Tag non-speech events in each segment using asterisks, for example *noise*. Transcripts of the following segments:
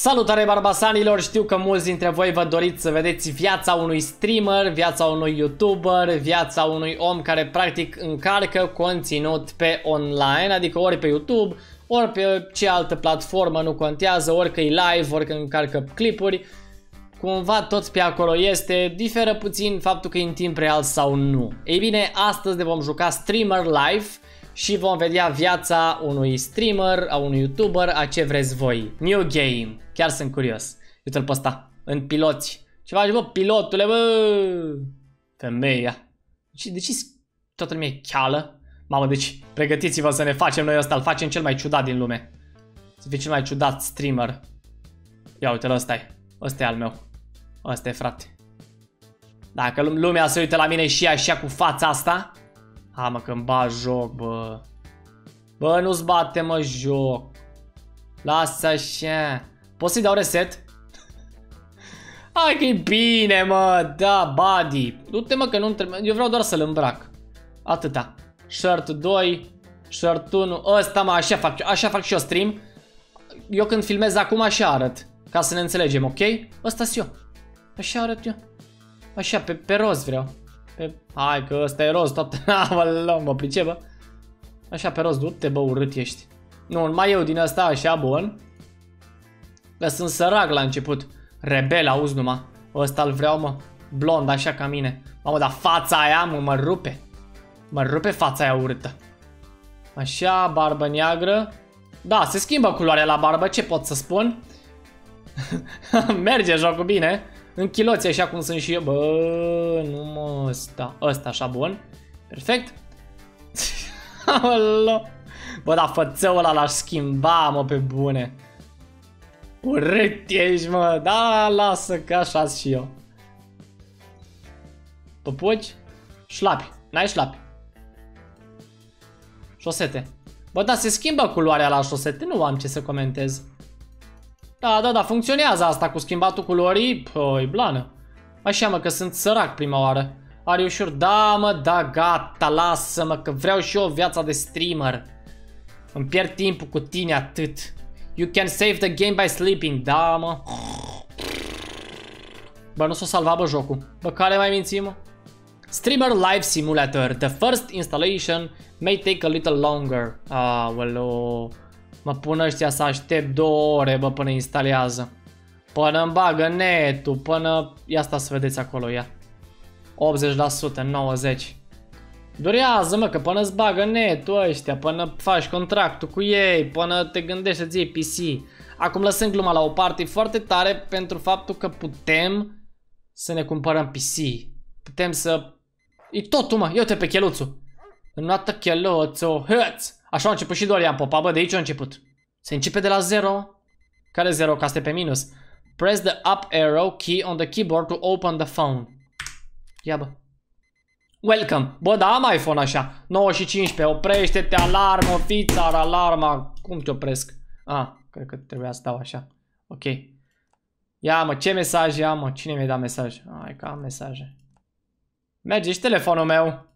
Salutare barbasanilor, știu că mulți dintre voi vă doriți să vedeți viața unui streamer, viața unui youtuber, viața unui om care practic încarcă conținut pe online, adică ori pe YouTube, ori pe ce altă platformă, nu contează, ori că e live, ori că încarcă clipuri, cumva tot pe acolo este, diferă puțin faptul că e în timp real sau nu. Ei bine, astăzi ne vom juca Streamer Live, și vom vedea viața unui streamer, a unui youtuber, a ce vreți voi. New game. Chiar sunt curios. Uite-l pe ăsta. În piloți. Ce faci, bă, pilotule, bă? Femeia. De de ce toată lumea e cheală? Mamă, deci pregătiți-vă să ne facem noi ăsta, îl facem cel mai ciudat din lume. Să fie cel mai ciudat streamer. Ia uite-l, ăsta e. Ăsta e al meu. Ăsta e, frate. Dacă lumea se uită la mine și așa cu fața asta, Ha, mă, că-mi bat joc, bă. Bă, nu-ți bate, mă, joc. Lasă așa. Poți să-i dau reset? *laughs* Hai că-i bine, mă, da, Buddy. Du-te, mă, că nu trebuie. Eu vreau doar să-l îmbrac. Atâta. Shirt 2, shirt 1. Ăsta, mă, așa fac, așa fac și eu stream. Eu când filmez acum așa arăt. Ca să ne înțelegem, ok? Ăsta-s eu. Așa arăt eu. Așa, pe, pe roz vreau. Pe... Hai că ăsta e roz, toată... *laughs* mă, luăm, mă pricep, bă. Așa pe roz, du-te, bă, urât ești. Nu, mai eu din asta așa, bun. Dar sunt sărac la început. Rebel, auzi numai. Ăsta l vreau, mă. Blond, așa ca mine. Mamă, dar fața aia, mă, mă rupe. Mă rupe fața aia urâtă. Așa, barbă neagră. Da, se schimbă culoarea la barbă, ce pot să spun? *laughs* Merge jocul bine în chiloți, așa cum sunt și eu. Bă, nu mă, ăsta, ăsta așa bun. Perfect. *laughs* Bă, dar fățăul ăla l-aș schimba, mă, pe bune. Urât ești, mă. Da, lasă, că așa și eu. Păpuci? Șlapi. N-ai șlapi. Șosete. Bă, dar se schimbă culoarea la șosete. Nu am ce să comentez. Da, da, da, funcționează asta cu schimbatul culorii. Păi, blană. Așa mă, că sunt sărac prima oară. Are ușor. Da, mă, da, gata, lasă-mă, că vreau și eu viața de streamer. Îmi pierd timpul cu tine atât. You can save the game by sleeping. Da, mă. Bă, nu s-o salva, bă, jocul. Bă, care mai mințim, mă? Streamer Live Simulator. The first installation may take a little longer. Ah, well, oh. Mă pun ăștia să aștept două ore, bă, până instalează. Până îmi bagă netul, până... Ia asta să vedeți acolo, ia. 80%, 90%. Durează, mă, că până îți bagă netul ăștia, până faci contractul cu ei, până te gândești să-ți PC. Acum lăsând gluma la o parte, foarte tare pentru faptul că putem să ne cumpărăm PC. Putem să... E totul, mă, eu te pe cheluțul. nu luată cheluțul, hăți! Așa a început și Dorian Popa, bă, de aici a început. Se începe de la 0. Care 0? Că asta e pe minus. Press the up arrow key on the keyboard to open the phone. Ia bă. Welcome. Bă, da, am iPhone așa. 9 și 15. Oprește-te, alarmă, fița, alarma. Cum te opresc? Ah, cred că trebuia să dau așa. Ok. Ia mă, ce mesaje am mă? Cine mi-a dat mesaj? Ai că am mesaje. Merge și telefonul meu.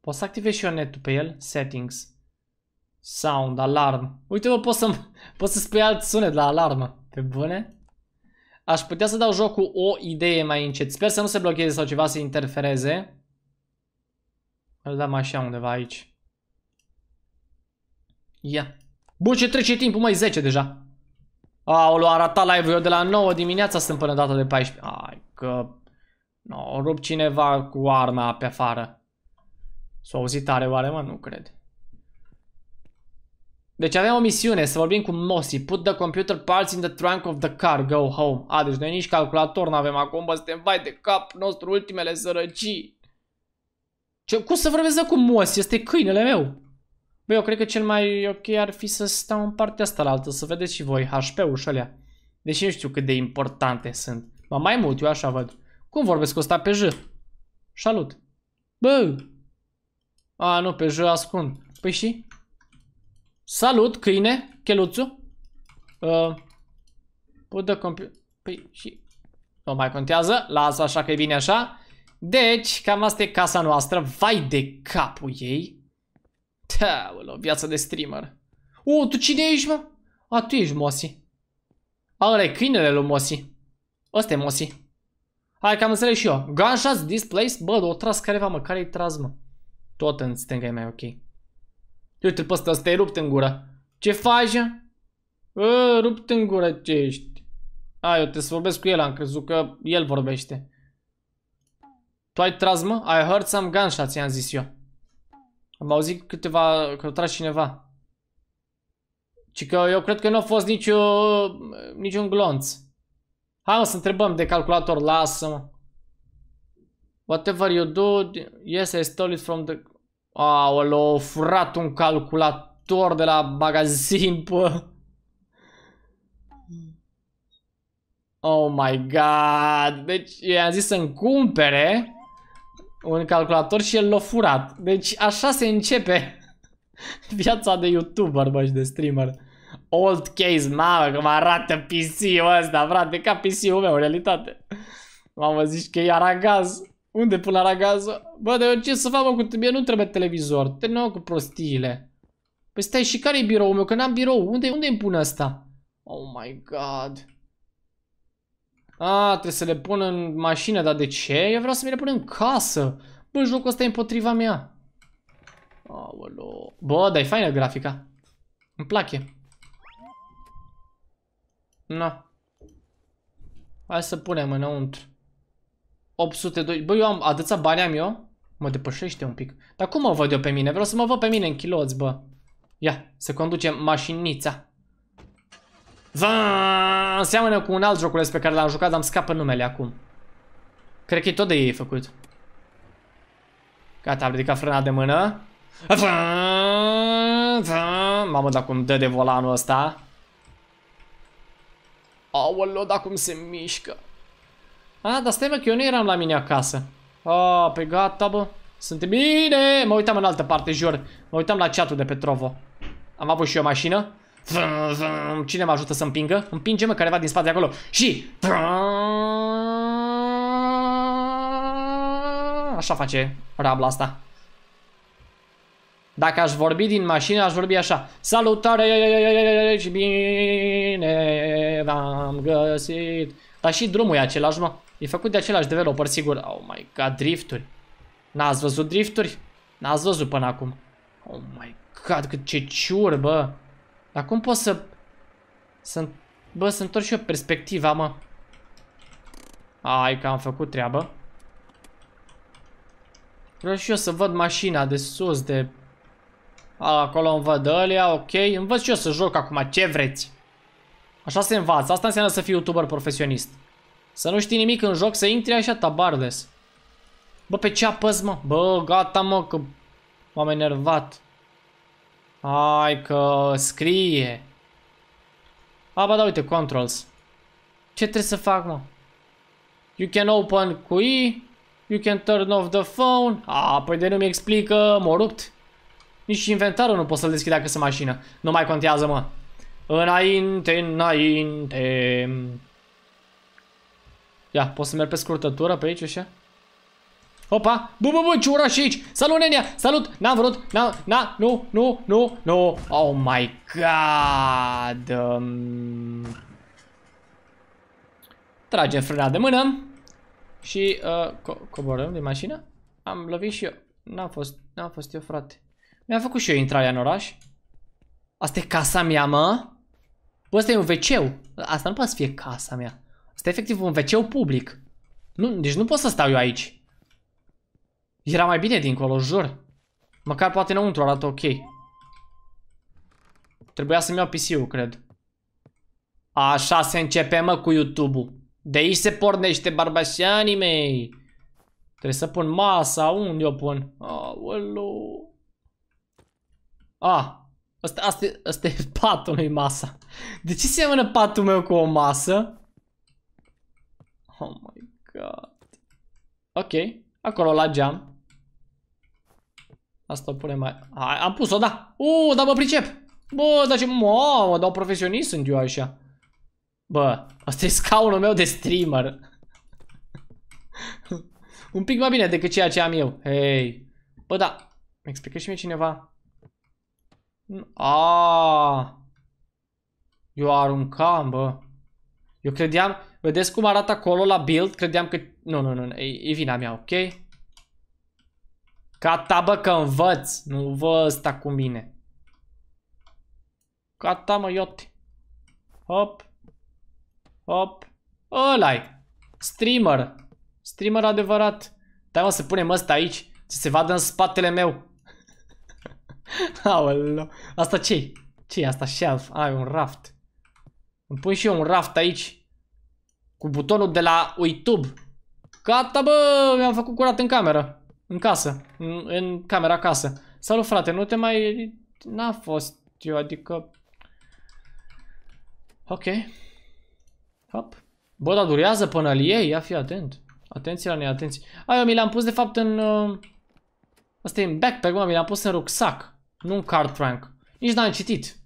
Poți să activezi și eu netul pe el? Settings. Sound, alarm. Uite mă, pot să, pot să spui alt sunet la alarmă. Pe bune? Aș putea să dau jocul o idee mai încet. Sper să nu se blocheze sau ceva să interfereze. Îl dăm așa undeva aici. Ia. Bun, ce trece timpul, mai 10 deja. Aoleu, a ratat live-ul eu de la 9 dimineața sunt până data de 14. Ai că... No, rup cineva cu arma pe afară. S-a auzit tare oare, mă? Nu cred. Deci avem o misiune, să vorbim cu Mossy. Put the computer parts in the trunk of the car, go home. A, deci noi nici calculator nu avem acum, bă, suntem vai de cap, nostru ultimele sărăcii. Ce, cum să vorbesc cu Mossy? Este câinele meu. Băi, eu cred că cel mai ok ar fi să stau în partea asta la altă, să vedeți și voi HP-ul și alea. Deși nu știu cât de importante sunt. Mă mai mult, eu așa văd. Cum vorbesc cu ăsta pe J? Salut. Bă! A, nu, pe J ascund. Păi și? Salut, câine, cheluțu. Uh, put the computer... Păi și... Nu mai contează, las așa că e bine așa. Deci, cam asta e casa noastră. Vai de capul ei. Teaolo, viață de streamer. U, uh, tu cine ești, mă? A, tu ești Mosi. A, ăla e câinele lui Mosi. Ăsta e Mosi. Hai că am înțeles și eu. Gunshots, displays, bă, o tras careva, mă, care-i tras, mă? Tot în stânga e mai ok. Eu uite pe ăsta, ăsta e rupt în gura. Ce faci? Bă, ă, rupt în gura ce ești. A, eu trebuie să vorbesc cu el, am crezut că el vorbește. Tu ai tras, mă? I heard some gunshots, i-am zis eu. Am auzit câteva, că tras cineva. Ci că eu cred că nu a fost nicio, niciun glonț. Hai mă, să întrebăm de calculator, lasă-mă. Whatever you do, yes, I stole it from the l-a furat un calculator de la magazin, pă. Oh my god. Deci i-am zis să-mi cumpere un calculator și el l-a furat. Deci așa se începe *laughs* viața de youtuber, bă, și de streamer. Old case, mamă, cum arată PC-ul ăsta, frate, ca PC-ul meu, în realitate. M-am zis că e aragaz. Unde pula la ragază? Bă, dar eu ce să fac, mă, cu tine? nu trebuie televizor. Te nu cu prostiile. Păi stai, și care e biroul meu? Că n-am birou. Unde, unde îmi pun asta? Oh my god. A, trebuie să le pun în mașină, dar de ce? Eu vreau să mi le pun în casă. Bă, jocul ăsta e împotriva mea. Aolo. Bă, dar e faină grafica. Îmi place. Na. Hai să punem înăuntru. 802. Bă, eu am atâția bani am eu. Mă depășește un pic. Dar cum mă văd eu pe mine? Vreau să mă văd pe mine în kiloți, bă. Ia, să conducem mașinița. Zan! Seamănă cu un alt joculeț pe care l-am jucat, dar îmi scapă numele acum. Cred că e tot de ei făcut. Gata, am ridicat frâna de mână. Mamă, dacă cum dă de volanul ăsta. Aoleo, dacă cum se mișcă. A, dar stai mă că eu nu eram la mine acasă. A, pe gata bă. Sunt bine! Mă uitam în altă parte, jur. Mă uitam la chatul de pe Trovo. Am avut și eu mașină. Cine mă ajută să împingă? Împinge mă careva din spate acolo. Și... Așa face rabla asta. Dacă aș vorbi din mașină, aș vorbi așa. Salutare și bine v-am găsit. Dar și drumul e același, mă. E făcut de același developer, sigur. Oh my god, drifturi. N-ați văzut drifturi? N-ați văzut până acum. Oh my god, cât ce ciur, bă. Dar cum pot să... Să... Bă, să întorc și eu perspectiva, mă. Ai că am făcut treabă. Vreau și eu să văd mașina de sus, de... A, acolo îmi văd ălea, ok. Îmi văd și eu să joc acum, ce vreți? Așa se învață. Asta înseamnă să fii youtuber profesionist. Să nu știi nimic în joc, să intri așa tabardes. Bă, pe ce apăs, mă? Bă, gata, mă, că m-am enervat. Hai că scrie. A, bă, da, uite, controls. Ce trebuie să fac, mă? You can open cu I. You can turn off the phone. A, păi de nu mi explică, mă rupt. Nici inventarul nu pot să-l deschid dacă sunt mașină. Nu mai contează, mă. Înainte, înainte. Ia, pot să merg pe scurtătură pe aici așa? Opa! Bă, bă, bă, ce oraș aici? Salut, nenea! Salut! N-am vrut! N-am... Na, nu, nu, nu, nu! Oh my god! Um... Tragem frâna de mână și uh, co coborăm din mașină. Am lovit și eu. N-am fost, n-am fost eu, frate. Mi-am făcut și eu intrarea în oraș. Asta e casa mea, mă. Ăsta e un wc Asta nu poate să fie casa mea. Asta e efectiv un wc public. Nu, deci nu pot să stau eu aici. Era mai bine dincolo, jur. Măcar poate înăuntru arată ok. Trebuia să-mi iau PC-ul, cred. Așa se începe, mă, cu YouTube-ul. De aici se pornește, barbașanii mei. Trebuie să pun masa. Unde o pun? Aoleu. Ah, Asta, asta, asta e patul, nu masa. De ce seamănă patul meu cu o masă? Oh my god. Ok, acolo la geam. Asta o punem mai... Hai, am pus-o, da! Uuu, dar mă pricep! Bă, dar ce... Mamă, dar profesionist sunt eu așa. Bă, asta e scaunul meu de streamer. *laughs* Un pic mai bine decât ceea ce am eu. Hei. Bă, da. Mi explică și mie cineva a, eu aruncam, bă. Eu credeam, vedeți cum arată acolo la build? Credeam că, nu, nu, nu, e, e vina mea, ok? Gata, bă, că învăț, nu vă ăsta cu mine. Gata, mă, iote. Hop. Hop. ăla -i. Streamer. Streamer adevărat. Dai, mă, să punem ăsta aici, să se vadă în spatele meu. *laughs* Aoleu. Asta ce ce asta? Shelf. Ai un raft. Îmi pun și eu un raft aici. Cu butonul de la YouTube. Gata, bă! Mi-am făcut curat în cameră. În casă. În, în camera casă. Salut, frate. Nu te mai... N-a fost eu, adică... Ok. Hop. Bă, dar durează până al ei. Ia fi atent. Atenție la neatenție. Ai, eu mi l-am pus de fapt în... Asta ă, e în backpack, mă, mi l-am pus în rucsac. Nu un card prank. Nici n-am citit.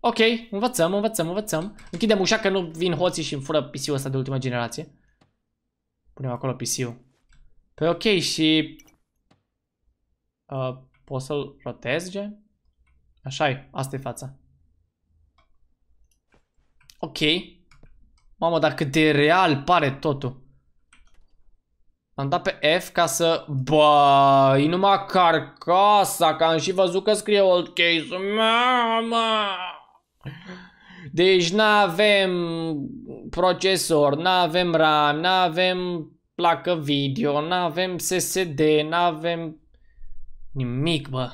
Ok, învățăm, învățăm, învățăm. Închidem ușa că nu vin hoții și îmi fură PC-ul ăsta de ultima generație. Punem acolo PC-ul. Păi ok și... Uh, pot să-l rotez, gen? așa e, asta e fața. Ok. Mamă, dar cât de real pare totul. Am dat pe F ca să... Bă, e numai carcasa, că am și văzut că scrie old case. Mama! Deci n-avem procesor, n-avem RAM, n-avem placă video, n-avem SSD, n-avem nimic, bă.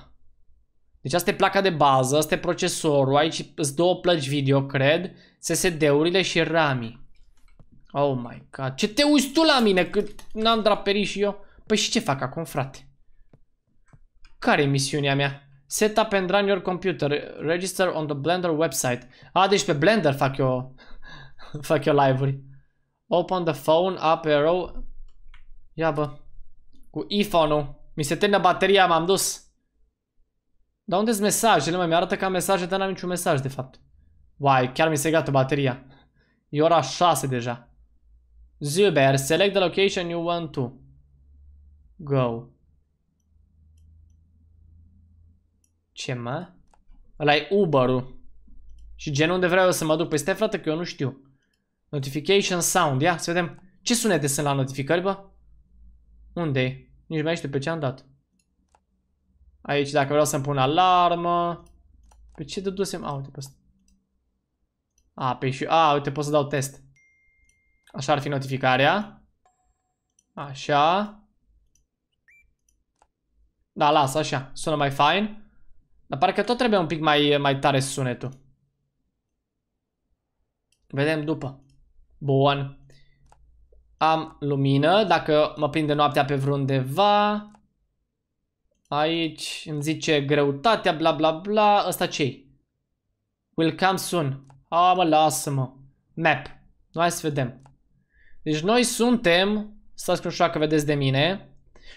Deci asta e placa de bază, asta e procesorul, aici sunt două plăci video, cred, SSD-urile și RAM-ii. Oh my god, ce te uiți tu la mine că n-am draperit și eu? Păi și ce fac acum, frate? care e misiunea mea? Set up and run your computer. Register on the Blender website. A, deci pe Blender fac eu, *laughs* fac eu live-uri. Open the phone, up arrow. Ia bă. Cu iPhone-ul. Mi se termină bateria, m-am dus. Dar unde s mesajele? mi-arată ca mesaje, dar n-am niciun mesaj, de fapt. Vai, chiar mi se gata bateria. E ora 6 deja. Zuber, select the location you want to go. Ce mă? Ăla e Uber-ul. Și genul unde vreau eu să mă duc. Păi stai frate că eu nu știu. Notification sound. Ia să vedem. Ce sunete sunt la notificări, bă? unde e? Nici mai știu pe ce am dat. Aici dacă vreau să-mi pun alarmă. Pe ce dădusem? A, uite pe asta. A, pe și... A, uite pot să dau test. Așa ar fi notificarea. Așa. Da, las, așa. Sună mai fain. Dar parcă tot trebuie un pic mai, mai tare sunetul. Vedem după. Bun. Am lumină. Dacă mă prinde noaptea pe vreundeva. Aici îmi zice greutatea, bla bla bla. Ăsta ce-i? Will come soon. A, mă, lasă-mă. Map. Noi să vedem. Deci noi suntem, stați că nu știu dacă vedeți de mine,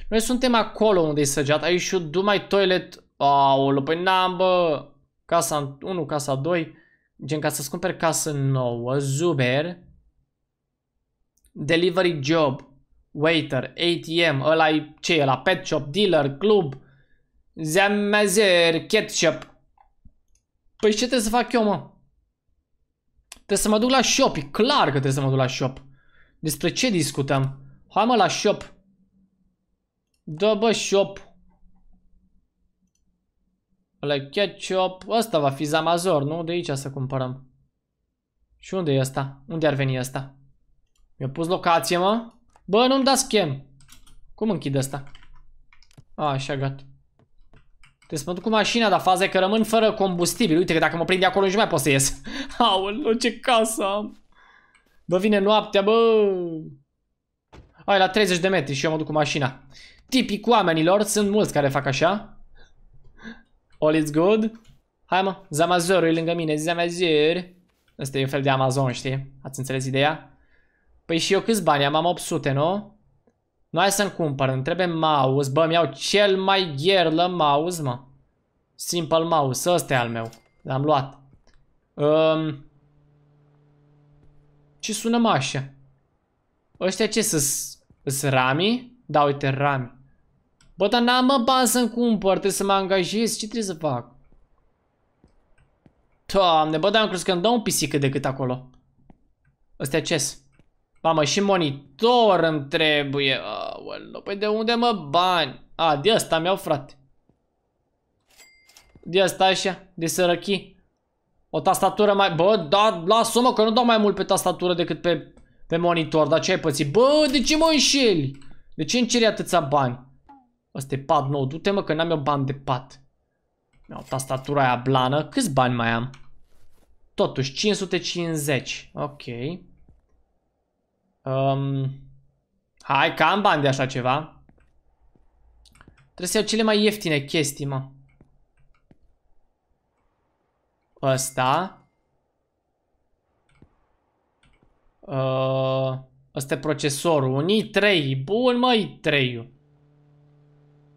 noi suntem acolo unde e săgeat, aici și do my toilet, aolo, păi n-am, bă, casa 1, casa 2, gen ca să-ți cumperi casă nouă, Zuber, delivery job, waiter, ATM, ăla ce e la pet shop, dealer, club, zemezer, ketchup. Păi ce trebuie să fac eu, mă? Trebuie să mă duc la shop, e clar că trebuie să mă duc la shop. Despre ce discutăm? Hai mă la shop. Da bă shop. Ăla ketchup. Ăsta va fi Zamazor, nu? De aici să cumpărăm. Și unde e asta? Unde ar veni asta? Mi-a pus locație, mă? Bă, nu-mi da chem. Cum închid asta? A, așa, gata. Te mă duc cu mașina, dar faza e că rămân fără combustibil. Uite că dacă mă prind de acolo, nici nu mai pot să ies. *laughs* Aoleu, ce casă am. Bă, vine noaptea, bă! Ai, la 30 de metri și eu mă duc cu mașina. Tipic oamenilor, sunt mulți care fac așa. All is good. Hai mă, zamazorul e lângă mine, zamazor. Asta e un fel de Amazon, știi? Ați înțeles ideea? Păi și eu câți bani am? Am 800, nu? Nu hai să-mi cumpăr, îmi trebuie mouse. Bă, mi-au cel mai gherlă mouse, mă. Simple mouse, ăsta e al meu. L-am luat. Um, și sunăm așa. Ăștia ce să-s rami? Da, uite, rami. Bă, dar n-am mă bani să-mi cumpăr, trebuie să mă angajez, ce trebuie să fac? Doamne, bă, dar am crezut că îmi dau un pisică decât acolo. Ăstea ce -s? Mamă, și monitor îmi trebuie. Oh, păi de unde mă bani? A, de ăsta mi-au, frate. De ăsta așa, de sărăchii. O tastatură mai... Bă, da, lasă-mă că nu dau mai mult pe tastatură decât pe, pe monitor. Dar ce ai pățit? Bă, de ce mă înșeli? De ce îmi ceri atâția bani? Asta e pad nou. Du-te mă că n-am eu bani de pat. O tastatură tastatura aia blană. Câți bani mai am? Totuși, 550. Ok. Um, hai că am bani de așa ceva. Trebuie să iau cele mai ieftine chestii, mă ăsta. Uh, ăsta e procesorul. Un i3. Bun, mă, i3-ul.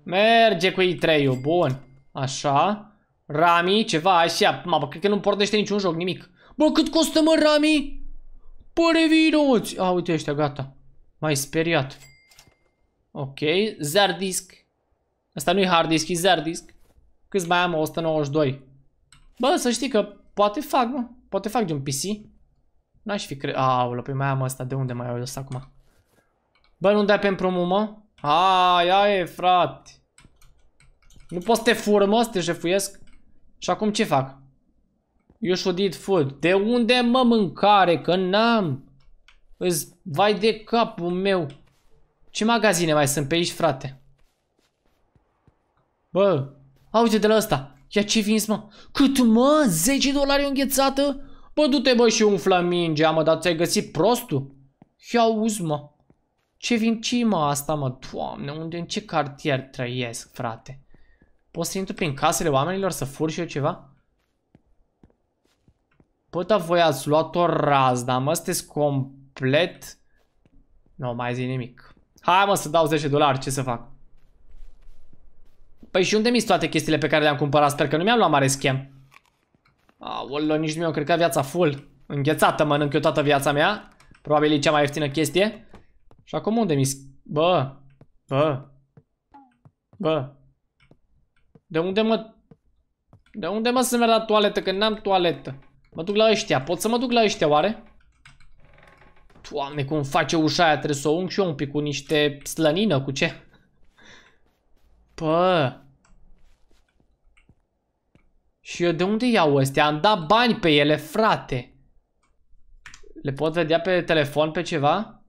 Merge cu i3-ul. Bun. Așa. Rami, ceva, așa. Mă, cred că nu pornește niciun joc, nimic. Bă, cât costă, mă, Rami? Bă, revinuți. A, uite ăștia, gata. Mai speriat. Ok, Zardisc. Asta nu e hard disk, e zardisc. Câți mai am? 192. Bă, să știi că poate fac, mă. Poate fac de un PC. N-aș fi cre... Aolă, pe păi mai am asta. De unde mai au asta acum? Bă, nu dai pe împrumut, mă? Aia e, frate. Nu poți să te fură, mă, să te jefuiesc. Și acum ce fac? You should eat food. De unde mă mâncare? Că n-am. Îți vai de capul meu. Ce magazine mai sunt pe aici, frate? Bă, a, uite de la ăsta. Ia ce vinzi, mă? Cât, mă? 10 dolari o înghețată? Bă, du-te, bă, și un mingea, mă, dar ți-ai găsit prostul? Ia uzi, mă. Ce vin, ce mă, asta, mă? Doamne, unde, în ce cartier trăiesc, frate? Poți să intru prin casele oamenilor să fur și eu ceva? Bă, dar voi ați luat o razna, mă, sunteți complet... Nu mai zic nimic. Hai, mă, să dau 10 dolari, ce să fac? Păi și unde mi toate chestiile pe care le-am cumpărat? Sper că nu mi-am luat mare schem. Aolo, nici nu mi-am cred că viața full. Înghețată mănânc eu toată viața mea. Probabil e cea mai ieftină chestie. Și acum unde mi Bă! Bă! Bă! De unde mă... De unde mă să merg la toaletă? Că n-am toaletă. Mă duc la ăștia. Pot să mă duc la ăștia oare? Doamne, cum face ușa aia. Trebuie să o ung și eu un pic cu niște slănină. Cu ce? Bă! Și eu de unde iau ăstea? Am dat bani pe ele, frate. Le pot vedea pe telefon, pe ceva?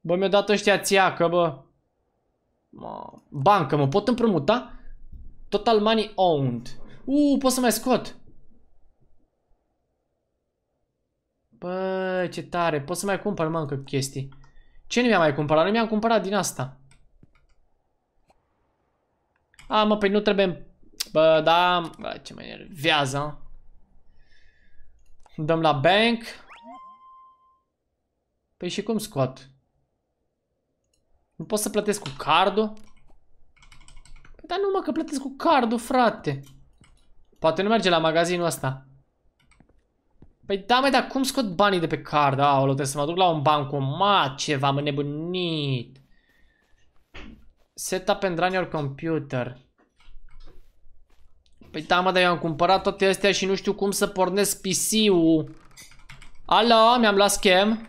Bă, mi-a dat ăștia țiacă, bă. Bancă, mă pot împrumuta? Total money owned. Uuu, pot să mai scot. Bă, ce tare. Pot să mai cumpăr, mă, încă chestii. Ce nu mi-am mai cumpărat? Nu mi-am cumpărat din asta. A, mă, păi nu trebuie Bă, da, bă, ce mă nervează. Dăm la bank. Păi și cum scot? Nu pot să plătesc cu cardul? Păi dar nu mă, că plătesc cu cardul, frate. Poate nu merge la magazinul ăsta. Păi da, mai dar cum scot banii de pe card? Aoleu, trebuie să mă duc la un ma ceva, mă nebunit. Set up and run your computer. Păi da, mă, dar eu am cumpărat toate astea și nu știu cum să pornesc PC-ul. Alo, mi-am luat schem.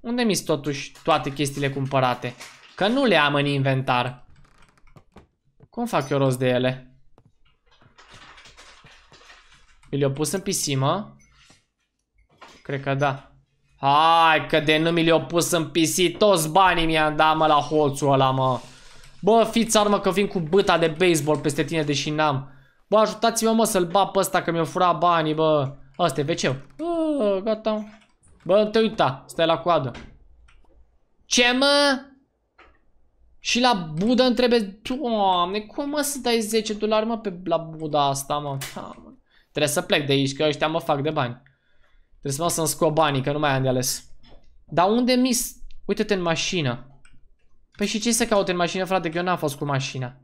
Unde mi totuși toate chestiile cumpărate? Că nu le am în inventar. Cum fac eu rost de ele? Mi le o pus în PC, mă? Cred că da. Hai că de nu mi le o pus în PC toți banii mi-am dat mă la holțul ăla mă. Bă, fiți armă că vin cu băta de baseball peste tine deși n-am. Bă, ajutați-mă, mă, să-l bat pe ăsta că mi-a furat banii, bă. Asta e wc Bă, gata. Bă, te uita, stai la coadă. Ce, mă? Și la Buda îmi trebuie... Doamne, cum mă să dai 10 dolari, mă, pe la Buda asta, mă? Trebuie să plec de aici, că ăștia mă fac de bani. Trebuie să mă să-mi scop banii, că nu mai am de ales. Dar unde mis? Uite-te în mașină. Păi și ce să caut în mașină, frate, că eu n-am fost cu mașina.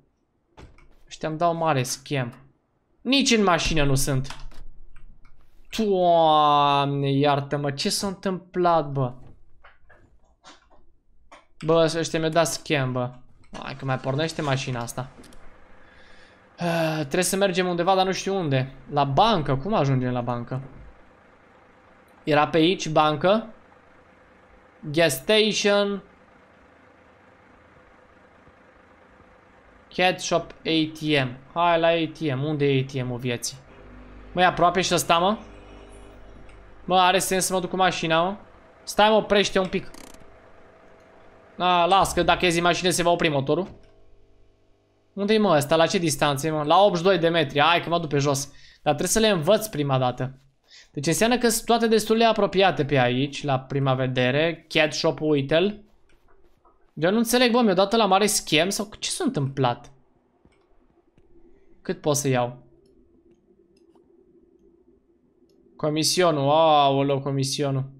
Ăștia îmi dau mare schemă. Nici în mașină nu sunt. Doamne, iartă-mă, ce s-a întâmplat, bă? Bă, ăștia mi-au dat scam, bă. Hai că mai pornește mașina asta. Uh, trebuie să mergem undeva, dar nu știu unde. La bancă, cum ajungem la bancă? Era pe aici, bancă. Gas station. Cat Shop ATM. Hai la ATM. Unde e ATM-ul vieții? Mai aproape și ăsta, mă? Mă, are sens să mă duc cu mașina, mă? Stai, mă, oprește un pic. A, las, că dacă ezi din mașină se va opri motorul. unde e mă, ăsta? La ce distanță mă? La 82 de metri. Hai că mă duc pe jos. Dar trebuie să le învăț prima dată. Deci înseamnă că sunt toate destul de apropiate pe aici, la prima vedere. Cat Shop-ul, uite-l. Eu nu înțeleg, bă, mi-o dată la mare schem sau ce s-a întâmplat? Cât pot să iau? Comisionul, aolo, comisionul.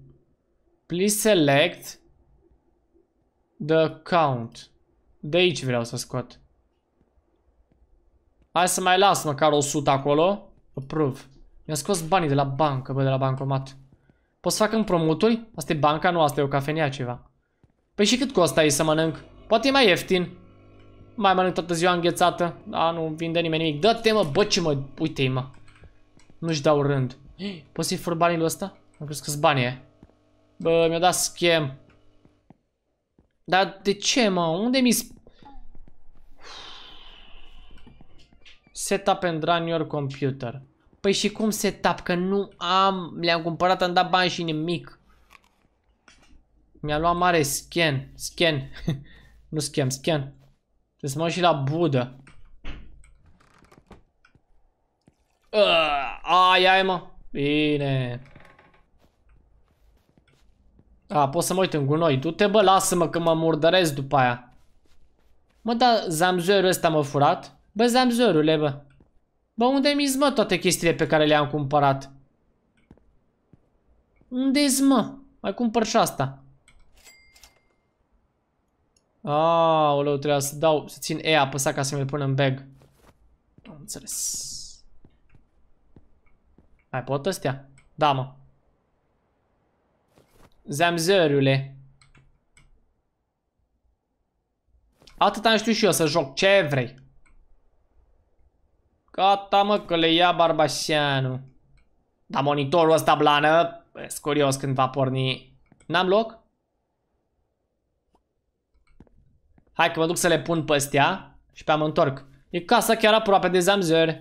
Please select the count. De aici vreau să scot. Hai să mai las măcar 100 acolo. Approve. mi a scos banii de la bancă, bă, de la bancomat. Pot să fac împrumuturi? Asta e banca? Nu, asta e o cafenea ceva. Păi și cât costă aici să mănânc? Poate e mai ieftin. Mai mănânc toată ziua înghețată. Da, nu vinde nimeni nimic. Dă-te mă, bă ce mă, uite-i mă. Nu-și dau rând. Poți să-i fur banii lui ăsta? Am crezut că-s banii e. Bă, mi-a dat schem. Dar de ce mă? Unde mi s? Setup and run your computer. Păi și cum setup? Că nu am, le-am cumpărat, am dat bani și nimic. Mi-a luat mare scan. Scan. *laughs* nu scan, scan. Trebuie să mă și la Budă. Ai, ai, mă. Bine. A, pot să mă uit în gunoi. Du-te, bă, lasă-mă că mă murdăresc după aia. Mă, da, zamzorul ăsta m-a furat. Bă, zamzorule, bă. Bă, unde mi mă, toate chestiile pe care le-am cumpărat? Unde-i, mă? Mai cumpăr și asta. Aoleu, trebuia să dau, să țin E apăsat ca să mi-l pun în bag. Am înțeles. Mai pot astea? Da, mă. Zamzăriule. Atât am știut și eu să joc. Ce vrei? Gata, mă, că le ia barbașianul. Dar monitorul ăsta blană, e curios când va porni. N-am loc? Hai că mă duc să le pun pe astea și pe am întorc. E casa chiar aproape de zamzăr.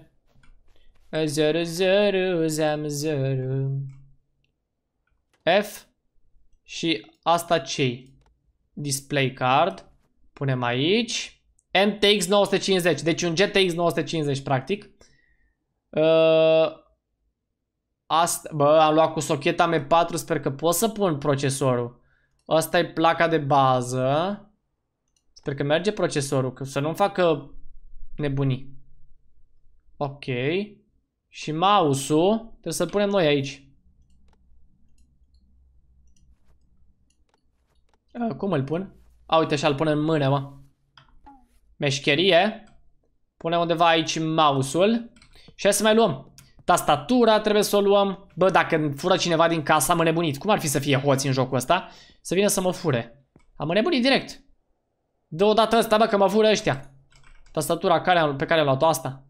Zăr, zăr, zamzăr. F și asta ce Display card. Punem aici. MTX 950, deci un GTX 950 practic. Uh, asta, bă, am luat cu socheta M4, sper că pot să pun procesorul. Asta e placa de bază. Sper că merge procesorul, că să nu-mi facă nebunii. Ok. Și mouse-ul trebuie să-l punem noi aici. A, cum îl pun? A, uite așa, îl punem în mână, mă. Meșcherie. Punem undeva aici mouse-ul. Și hai să mai luăm. Tastatura trebuie să o luăm. Bă, dacă îmi fură cineva din casa, am nebunit. Cum ar fi să fie hoți în jocul ăsta? Să vină să mă fure. Am nebunit direct. Deodată ăsta, bă, că mă fură ăștia. Tastatura care am, pe care am luat-o asta.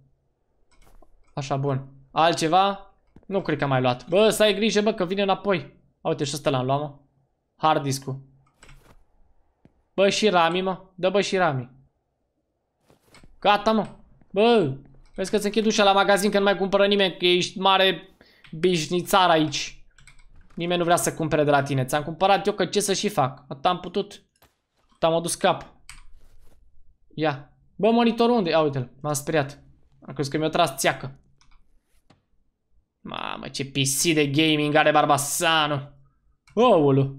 Așa, bun. Altceva? Nu cred că am mai luat. Bă, să ai grijă, bă, că vine înapoi. uite, și ăsta l-am luat, mă. Hard disk-ul. Bă, și Rami, mă. Dă, bă, și Rami. Gata, mă. Bă, vezi că-ți închid ușa la magazin că nu mai cumpără nimeni, că ești mare bișnițar aici. Nimeni nu vrea să cumpere de la tine. Ți-am cumpărat eu, că ce să și fac? Atât am putut. t am adus cap. Ia. Bă, monitorul unde? Ia uite-l. M-am speriat. Am crezut că mi-o tras țeacă. Mamă, ce PC de gaming are Barbasanu. Oulu.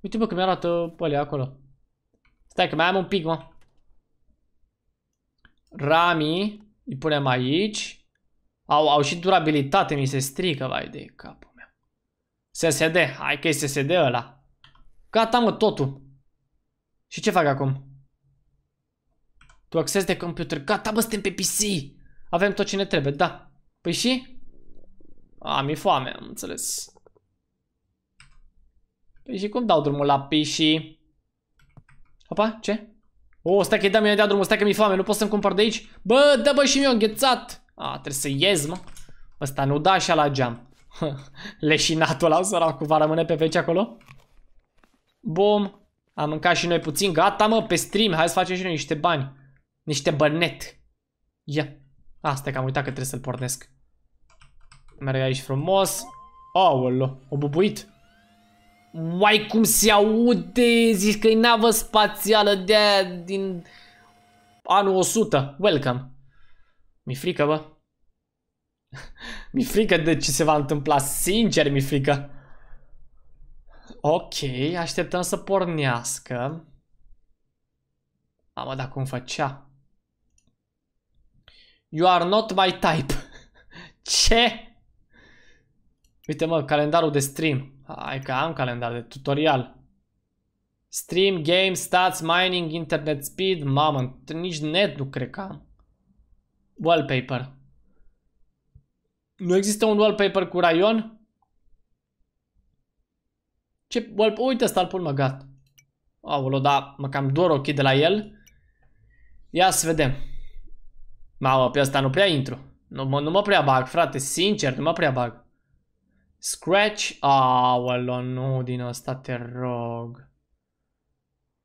Uite bă că mi-arată uh, pălea acolo. Stai că mai am un pic, mă. Rami, îi punem aici. Au, au și durabilitate, mi se strică, vai de capul meu. SSD, hai că e SSD ăla. Gata, mă, totul. Și ce fac acum? Tu acces de computer. Gata, bă, suntem pe PC. Avem tot ce ne trebuie, da. Păi și? A, mi-e foame, am înțeles. Păi și cum dau drumul la PC? Opa, ce? O, oh, stai că-i a imediat drumul, stai că mi-e foame, nu pot să-mi cumpăr de aici? Bă, dă bă și mi-o înghețat! A, trebuie să iez, mă. Ăsta nu da așa la geam. *laughs* Leșinatul ăla, săracul, va rămâne pe veci acolo? Bum. Am mâncat și noi puțin, gata mă, pe stream, hai să facem și noi niște bani. Niște bănet. Ia. Asta e că am uitat că trebuie să-l pornesc. Merg aici frumos. Aolo, o bubuit. Uai, cum se aude! Zici că e navă spațială de din anul 100. Welcome. Mi e frică, bă. *laughs* mi frică de ce se va întâmpla. Sincer, mi e frică. Ok, așteptăm să pornească. Mamă, dar cum făcea? You are not my type. *laughs* Ce? Uite mă, calendarul de stream. Hai că am calendar de tutorial. Stream, game, stats, mining, internet speed. Mamă, nici net nu cred că am. Wallpaper. Nu există un wallpaper cu raion? Ce? Wall... Uite ăsta, îl pun mă, gat. Aolo, da, mă cam dor ochii de la el. Ia să vedem. Mamă, pe asta nu prea intru. Nu mă, nu mă prea bag, frate, sincer, nu mă prea bag. Scratch? Aolo, nu din asta, te rog.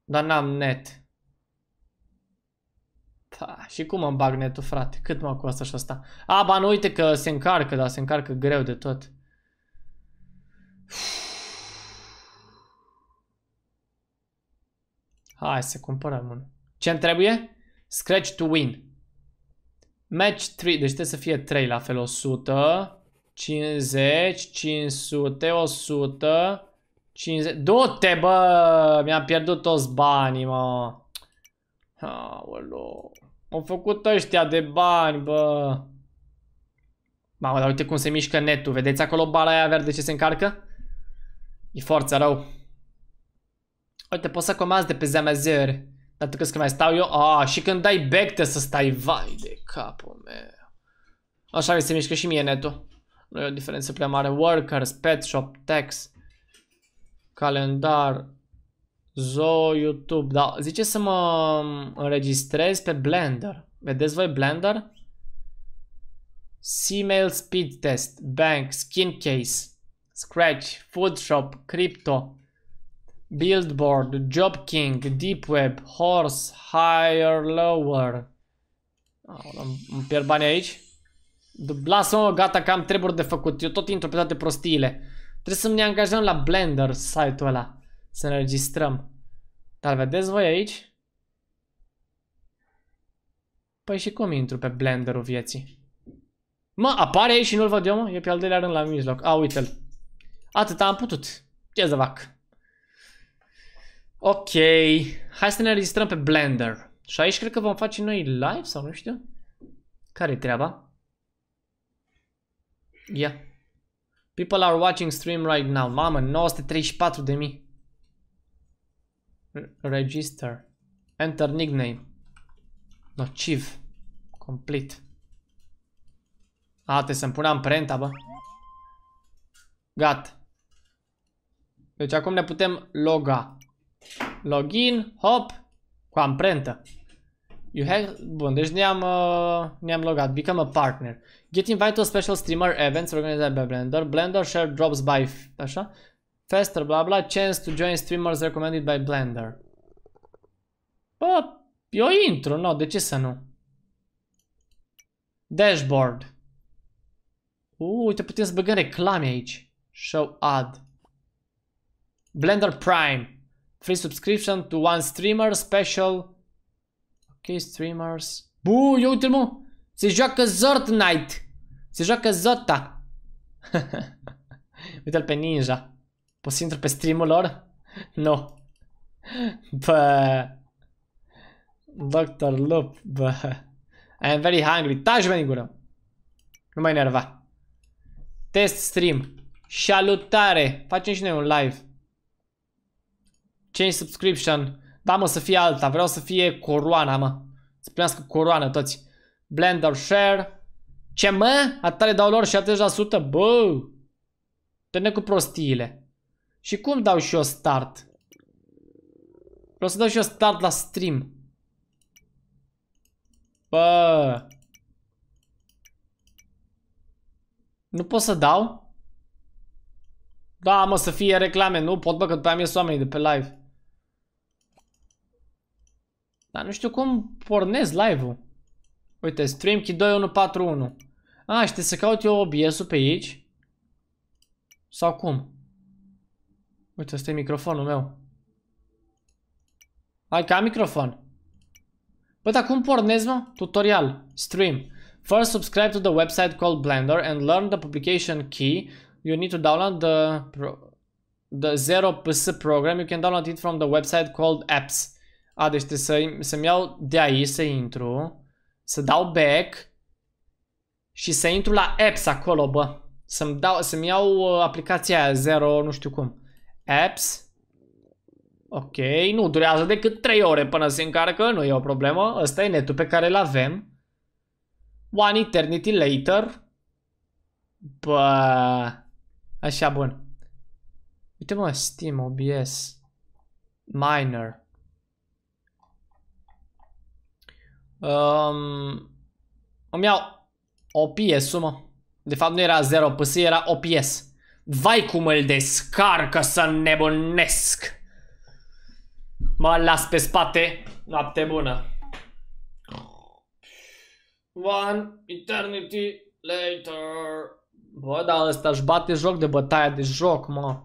Dar n-am net. Da, și cum am bag netul, frate? Cât mă costă și asta? A, ba nu, uite că se încarcă, dar se încarcă greu de tot. Hai să cumpărăm unul. ce trebuie? Scratch to win. Match 3, deci trebuie să fie 3 la fel, 100, 50, 500, 100, 50, du-te bă, mi-am pierdut toți banii mă. Aoleu, au făcut ăștia de bani bă. Mamă, dar uite cum se mișcă netul, vedeți acolo bara aia verde ce se încarcă? E forță rău. Uite, poți să comanzi de pe zeri, dar tu crezi că mai stau eu? Ah, și când dai back te să stai, vai de capul meu. Așa mi se mișcă și mie netul. Nu e o diferență prea mare. Workers, pet shop, tax, calendar, Zo, YouTube, da, zice să mă înregistrez pe Blender. Vedeți voi Blender? c speed test, bank, skin case, scratch, food shop, crypto, Billboard, Job King, Deep Web, Horse, Higher, Lower. Aola, îmi pierd bani aici. Lasă-mă, gata, că am treburi de făcut. Eu tot intru pe toate prostiile. Trebuie să ne angajăm la Blender site-ul ăla. Să ne registrăm. Dar vedeți voi aici? Păi și cum intru pe Blender-ul vieții? Mă, apare aici și nu-l văd eu, mă? E pe al doilea rând la mijloc. A, uite-l. Atât am putut. Ce să fac? Ok, hai să ne registrăm pe Blender. Și aici cred că vom face noi live sau nu știu. Care-i treaba? Ia. Yeah. People are watching stream right now. Mamă, 934 de mii. Register. Enter nickname. Nociv. Complete. A, trebuie să-mi pune amprenta, bă. Gat. Deci acum ne putem loga login, hop, cu amprentă. You have... Bun, deci ne-am uh, ne-am logat. Become a partner. Get invited to special streamer events organized by Blender. Blender share drops by... Așa? Faster, bla bla. Chance to join streamers recommended by Blender. Bă, eu intru, nu, de ce să nu? Dashboard. Uh, uite, putem să băgăm reclame aici. Show ad. Blender Prime. Free subscription to one streamer special. Ok, streamers. Bu, eu uite mă! Se joacă Knight. Se joacă Zota! *laughs* Uite-l pe Ninja. Poți să intru pe streamul lor? Nu. No. Bă. Dr. Loop, bă. I am very hungry. Taci-mi gură. Nu mai nerva. Test stream. Salutare! Facem și noi un live. Change subscription. Da, mă, să fie alta. Vreau să fie coroana, mă. Să primească coroană toți. Blender share. Ce, mă? Atare dau lor 70%? Bă! Tăne cu prostiile. Și cum dau și eu start? Vreau să dau și eu start la stream. Bă! Nu pot să dau? Da, mă, să fie reclame. Nu pot, bă, că după aia ies oamenii de pe live. Dar nu știu cum pornez live-ul. Uite, StreamKey 2141. A, ah, știi să caut eu OBS-ul pe aici? Sau cum? Uite, ăsta e microfonul meu. Hai ca microfon. Bă, dar cum pornez, mă? Tutorial. Stream. First, subscribe to the website called Blender and learn the publication key. You need to download the, the 0PS program. You can download it from the website called Apps. A, deci trebuie să, să-mi iau de aici, să intru, să dau back și să intru la apps acolo, bă. Să-mi dau, să-mi iau uh, aplicația aia, 0, nu știu cum. Apps. Ok, nu durează decât 3 ore până se încarcă, nu e o problemă. Ăsta e netul pe care îl avem. One eternity later. Bă, așa bun. Uite mă, Steam, OBS, Miner. Um, îmi iau OPS-ul, mă. De fapt nu era 0 PS, era OPS. Vai cum îl descarcă să nebunesc! Mă las pe spate, noapte bună. One eternity later. Bă, dar ăsta își bate joc de bătaia de joc, mă.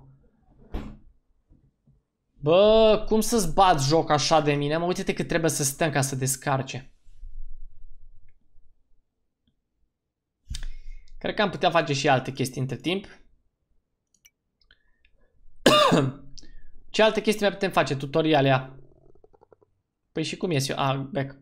Bă, cum să-ți bat joc așa de mine? Mă, uite-te că trebuie să stăm ca să descarce. Cred că am putea face și alte chestii între timp. *coughs* Ce alte chestii mai putem face? Tutoriale. Păi și cum ies eu? Ah, back.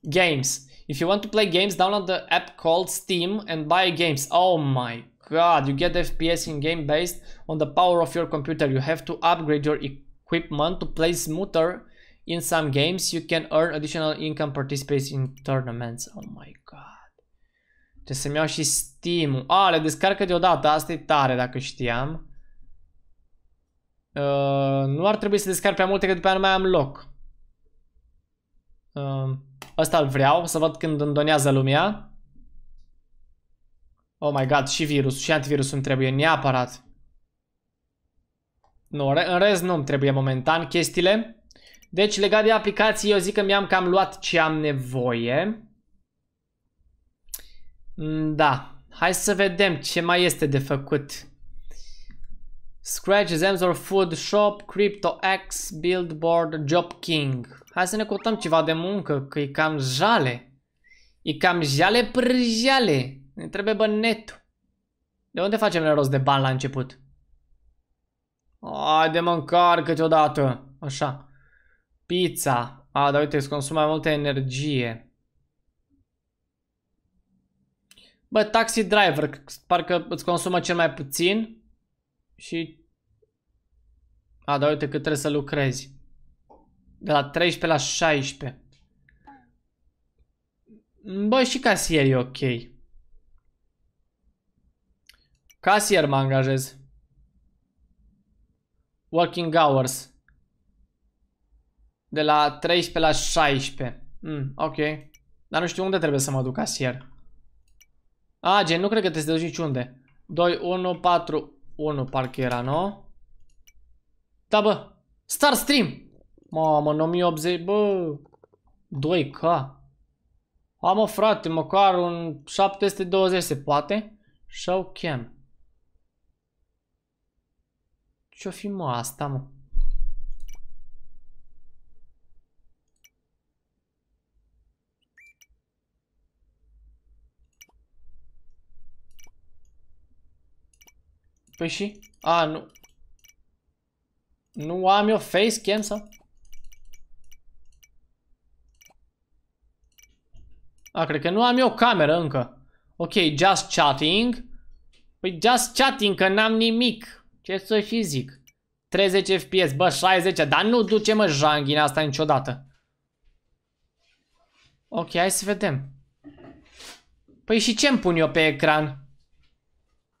Games. If you want to play games, download the app called Steam and buy games. Oh my god, you get FPS in game based on the power of your computer. You have to upgrade your equipment to play smoother in some games. You can earn additional income participating in tournaments. Oh my god. Trebuie să-mi iau și steam -ul. A, le descarcă deodată, asta e tare dacă știam. Uh, nu ar trebui să descarc prea multe, că după aia nu mai am loc. Uh, ăsta îl vreau, să văd când îndonează lumea. Oh my god, și virus, și antivirus îmi trebuie neapărat. Nu, în rest nu îmi trebuie momentan chestiile. Deci, legat de aplicații, eu zic că mi-am cam luat ce am nevoie. Mm, da. Hai să vedem ce mai este de făcut. Scratch, Zemzor Food Shop, Crypto X, Billboard, Job King. Hai să ne cotăm ceva de muncă, că e cam jale. E cam jale prjale. Ne trebuie bănetul. De unde facem noi rost de bani la început? Ai de mâncare câteodată. Așa. Pizza. A, dar uite, îți consumă mai multă energie. Bă, Taxi Driver, parcă îți consumă cel mai puțin și... A, dar uite cât trebuie să lucrezi. De la 13 la 16. Bă, și casier e ok. Casier mă angajez. Working hours. De la 13 la 16. Mm, ok. Dar nu știu unde trebuie să mă duc casier. A, gen, nu cred că te duci niciunde. 2, 1, 4, 1 parcă era, nu? Da, bă. Star Stream. Mamă, în 1080, bă. 2K. Am, mă, frate, măcar un 720 se poate? Show cam. Ce-o fi, mă, asta, mă? Păi și? A, nu. Nu am eu face cam sau? A, cred că nu am eu cameră încă. Ok, just chatting. Păi just chatting, că n-am nimic. Ce să și zic? 30 FPS, bă, 60, dar nu duce mă janghina asta niciodată. Ok, hai să vedem. Păi și ce-mi pun eu pe ecran?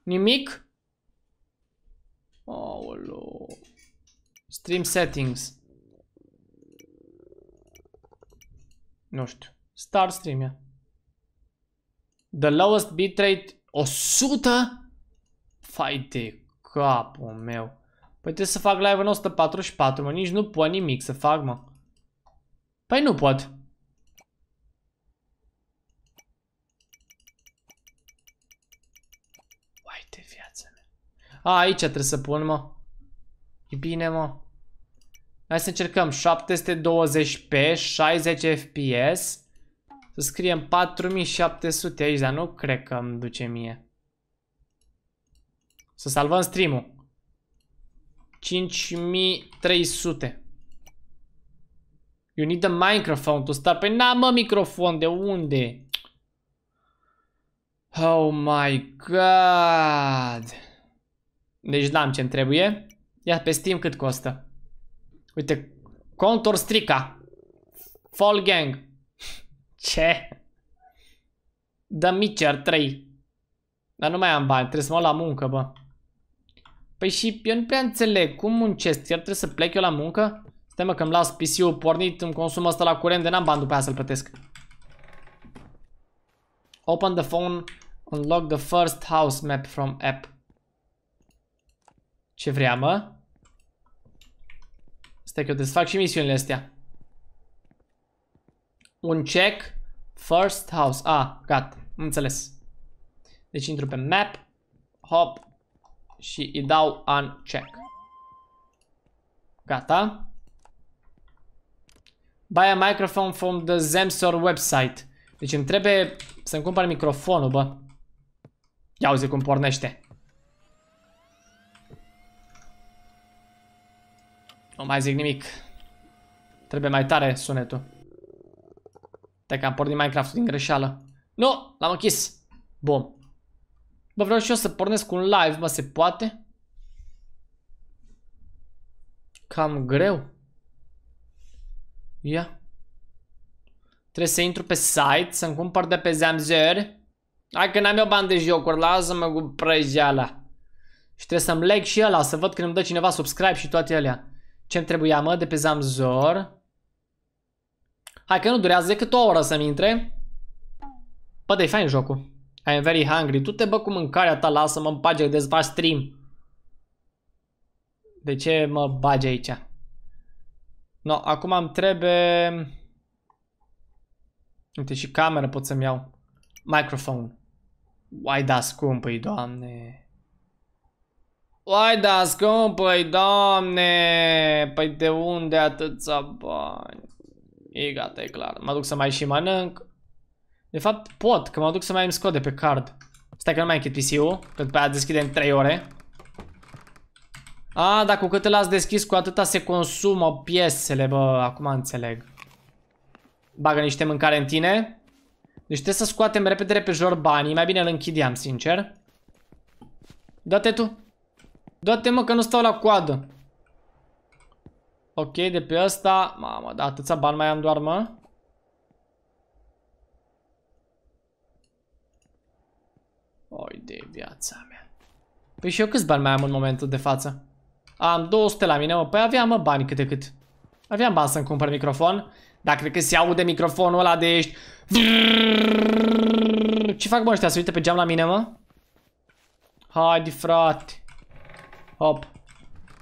Nimic? Aolo. Stream settings. Nu știu. Start stream, ia. The lowest bitrate 100? Fai de capul meu. Păi trebuie să fac live în 144, mă. Nici nu pot nimic să fac, mă. Păi nu pot. A, aici trebuie să pun, mă. E bine, mă. Hai să încercăm 720p, 60 fps. Să scriem 4700 aici, dar nu cred că îmi duce mie. Să salvăm stream-ul. 5300. You need a microphone to start. Păi n-am mă microfon, de unde? Oh my god. Deci n am ce-mi trebuie. Ia pe Steam cât costă. Uite, Contour Strica. Fall Gang. *laughs* Ce? The Mitcher 3. Dar nu mai am bani, trebuie să mă la muncă, bă. Păi și eu nu prea înțeleg, cum muncesc? Chiar trebuie să plec eu la muncă? Stai mă că îmi las PC-ul pornit, îmi consum asta la curent, de n-am bani după aia să-l plătesc. Open the phone, unlock the first house map from app. Ce vrea, mă? Stai că eu desfac și misiunile astea. Un check. First house. Ah, gata. Înțeles. Deci intru pe map. Hop. Și îi dau un check. Gata. Buy a microphone from the Zemsor website. Deci îmi trebuie să-mi cumpăr microfonul, bă. Ia uzi cum pornește. Nu mai zic nimic. Trebuie mai tare sunetul. Te că am pornit Minecraft din greșeală. Nu, l-am închis. Bom. Bă, vreau și eu să pornesc un live, mă, se poate? Cam greu. Ia. Trebuie să intru pe site, să-mi cumpăr de pe Zamzer. Hai că n-am eu bani de jocuri, lasă-mă cu prăjeala. Și trebuie să-mi leg și ăla, să văd când îmi dă cineva subscribe și toate alea. Ce-mi trebuia, mă, de pe Zamzor? Hai că nu durează decât o oră să-mi intre. Bă, de fain jocul. I'm am very hungry. Tu te bă cu mâncarea ta, lasă-mă în pagă, dezbați stream. De ce mă bagi aici? No, acum m-am trebuie... Uite, și cameră pot să-mi iau. Microphone. Uai, da, scump, doamne. Uai, da, scumpă păi, doamne! Păi de unde atâția bani? E gata, e clar. Mă duc să mai și mănânc. De fapt, pot, că mă duc să mai îmi scot de pe card. Stai că nu mai închid PC-ul, că după aia deschidem în 3 ore. A, dar cu cât l-ați deschis, cu atâta se consumă piesele, bă, acum înțeleg. Bagă niște mâncare în tine. Deci trebuie să scoatem repede jor banii, mai bine îl închidiam, sincer. Dă-te tu. Du-te mă că nu stau la coadă. Ok, de pe ăsta... Mamă, da, atâția bani mai am doar, mă. Oi de viața mea. Păi și eu câți bani mai am în momentul de față? Am 200 la mine, mă. Păi aveam, mă, bani cât cât. Aveam bani să-mi cumpăr microfon. Dar cred că se aude microfonul ăla de ești... Ce fac, mă, ăștia? Să uite pe geam la mine, mă? Haide, frate. Hop.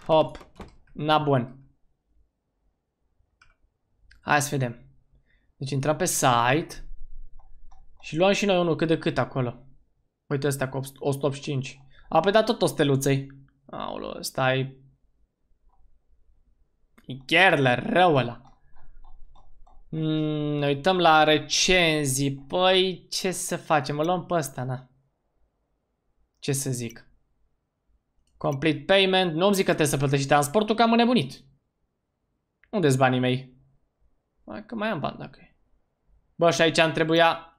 Hop. Na bun. Hai să vedem. Deci intrăm pe site. Și luăm și noi unul cât de cât acolo. Uite ăsta cu 185. A, pe păi, da tot o steluței. Aolo, ăsta e... la rău ăla. Mm, uităm la recenzii. Păi, ce să facem? Mă luăm pe ăsta, na. Ce să zic? Complete payment. Nu-mi zic că trebuie să plătești transportul, că am înnebunit. Unde-s banii mei? Mai că mai am bani dacă e. Bă, și aici îmi trebuia...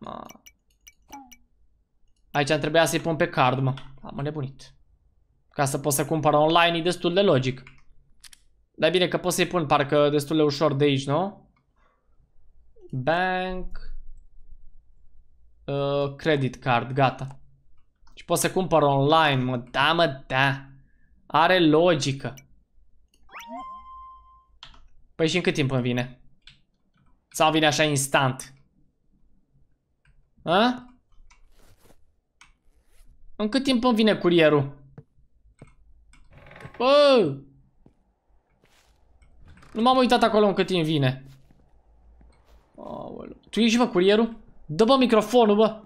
Aici îmi trebuia să-i pun pe card, mă. Am înnebunit. Ca să pot să cumpăr online e destul de logic. Dar bine că pot să-i pun parcă destul de ușor de aici, nu? Bank... Uh, credit card, gata pot să cumpăr online, mă, da, mă, da. Are logică. Păi și în cât timp îmi vine? Sau vine așa instant? A? În cât timp îmi vine curierul? Bă! Nu m-am uitat acolo în cât timp vine. Aoleu. Tu ești, bă, curierul? Dă, bă, microfonul, bă!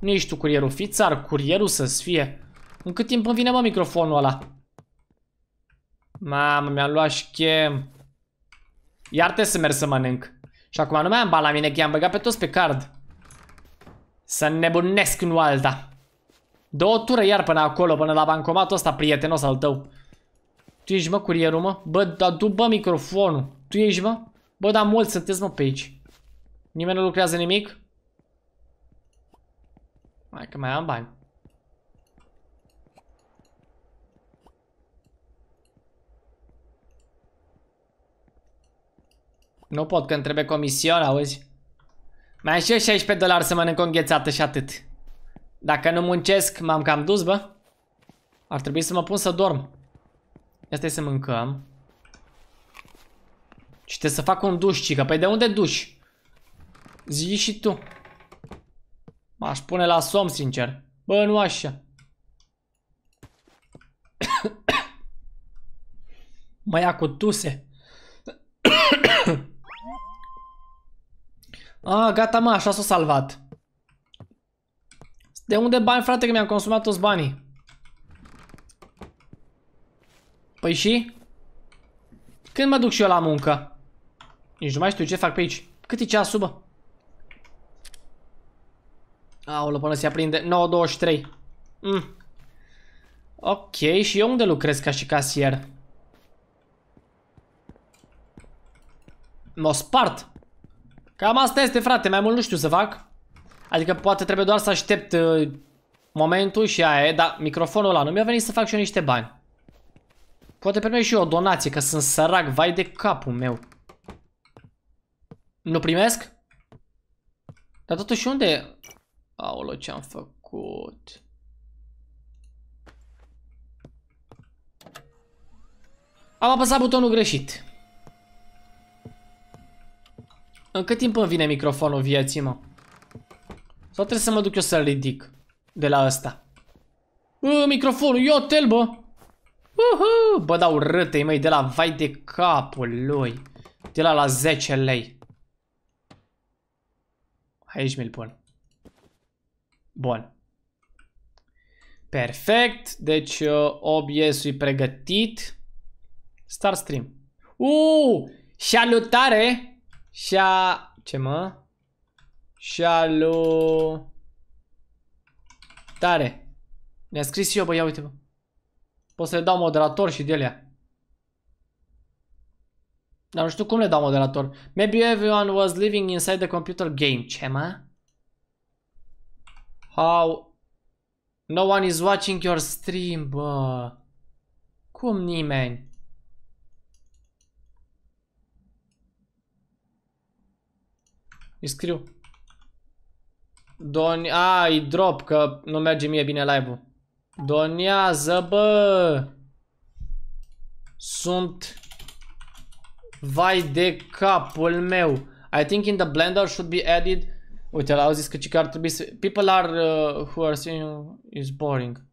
Nu ești tu curierul, fii țar, curierul să-ți fie. În cât timp îmi vine, mă, microfonul ăla? Mamă, mi-am luat chem. Iar trebuie să merg să mănânc. Și acum nu mai am bani la mine, că i-am băgat pe toți pe card. Să nebunesc în alta. Două tură iar până acolo, până la bancomatul ăsta prietenos al tău. Tu ești, mă, curierul, mă? Bă, dar du, bă, microfonul. Tu ești, mă? Bă, dar mulți sunteți, mă, pe aici. Nimeni nu lucrează nimic? Hai că mai am bani. Nu pot, că întrebe trebuie comision, auzi? Mai am și eu 16 dolari să mănânc o înghețată și atât. Dacă nu muncesc, m-am cam dus, bă. Ar trebui să mă pun să dorm. Asta e să mâncăm. Și trebuie să fac un duș, cică. Păi de unde duș? Zici și tu. M-aș pune la somn, sincer. Bă, nu așa. mă ia cu tuse. A, gata mă, așa s-a salvat. De unde bani, frate, că mi-am consumat toți banii? Păi și? Când mă duc și eu la muncă? Nici nu mai știu ce fac pe aici. Cât e ceasul, bă? Aolo, până se aprinde. 9.23. Mm. Ok, și eu unde lucrez ca și casier? Mă spart. Cam asta este, frate. Mai mult nu știu să fac. Adică poate trebuie doar să aștept uh, momentul și aia dar microfonul ăla nu mi-a venit să fac și eu niște bani. Poate primești și eu o donație, că sunt sărac, vai de capul meu. Nu primesc? Dar totuși unde... Aolo, ce-am făcut? Am apăsat butonul greșit. În cât timp îmi vine microfonul vieții, mă? Sau trebuie să mă duc eu să-l ridic de la ăsta? Bă, microfonul, eu tel, bă! -huh, bă, dau râtei, măi, de la vai de capul lui. De la la 10 lei. Aici mi-l pun. Bun. Perfect. Deci uh, OBS-ul e pregătit. Start stream. Uuu! Salutare! Șa... Ce mă? Salu... Tare. a scris eu, bă, ia uite, bă. Pot să le dau moderator și de alea. Dar nu știu cum le dau moderator. Maybe everyone was living inside the computer game. Ce, mă? How? No one is watching your stream, bă. Cum nimeni? Îi scriu. Doni... A, îi drop, că nu merge mie bine live-ul. Donează, bă! Sunt... Vai de capul meu. I think in the blender should be added Uite, l au zis că ce ar trebui să... People are uh, who are seeing is boring.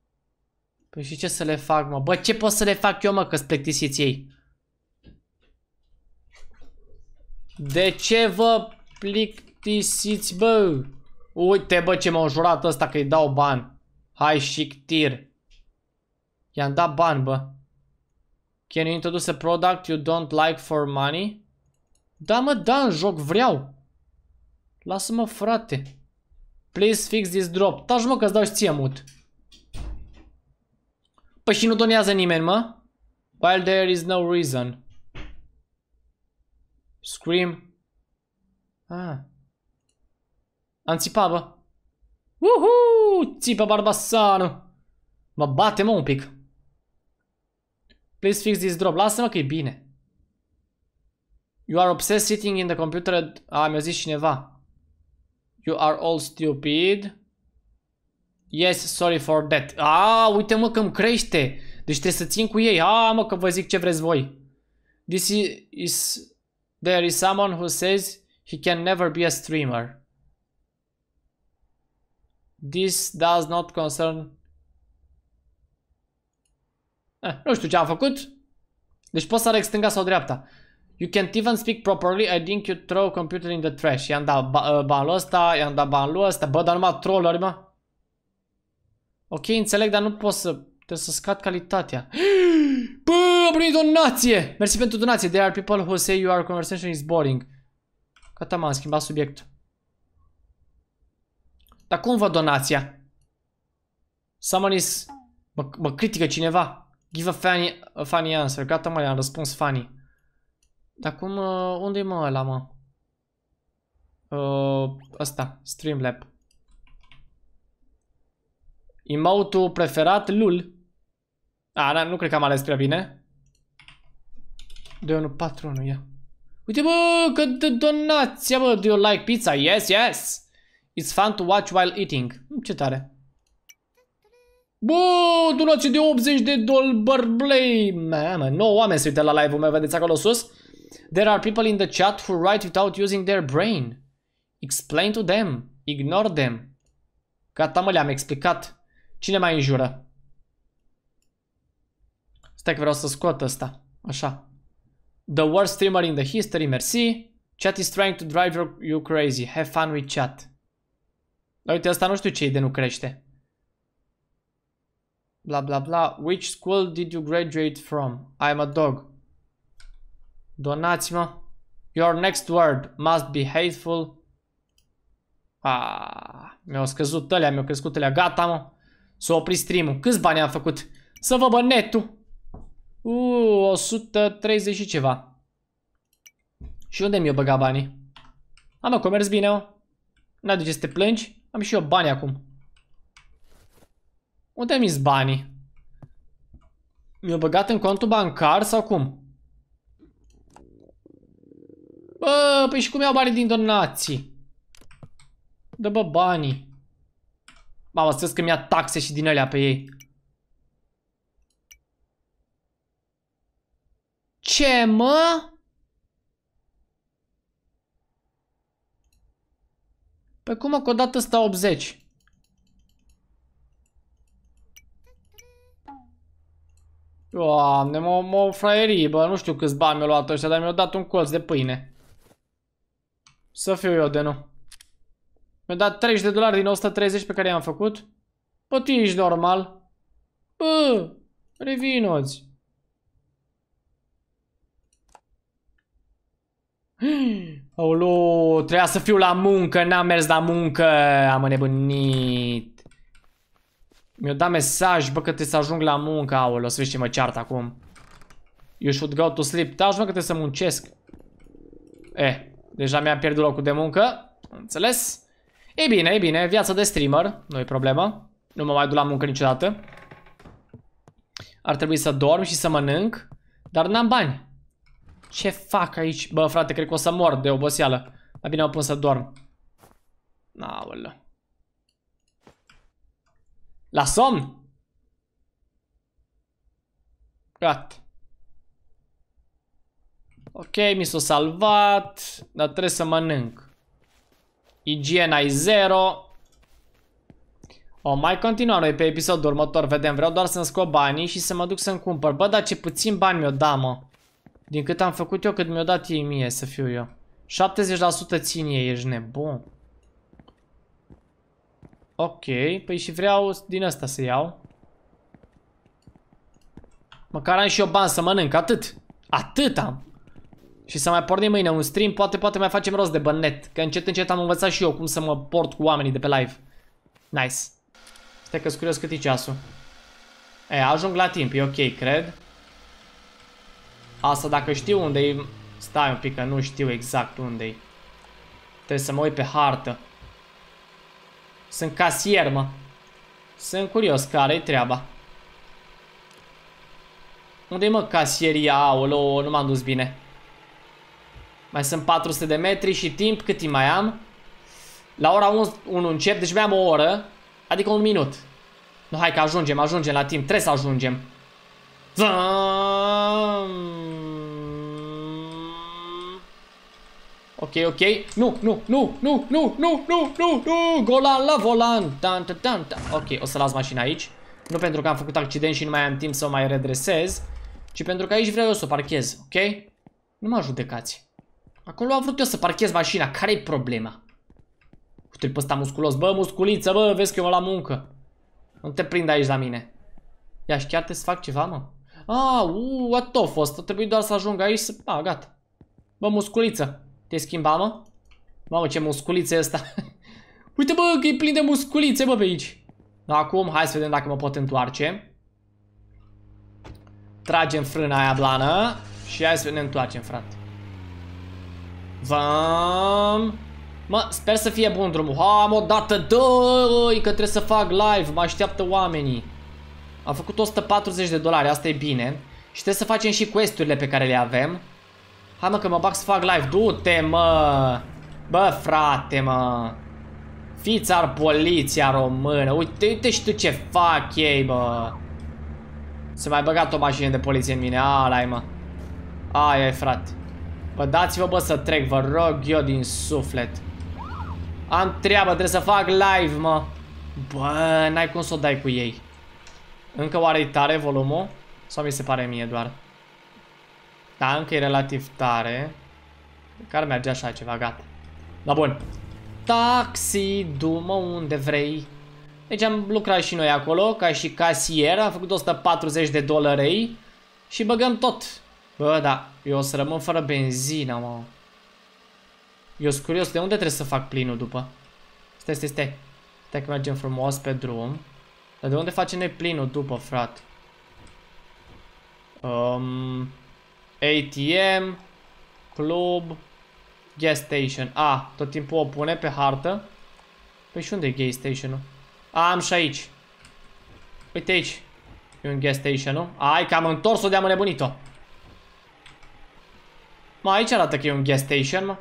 Păi și ce să le fac, mă? Bă, ce pot să le fac eu, mă, că-s plictisiți ei? De ce vă plictisiți, bă? Uite, bă, ce m-au jurat ăsta că-i dau bani. Hai, șictir. I-am dat bani, bă. Can you introduce a product you don't like for money? Da, mă, da, în joc, vreau. Lasă-mă, frate. Please fix this drop. Taci, mă, că-ți dau și ție mut. Păi și nu donează nimeni, mă? While there is no reason. Scream. Ah. Am țipat, bă. Uhuu! Țipă barbasanu. Mă bate, mă, un pic. Please fix this drop. Lasă-mă că e bine. You are obsessed sitting in the computer A, ah, mi-a zis cineva. You are all stupid. Yes, sorry for that. Ah, uite mă că îmi crește. Deci trebuie să țin cu ei. Ah, mă că vă zic ce vreți voi. This is, is there is someone who says he can never be a streamer. This does not concern... Eh, nu știu ce am făcut. Deci pot să aleg stânga sau dreapta. You can't even speak properly, I think you throw computer in the trash. I-am dat ba uh, banul ăsta, i-am dat banul ăsta, bă, dar numai trolluri, mă. Ok, înțeleg, dar nu pot să... Trebuie să scad calitatea. *gasps* Bă, am primit donație! Mersi pentru donație. There are people who say your conversation is boring. Gata, m-am schimbat subiectul. Dar cum văd donația? Someone is... Mă, mă critică cineva. Give a funny, a funny answer. Gata, mă, i-am răspuns funny. Dar cum, uh, unde-i mă ăla, mă? Uh, ăsta, Streamlab. Emote-ul preferat, LUL. A, ah, nu cred că am ales prea bine. 2, 1, 4, 1, ia. Uite, bă, cât de donați, ia, bă, do you like pizza? Yes, yes! It's fun to watch while eating. Mm, ce tare. Bă, donații de 80 de dolari, blei. Mamă, 9 oameni se uită la live-ul meu, vedeți acolo sus? There are people in the chat who write without using their brain. Explain to them. Ignore them. Gata mă, le-am explicat. Cine mai înjură? Stai că vreau să scot ăsta. Așa. The worst streamer in the history, Merci. Chat is trying to drive you crazy. Have fun with chat. Uite, asta nu știu ce de nu crește. Bla bla bla. Which school did you graduate from? I'm a dog. Donați-mă. Your next word must be hateful. Ah, mi-au scăzut alea, mi-au crescut alea. Gata, mă. S-a oprit stream-ul. Câți bani am făcut? Să vă bă netul. Uuu, 130 și ceva. Și unde mi-o băga banii? Am mă, că mers bine, mă. n ce să te plângi. Am și eu bani acum. Unde mi-s banii? Mi-o băgat în contul bancar sau cum? Bă, păi și cum iau banii din donații? Dă bă banii. Mamă, să că mi-a taxe și din alea pe ei. Ce mă? Păi cum că odată sta 80? Doamne, mă, mă fraierii, bă, nu știu câți bani mi-au luat ăștia, dar mi-au dat un colț de pâine. Să fiu eu de nu. Mi-a dat 30 de dolari din 130 pe care i-am făcut. Bă, tu ești normal. Bă, revinoți. *gasps* Aolo, trebuia să fiu la muncă, n-am mers la muncă, am înnebunit. Mi-a dat mesaj, bă, că trebuie să ajung la muncă, aolo, să vezi ce mă ceartă acum. You should go to sleep, da, mă, că trebuie să muncesc. Eh, Deja mi-am pierdut locul de muncă. Înțeles? E bine, e bine, viața de streamer, nu e problemă. Nu mă mai duc la muncă niciodată. Ar trebui să dorm și să mănânc, dar n-am bani. Ce fac aici? Bă, frate, cred că o să mor de oboseală. Mai bine mă pun să dorm. Aolă. La somn? Gata. Ok, mi s-a salvat, dar trebuie să mănânc. Igiena e zero. O mai continuăm noi pe episodul următor, vedem. Vreau doar să-mi scop banii și să mă duc să-mi cumpăr. Bă, dar ce puțin bani mi-o da, mă. Din cât am făcut eu, cât mi-o dat ei mie, să fiu eu. 70% țin ei, ești nebun. Ok, păi și vreau din asta să iau. Măcar am și eu bani să mănânc, atât. Atât am. Și să mai pornim mâine un stream, poate, poate mai facem rost de bănet. Că încet, încet am învățat și eu cum să mă port cu oamenii de pe live. Nice. Stai că-s curios cât e ceasul. E, ajung la timp, e ok, cred. Asta dacă știu unde e... Stai un pic, că nu știu exact unde e. Trebuie să mă uit pe hartă. Sunt casier, mă. Sunt curios care-i treaba. Unde-i mă casieria? Aolo, nu m-am dus bine. Mai sunt 400 de metri și timp cât timp mai am. La ora 1, 1 încep, deci mai am o oră, adică un minut. Nu, hai că ajungem, ajungem la timp, trebuie să ajungem. Ok, ok. Nu, nu, nu, nu, nu, nu, nu, nu, nu, golan la volan. Dan, dan, dan, dan. Ok, o să las mașina aici. Nu pentru că am făcut accident și nu mai am timp să o mai redresez, ci pentru că aici vreau eu să o parchez, ok? Nu mă judecați. Acolo am vrut eu să parchez mașina. Care-i problema? Uite-l pe ăsta musculos. Bă, musculiță, bă, vezi că eu mă la muncă. Nu te prind aici la mine. Ia, și chiar te să fac ceva, mă? A, ah, uu, atât a fost. A trebuit doar să ajung aici să... A, ah, gata. Bă, musculiță. Te schimba, mă? Mamă, ce musculiță e ăsta. *laughs* Uite, bă, că e plin de musculițe, bă, pe aici. Da, acum, hai să vedem dacă mă pot întoarce. Tragem frâna aia blană și hai să ne întoarcem, frate. Vam. Mă, sper să fie bun drumul. Am o dată, doi, că trebuie să fac live. Mă așteaptă oamenii. Am făcut 140 de dolari, asta e bine. Și trebuie să facem și questurile pe care le avem. Hai mă că mă bag să fac live. Du-te, mă! Bă, frate, mă! Fiți poliția română. Uite, uite și tu ce fac ei, bă! Se mai băgat o mașină de poliție în mine. Ala-i, mă! Aia e, frate. Bă, dați-vă, bă, să trec, vă rog eu din suflet. Am treabă, trebuie să fac live, mă. Bă, n-ai cum să o dai cu ei. Încă oare e tare volumul? Sau mi se pare mie doar? Da, încă e relativ tare. Care merge așa ceva, gata. La da, bun. Taxi, du-mă unde vrei. Deci am lucrat și noi acolo, ca și casier, am făcut 140 de dolari și băgăm tot. Bă, da, eu o să rămân fără benzină, mă. Eu sunt curios, de unde trebuie să fac plinul după? Stai, stai, stai. Stai că mergem frumos pe drum. Dar de unde facem noi plinul după, frat? Um, ATM, club, gas station. A, ah, tot timpul o pune pe hartă. Păi și unde e gas station-ul? A, am și aici. Uite aici. E un gas station-ul. Ai, că am întors-o de-am înnebunit-o. Mă, aici arată că e un gas station, mă.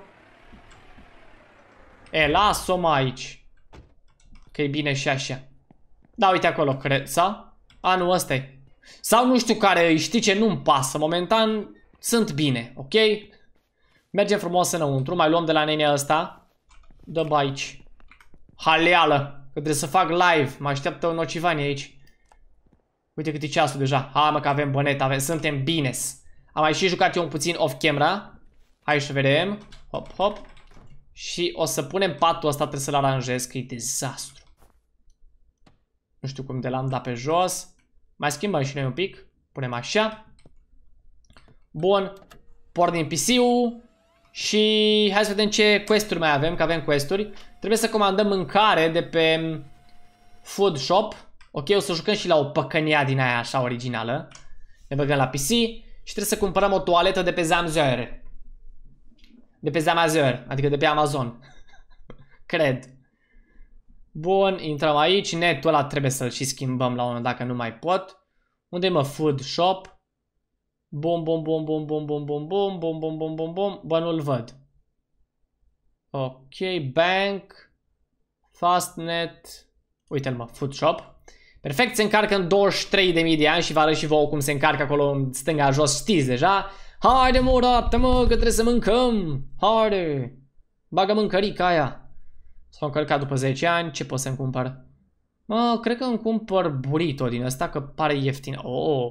E, las-o mă aici. Că e bine și așa. Da, uite acolo, cred, sau? A, nu, ăsta -i. Sau nu știu care știi ce nu-mi pasă. Momentan sunt bine, ok? Mergem frumos înăuntru, mai luăm de la nenea ăsta. Dă aici. Haleală, că trebuie să fac live. Mă așteaptă un ocivani aici. Uite cât e ceasul deja. Ha, mă, că avem bănet, avem, suntem bines. Am mai și jucat eu un puțin off-camera. Hai să vedem. Hop, hop. Și o să punem patul ăsta, trebuie să-l aranjez, că e dezastru. Nu știu cum de l-am dat pe jos. Mai schimbăm și noi un pic. Punem așa. Bun. Pornim PC-ul. Și hai să vedem ce questuri mai avem, că avem questuri. Trebuie să comandăm mâncare de pe Food Shop. Ok, o să jucăm și la o păcănea din aia așa originală. Ne băgăm la PC și trebuie să cumpărăm o toaletă de pe Zamzor. De pe Zamazor, adică de pe Amazon. Cred. Bun, intrăm aici. Netul ăla trebuie să-l și schimbăm la unul dacă nu mai pot. unde mă? Food shop. Bum, bum, bum, bum, bum, bum, bum, bum, bum, bum, bum, bum, bum. Bă, nu-l văd. Ok, bank. Fastnet. Uite-l mă, food shop. Perfect, se încarcă în 23.000 de ani și vă arăt și vouă cum se încarcă acolo în stânga jos, știți deja. Haide mă, rapte mă, că trebuie să mâncăm! Haide! Bagă mâncărica aia! s a încărcat după 10 ani, ce pot să-mi cumpăr? Mă, cred că îmi cumpăr burrito din ăsta, că pare ieftin. Oh!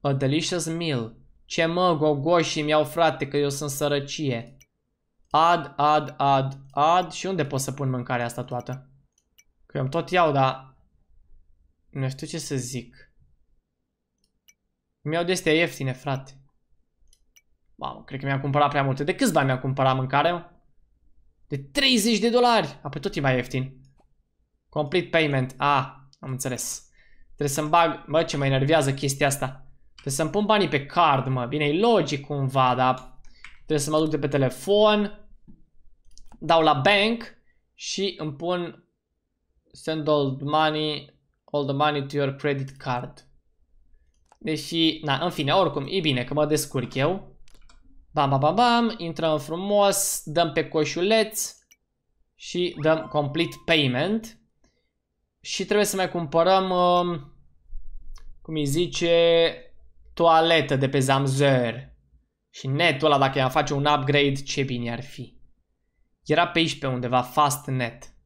A delicious meal. Ce mă, gogoșii mi-au frate, că eu sunt sărăcie. Ad, ad, ad, ad. Și unde pot să pun mâncarea asta toată? Că eu tot iau, dar nu știu ce să zic. Mi-au de astea ieftine, frate. Mamă, cred că mi-am cumpărat prea multe. De câți bani mi-am cumpărat mâncare? De 30 de dolari. A, pe tot e mai ieftin. Complete payment. A, ah, am înțeles. Trebuie să-mi bag... Bă, ce mă enervează chestia asta. Trebuie să-mi pun banii pe card, mă. Bine, e logic cumva, dar... Trebuie să mă duc de pe telefon. Dau la bank. Și îmi pun... Send old money all the money to your credit card. Deși, na, în fine, oricum, e bine că mă descurc eu. Bam, bam, bam, bam, intrăm frumos, dăm pe coșuleț și dăm complete payment. Și trebuie să mai cumpărăm, um, cum îi zice, toaletă de pe Zamzer. Și netul ăla, dacă i-am face un upgrade, ce bine ar fi. Era pe aici pe undeva, fast net.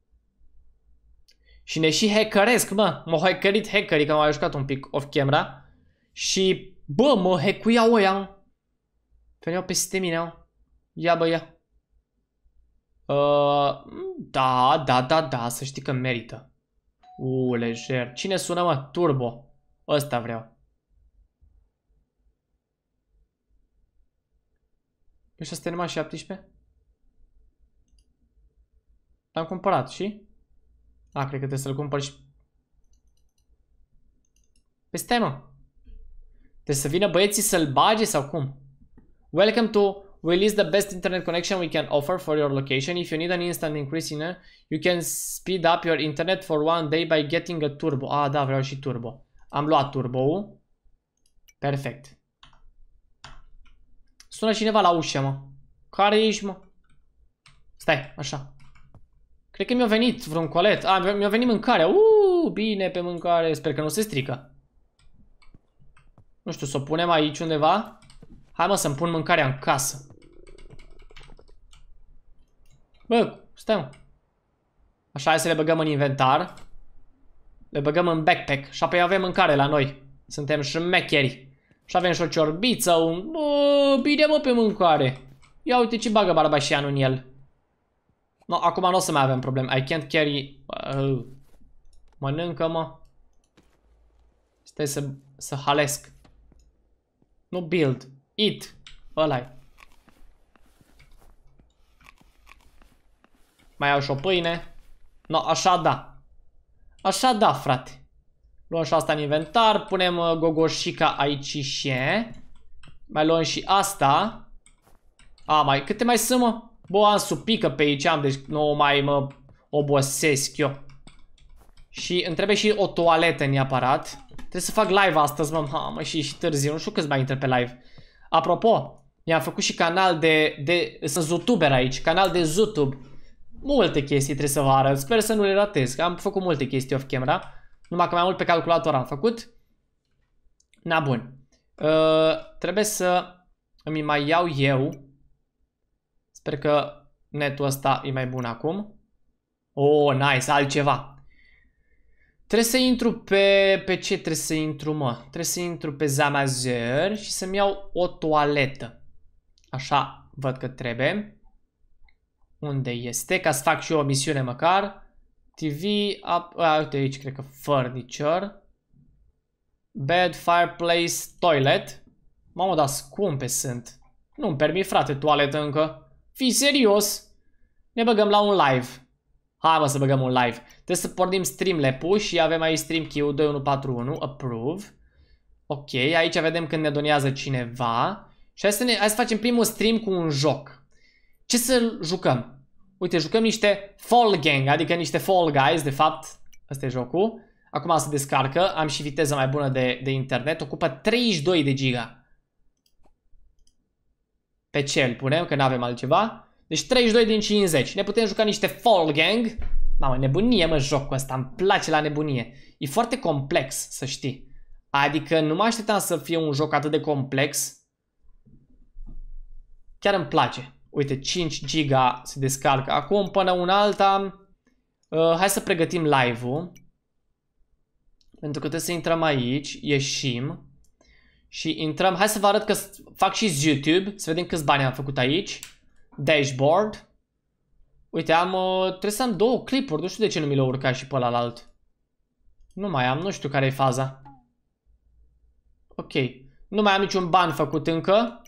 Și ne și hackeresc, mă. M-au hackerit hackerii, că m-au jucat un pic off-camera. Și, bă, mă oia, mă. Veneau peste mine, Ia, bă, ia. Uh, da, da, da, da, să știi că merită. U, lejer. Cine sună, mă? Turbo. Ăsta vreau. Păi asta e numai 17? L-am cumpărat și? A, cred că trebuie să-l cumpăr și... Păi stai, mă. Trebuie să vină băieții să-l bage sau cum? Welcome to We list the best internet connection we can offer for your location. If you need an instant increase in it, you can speed up your internet for one day by getting a turbo. Ah, da, vreau și turbo. Am luat turbo-ul. Perfect. Sună cineva la ușă, mă. Care ești, mă? Stai, așa. Cred că mi-a venit vreun colet. A, mi-a venit mâncarea. Uuu, bine pe mâncare. Sper că nu se strică. Nu știu, să o punem aici undeva. Hai mă să-mi pun mâncarea în casă. Bă, stai mă. Așa, hai să le băgăm în inventar. Le băgăm în backpack și apoi avem mâncare la noi. Suntem șmecheri. Și avem și o ciorbiță, un... Bă, bine mă pe mâncare. Ia uite ce bagă barbașianul în el. No, acum nu o să mai avem probleme. I can't carry... Uh, mănâncă, mă. Stai să, să halesc. Nu build. Eat. ăla -i. Mai iau și o pâine. No, așa da. Așa da, frate. Luăm și asta în inventar. Punem uh, gogoșica aici și... Mai luăm și asta. A, mai... Câte mai sunt, mă? Bă, am supică pe aici, am, deci nu mai mă obosesc eu. Și îmi trebuie și o toaletă neapărat. Trebuie să fac live astăzi, mă, mamă, și, și târziu, nu știu câți mai intră pe live. Apropo, mi-am făcut și canal de, de, sunt youtuber aici, canal de YouTube. Multe chestii trebuie să vă arăt, sper să nu le ratez, am făcut multe chestii off-camera. Numai că mai mult pe calculator am făcut. Na bun. Uh, trebuie să îmi mai iau eu Sper că netul ăsta e mai bun acum. Oh, nice, altceva. Trebuie să intru pe... pe ce trebuie să intru, mă? Trebuie să intru pe Zamazer și să-mi iau o toaletă. Așa, văd că trebuie. Unde este? Ca să fac și eu o misiune măcar. TV, up, a, uite aici, cred că furniture. Bed, fireplace, toilet. Mamă, dar scumpe sunt. Nu-mi permit, frate, toaletă încă. Fii serios! Ne băgăm la un live. Hai mă să băgăm un live. Trebuie să pornim stream ul și avem aici streamq 2141, approve. Ok, aici vedem când ne donează cineva. Și hai să, ne, hai să facem primul stream cu un joc. Ce să jucăm? Uite, jucăm niște Fall Gang, adică niște Fall Guys, de fapt, ăsta e jocul. Acum se descarcă, am și viteză mai bună de, de internet, ocupă 32 de giga. Pe ce îl punem? Că nu avem altceva. Deci 32 din 50. Ne putem juca niște Fall Gang. Mamă, nebunie, mă, cu ăsta. Îmi place la nebunie. E foarte complex, să știi. Adică nu mă așteptam să fie un joc atât de complex. Chiar îmi place. Uite, 5 giga se descarcă. Acum, până un alta, uh, hai să pregătim live-ul. Pentru că trebuie să intrăm aici, ieșim. Și intrăm, hai să vă arăt că fac și YouTube, să vedem câți bani am făcut aici. Dashboard. Uite, am, uh, trebuie să am două clipuri, nu știu de ce nu mi le urca și pe alalt. Nu mai am, nu știu care e faza. Ok, nu mai am niciun ban făcut încă.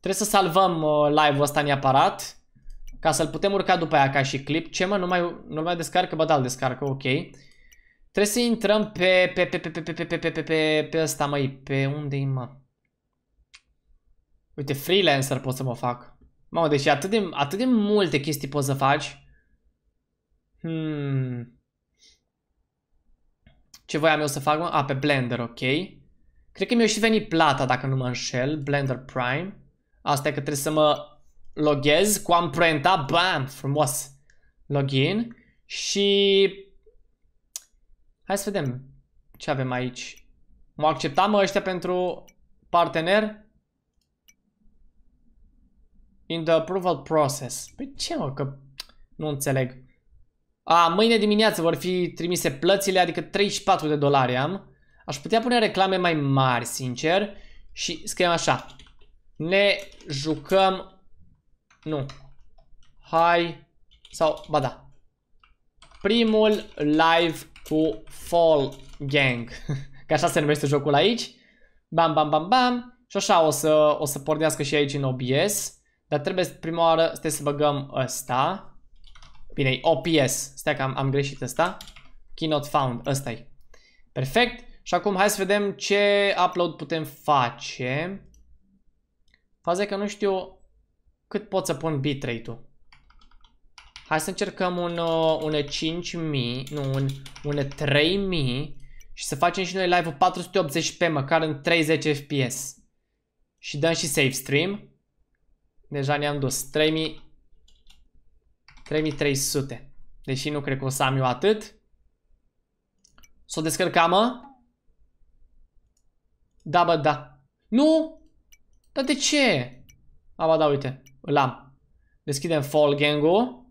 Trebuie să salvăm uh, live-ul ăsta neapărat, aparat. Ca să-l putem urca după aia ca și clip. Ce mă, nu mai, nu mai descarcă? Ba da, descarcă, ok. Trebuie să intrăm pe, pe, pe, pe, pe, pe, pe, pe, pe, pe, pe, pe ăsta, măi, pe unde e, mă? Uite, freelancer pot să mă fac. Mă, deci atât de, atât de multe chestii poți să faci. Hmm. Ce voiam eu să fac, mă? A, pe Blender, ok. Cred că mi-a și venit plata, dacă nu mă înșel, Blender Prime. Asta e că trebuie să mă loghez cu amprenta, bam, frumos. Login. Și Hai să vedem ce avem aici. M-au acceptat mă ăștia pentru partener? In the approval process. Păi ce mă, că nu înțeleg. A, mâine dimineață vor fi trimise plățile, adică 34 de dolari am. Aș putea pune reclame mai mari, sincer. Și scriem așa. Ne jucăm... Nu. Hai... Sau, ba da. Primul live cu Fall Gang. *laughs* Că așa se numește jocul aici. Bam, bam, bam, bam. Și așa o să, o să pornească și aici în OBS. Dar trebuie prima oară stai să băgăm ăsta. Bine, e OPS. Stai că am, am greșit ăsta. Keynote found. ăsta e. Perfect. Și acum hai să vedem ce upload putem face. Faza că nu știu cât pot să pun bitrate-ul. Hai să încercăm un, uh, un 5.000, nu, un, un 3.000 și să facem și noi live-ul 480p, măcar în 30 fps. Și dăm și save stream. Deja ne-am dus. 3000, 3300. Deși nu cred că o să am eu atât. Să o descărcam, mă? Da, bă, da. Nu! Dar de ce? A, bă, da, uite. Îl am. Deschidem Fall Gang-ul.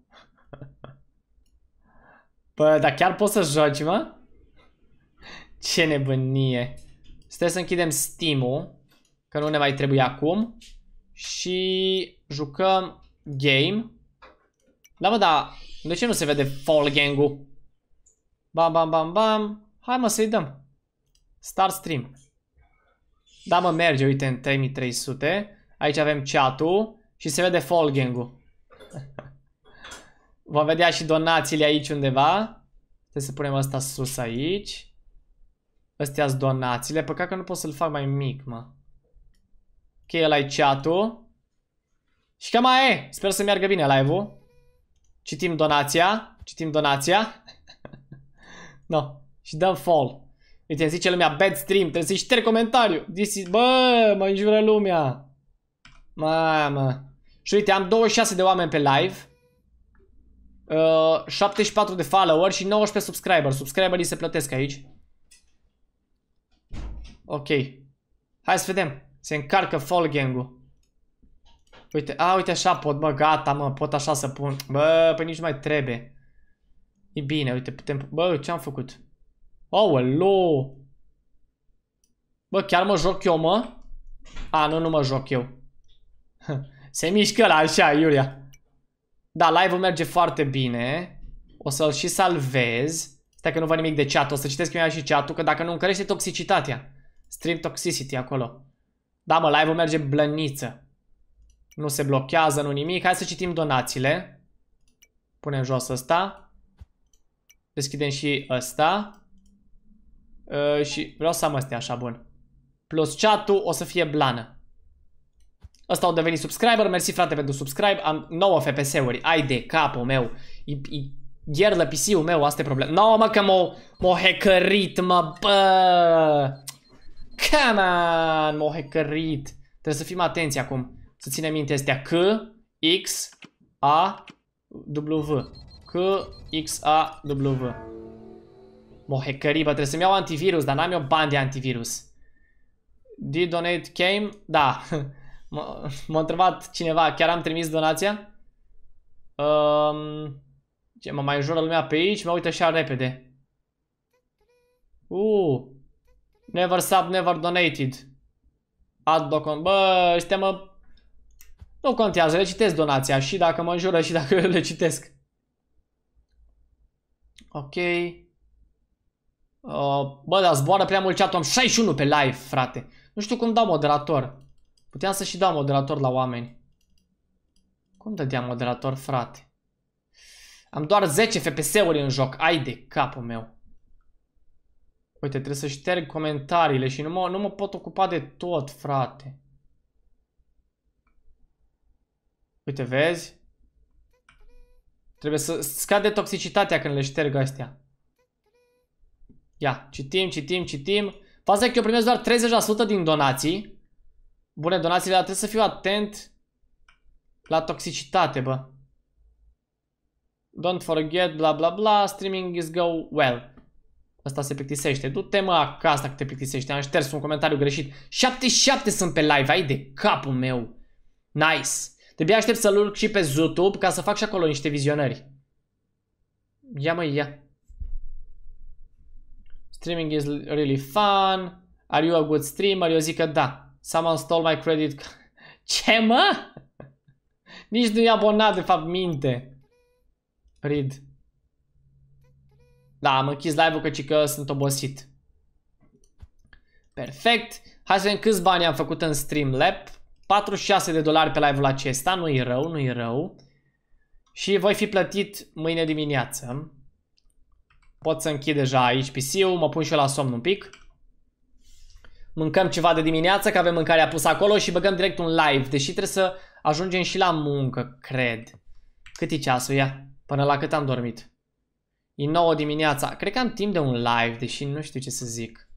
Bă, dar chiar poți să joci, mă? Ce nebunie. Stai să închidem Steam-ul, că nu ne mai trebuie acum. Și jucăm game. Da, mă, da, de ce nu se vede Fall Gang-ul? Bam, bam, bam, bam. Hai, mă, să-i dăm. Start stream. Da, mă, merge, uite, în 3300. Aici avem chat-ul și se vede Fall Gang-ul. *laughs* Vom vedea și donațiile aici undeva. Trebuie să punem asta sus aici. Astea sunt donațiile. Păcat că nu pot să-l fac mai mic, mă. Ok, ăla e chat -ul. Și cam aia e. Sper să meargă bine live-ul. Citim donația. Citim donația. *laughs* no. Și dăm fall. Uite, zice lumea, bad stream, trebuie să-i șterg comentariu. This is... Bă, mă înjură lumea. Mamă. Și uite, am 26 de oameni pe live. Uh, 74 de follower și 19 subscriber. Subscriberii se plătesc aici. Ok. Hai să vedem. Se încarcă fall gang-ul. Uite, a, uite așa pot, bă, gata, mă, pot așa să pun. Bă, pe păi nici nu mai trebuie. E bine, uite, putem... Bă, ce-am făcut? Aoleu! Bă, chiar mă joc eu, mă? A, nu, nu mă joc eu. *laughs* Se mișcă la așa, Iulia. Da, live-ul merge foarte bine. O să-l și salvez. Stai că nu văd nimic de chat. O să citesc eu și chat că dacă nu încărește toxicitatea. Stream toxicity acolo. Da, mă, live-ul merge blăniță. Nu se blochează, nu nimic. Hai să citim donațiile. Punem jos ăsta. Deschidem și ăsta. Uh, și vreau să am astea așa bun. Plus chat o să fie blană. Ăsta au devenit subscriber, mersi frate pentru subscribe, am 9 FPS-uri, ai de capul meu, I, I, la PC-ul meu, asta e problema. No, mă, că m o m-o hackerit, mă, bă! Come on, m o hackerit. Trebuie să fim atenți acum, să ținem minte astea C, X, A, W. C, X, A, W. m o hackerit, bă, trebuie să-mi iau antivirus, dar n-am eu bani de antivirus. Did donate came? Da. *laughs* M-a întrebat cineva, chiar am trimis donația? Um, ce, mă mai înjură lumea pe aici, mă uită așa repede. Uh, never sub, never donated. docon. Bă, ăștia mă... Nu contează, le citesc donația și dacă mă înjură și dacă *laughs* le citesc. Ok. Uh, bă, dar zboară prea mult chat, am 61 pe live, frate. Nu știu cum dau moderator. Puteam să și dau moderator la oameni. Cum dădeam moderator, frate? Am doar 10 FPS-uri în joc. Ai de capul meu. Uite, trebuie să șterg comentariile și nu mă, nu mă pot ocupa de tot, frate. Uite, vezi? Trebuie să scade toxicitatea când le șterg astea. Ia, citim, citim, citim. Faza e că eu primesc doar 30% din donații bune donațiile, dar trebuie să fiu atent la toxicitate, bă. Don't forget, bla bla bla, streaming is go well. Asta se plictisește. Du-te mă acasă dacă te plictisește. Am șters un comentariu greșit. 77 sunt pe live, ai de capul meu. Nice. Trebuie aștept să-l urc și pe YouTube ca să fac și acolo niște vizionări. Ia mă, ia. Streaming is really fun. Are you a good streamer? Eu zic că da. Someone stole my credit *laughs* Ce mă? Nici nu e abonat, de fapt, minte. Read. Da, am închis live-ul că, că sunt obosit. Perfect. Hai să vedem câți bani am făcut în stream. Streamlab. 46 de dolari pe live-ul acesta. Nu-i rău, nu-i rău. Și voi fi plătit mâine dimineață. Pot să închid deja aici PC-ul, mă pun și eu la somn un pic mâncăm ceva de dimineață, că avem mâncarea pusă acolo și băgăm direct un live, deși trebuie să ajungem și la muncă, cred. Cât e ceasul, ia? Până la cât am dormit? E 9 dimineața. Cred că am timp de un live, deși nu știu ce să zic.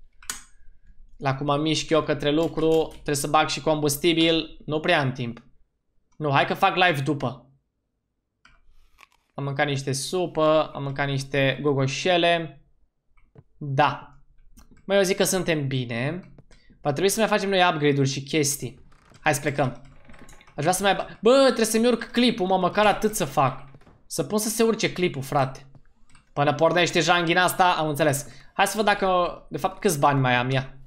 La cum am mișc eu către lucru, trebuie să bag și combustibil, nu prea am timp. Nu, hai că fac live după. Am mâncat niște supă, am mâncat niște gogoșele. Da. Mai eu zic că suntem bine. Va trebui să mai facem noi upgrade-uri și chestii. Hai să plecăm. Aș vrea să mai... Bă, trebuie să-mi urc clipul, mă, măcar atât să fac. Să pun să se urce clipul, frate. Până pornește janghina asta, am înțeles. Hai să văd dacă... De fapt, câți bani mai am, ia.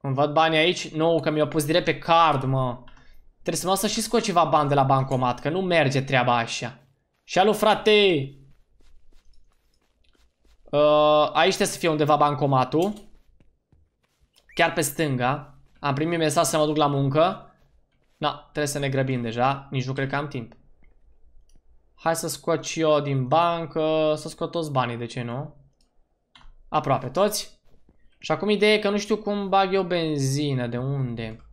Îmi văd banii aici? Nu, no, că mi-au pus direct pe card, mă. Trebuie să mă să și scot ceva bani de la bancomat, că nu merge treaba așa. Și alu, frate! Uh, aici trebuie să fie undeva bancomatul chiar pe stânga. Am primit mesaj să mă duc la muncă. Da, trebuie să ne grăbim deja, nici nu cred că am timp. Hai să scot și eu din bancă, să scot toți banii, de ce nu? Aproape toți. Și acum ideea e că nu știu cum bag eu benzină, de unde?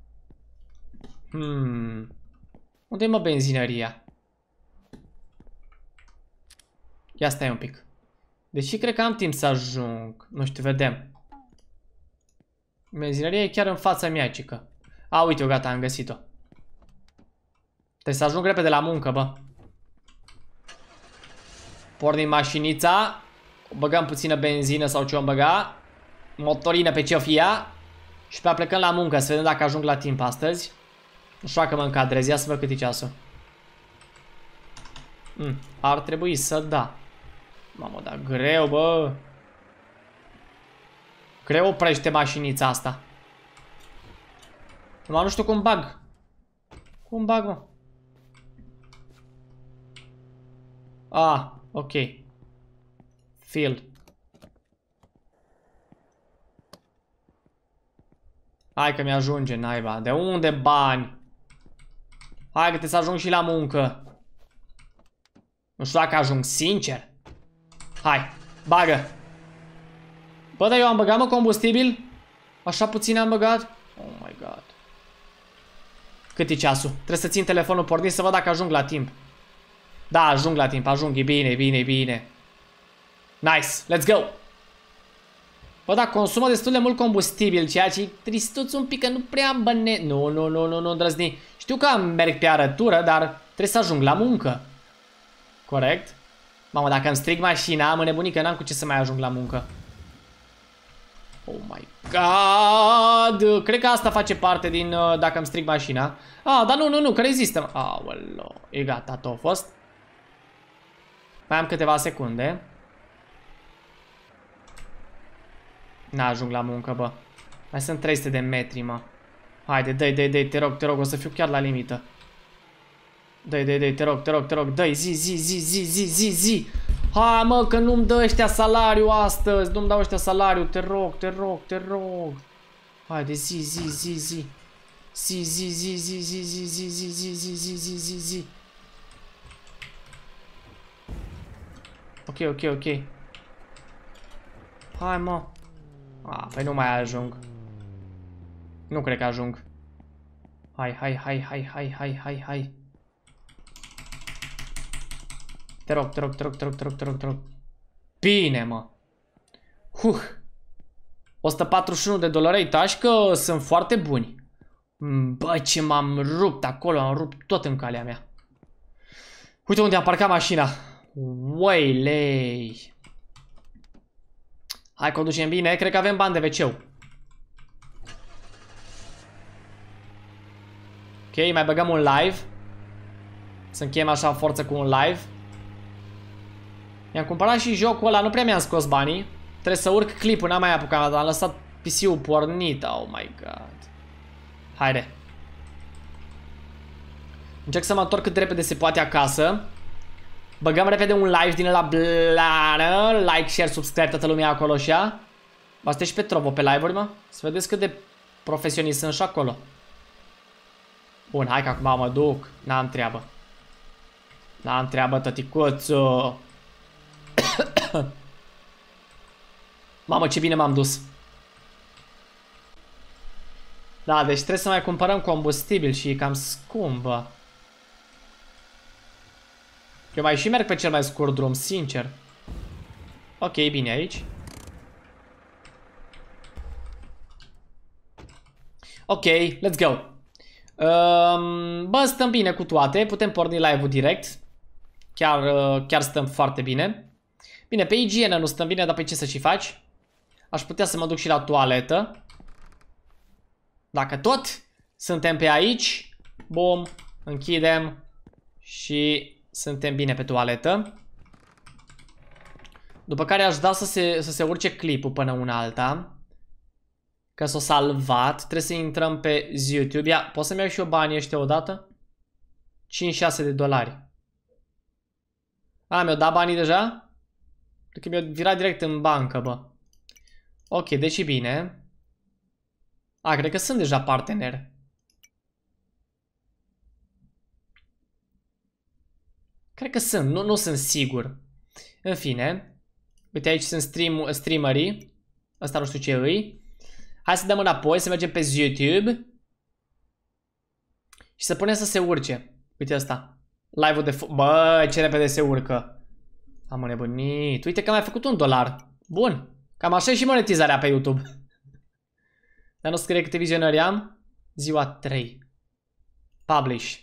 Hmm. Unde i mă benzinăria? Ia stai un pic. Deși cred că am timp să ajung. Nu știu, vedem. Benzinăria e chiar în fața mea, cică. A, uite-o, gata, am găsit-o. Trebuie să ajung repede la muncă, bă. Pornim mașinița. Băgăm puțină benzină sau ce-o băga. Motorină pe ce-o fia. Și pe plecăm la muncă, să vedem dacă ajung la timp astăzi. Nu știu dacă mă încadrez, ia să văd cât e ceasul. Mm, ar trebui să da. Mamă, da greu, bă. Creu oprește mașinița asta. Nu nu știu cum bag. Cum bag, mă? Ah, ok. Field. Hai că mi-ajunge, naiba. De unde bani? Hai că te să ajung și la muncă. Nu știu dacă ajung sincer. Hai, bagă! Bă, dar eu am băgat, mă, combustibil? Așa puțin am băgat? Oh my god. Cât e ceasul? Trebuie să țin telefonul pornit să văd dacă ajung la timp. Da, ajung la timp, ajung, e bine, bine, bine. Nice, let's go! Bă, dar consumă destul de mult combustibil, ceea ce tristuț un pic, că nu prea am băne... Nu, nu, nu, nu, nu, îndrăzni. Știu că merg pe arătură, dar trebuie să ajung la muncă. Corect? Mamă, dacă îmi strig mașina, am înnebunit că n-am cu ce să mai ajung la muncă. Oh my god! Cred că asta face parte din uh, dacă îmi stric mașina. Ah, dar nu, nu, nu, că rezistă. Aolo, e gata, tot a fost. Mai am câteva secunde. N-ajung la muncă, bă. Mai sunt 300 de metri, mă. Haide, dă-i, dă dă te rog, te rog, o să fiu chiar la limită. Dă-i, dă-i, dă te rog, te rog, te rog, dă-i, zi, zi, zi, zi, zi, zi, zi. Hai mă, că nu-mi dă ăștia salariu astăzi. Nu-mi dau ăștia salariu. Te rog, te rog, te rog. Haide, zi, zi, zi, zi. Zi, zi, zi, zi, zi, zi, zi, zi, zi, zi, zi, zi, zi, zi. Ok, ok, ok. Hai, mă. A, păi nu mai ajung. Nu cred că ajung. Hai, hai, hai, hai, hai, hai, hai, hai. Te rog, te rog, te rog, te rog, te rog, te rog, te rog. Bine, mă. Huh. 141 de dolari etaș că sunt foarte buni. Mm, bă, ce m-am rupt acolo, am rupt tot în calea mea. Uite unde am parcat mașina. Uelei. Hai, conducem bine. Cred că avem bani de wc Ok, mai băgăm un live. Să încheiem așa forță cu un live. Mi-am cumpărat și jocul ăla, nu prea mi-am scos banii. Trebuie să urc clipul, n-am mai apucat, am lăsat PC-ul pornit, oh my god. Haide. Încerc să mă întorc cât de repede se poate acasă. Băgăm repede un live din la blană, like, share, subscribe, toată lumea acolo și ea. Vă și pe Trovo pe live-uri, mă. Să vedeți cât de profesionist sunt și acolo. Bun, hai că acum mă duc. N-am treabă. N-am treabă, tăticuțu. *coughs* Mamă, ce bine m-am dus. Da, deci trebuie să mai cumpărăm combustibil și e cam scumbă. Eu mai și merg pe cel mai scurt drum, sincer. Ok, bine aici. Ok, let's go. Um, bă, stăm bine cu toate, putem porni live-ul direct. Chiar, uh, chiar stăm foarte bine. Bine, pe igienă nu stăm bine, dar pe ce să și faci? Aș putea să mă duc și la toaletă. Dacă tot suntem pe aici, bom închidem și suntem bine pe toaletă. După care aș da să se, să se urce clipul până una alta. Că s-o salvat. Trebuie să intrăm pe YouTube. Ia, pot să-mi iau și eu banii ăștia odată? 5-6 de dolari. A, mi-au dat banii deja? Pentru că mi-a virat direct în bancă, bă. Ok, deci bine. A, cred că sunt deja parteneri. Cred că sunt, nu, nu sunt sigur. În fine. Uite aici sunt stream streamerii. Asta nu știu ce îi. Hai să dăm înapoi, să mergem pe YouTube. Și să punem să se urce. Uite asta. Live-ul de... Bă, ce repede se urcă. Am nebunit. Uite că am mai făcut un dolar. Bun. Cam așa și monetizarea pe YouTube. *laughs* Dar nu scrie câte vizionări am? Ziua 3. Publish.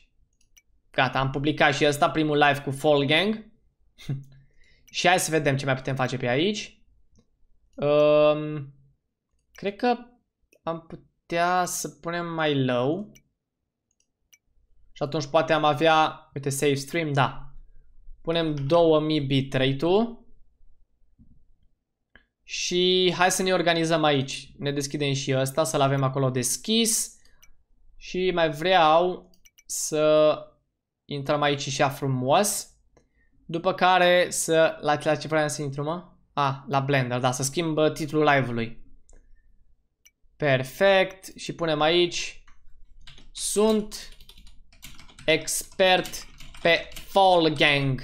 Gata, am publicat și ăsta primul live cu Fall Gang. *laughs* și hai să vedem ce mai putem face pe aici. Um, cred că am putea să punem mai low. Și atunci poate am avea, uite, save stream, da. Punem 2000 bitrate-ul. Și hai să ne organizăm aici. Ne deschidem și ăsta, să-l avem acolo deschis. Și mai vreau să intrăm aici și a frumos. După care să... La, la ce vreau să intru, mă? A, ah, la Blender, da, să schimb uh, titlul live-ului. Perfect. Și punem aici. Sunt expert pe Fall Gang.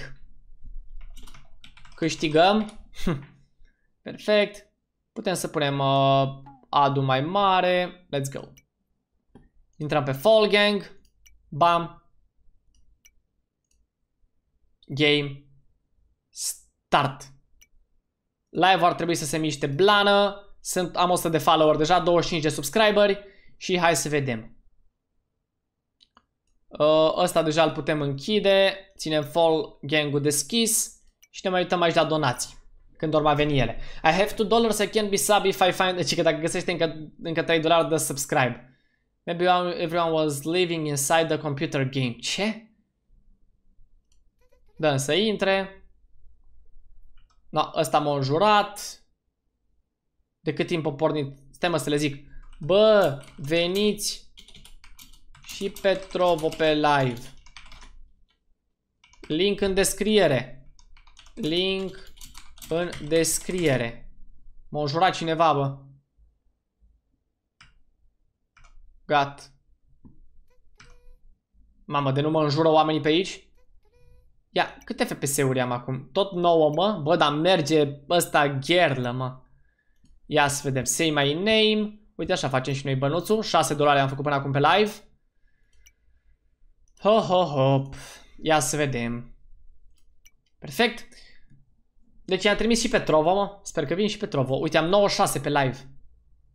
Câștigăm. Hm. Perfect. Putem să punem uh, adu mai mare. Let's go. Intrăm pe Fall Gang. Bam. Game. Start. Live ar trebui să se miște blană. Sunt, am 100 de follower deja, 25 de subscriberi și hai să vedem. Uh, ăsta deja îl putem închide. Ținem fall gang-ul deschis. Și ne mai uităm aici la donații. Când or mai veni ele. I have 2 dollars, I can be sub if I find... Deci că dacă găsești încă, încă 3 dolari, dă subscribe. Maybe everyone was living inside the computer game. Ce? Dăm să intre. No, ăsta m-a înjurat. De cât timp a pornit? Stai mă să le zic. Bă, veniți și pe Trovo pe live. Link în descriere. Link în descriere. M-a jurat cineva, bă. Gat. Mamă, de nu mă înjură oamenii pe aici? Ia, câte FPS-uri am acum? Tot nouă, mă? Bă, dar merge ăsta gherlă, mă. Ia să vedem. Say my name. Uite, așa facem și noi bănuțul. 6 dolari am făcut până acum pe live. Ho, ho, hop. Ia să vedem. Perfect. Deci i-am trimis și pe Trovo, mă. Sper că vin și pe Trovo. Uite, am 96 pe live.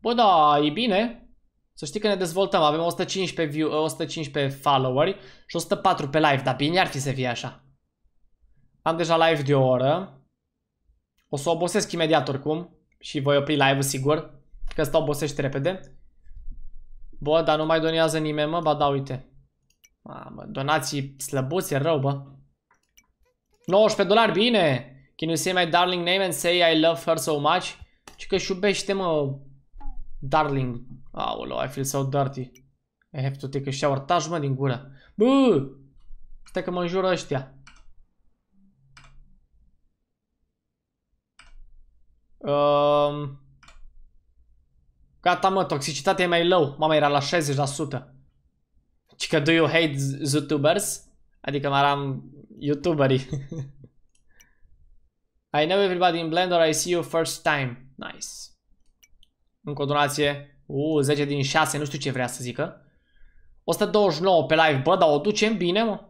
Bă, da, e bine. Să știi că ne dezvoltăm. Avem 115, view, 115 eh, followeri și 104 pe live. Dar bine ar fi să fie așa. Am deja live de o oră. O să obosesc imediat oricum. Și voi opri live-ul sigur. Că stau obosește repede. Bă, dar nu mai donează nimeni, mă. Ba da, uite. Mamă, donații slăbuțe, rău, bă. 19 dolari, bine! Can you say my darling name and say I love her so much? Și că-și iubește, mă, darling. Aolo, I feel so dirty. I have to take a shower. Taci, mă, din gură. Bă! Stai că mă înjură ăștia. Um... Gata, mă, toxicitatea e mai low. Mama era la 60%. Și că do you hate YouTubers? Adică mă aram YouTuberii. *laughs* I know everybody in Blender, I see you first time. Nice. În continuație, uh, 10 din 6, nu știu ce vrea să zică. 129 pe live, bă, dar o ducem bine, mă.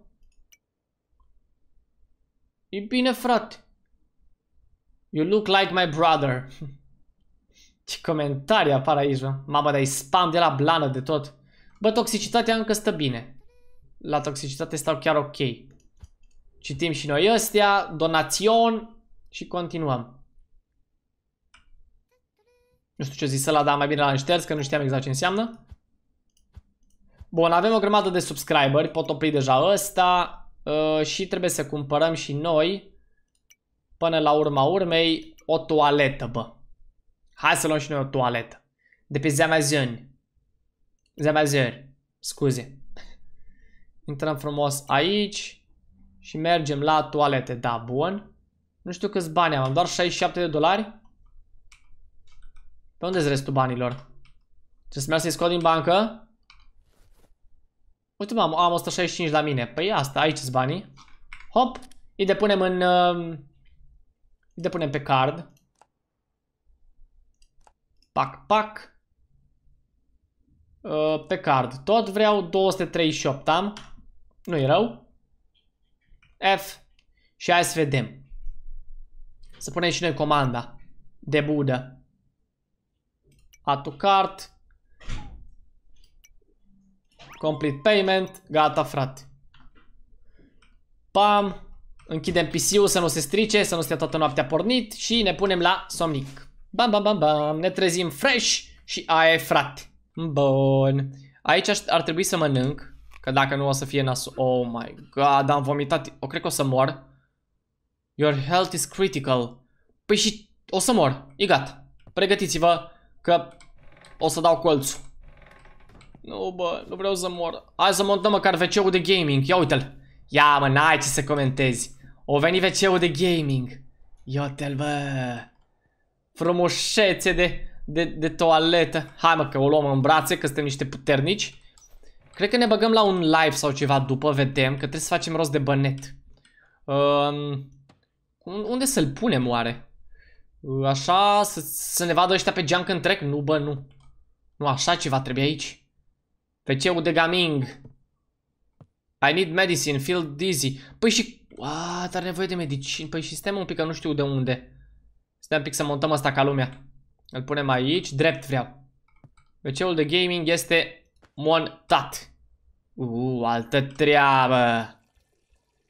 E bine, frate. You look like my brother. *laughs* ce comentarii apar aici, mă. Mamă, dar spam de la blană de tot. Bă, toxicitatea încă stă bine. La toxicitate stau chiar ok. Citim și noi ăstea, donațion și continuăm. Nu știu ce zis ăla, dar mai bine la șters, că nu știam exact ce înseamnă. Bun, avem o grămadă de subscriberi, pot opri deja ăsta uh, și trebuie să cumpărăm și noi, până la urma urmei, o toaletă, bă. Hai să luăm și noi o toaletă. De pe Amazon. Zevazări. Scuze. Intrăm frumos aici și mergem la toalete. Da, bun. Nu știu câți bani am, doar 67 de dolari. Pe unde-s restul banilor? Trebuie să merg să-i scot din bancă? Uite, am, am 165 la mine. Păi asta, aici sunt banii. Hop, îi depunem în... Uh, îi depunem pe card. Pac, pac. Uh, pe card. Tot vreau 238 am. nu e rău. F. Și hai să vedem. Să punem și noi comanda. De budă. card. Complete payment. Gata, frate. Pam. Închidem PC-ul să nu se strice, să nu stea toată noaptea pornit și ne punem la somnic. Bam, bam, bam, bam. Ne trezim fresh și aia e frate. Bun. Aici ar trebui să mănânc. Că dacă nu o să fie nas... Oh my god, am vomitat. O cred că o să mor. Your health is critical. Păi și o să mor. E gata. Pregătiți-vă că o să dau colțul. Nu, bă, nu vreau să mor. Hai să montăm măcar wc de gaming. Ia uite-l. Ia, mă, n-ai ce să comentezi. O veni wc de gaming. Ia uite-l, bă. Frumusețe de de, de toaletă. Hai mă că o luăm în brațe că suntem niște puternici. Cred că ne băgăm la un live sau ceva după, vedem, că trebuie să facem rost de bănet. Um, unde să-l punem oare? Ă, așa, să, să ne vadă ăștia pe geam când trec? Nu, bă, nu. Nu, așa ceva trebuie aici. ce de gaming. I need medicine, feel dizzy. Păi și... A, dar nevoie de medicină. Păi și stem un pic, că nu știu de unde. Stai un pic să montăm asta ca lumea. Îl punem aici, drept vreau. wc ul de gaming este montat. Uuu, altă treabă.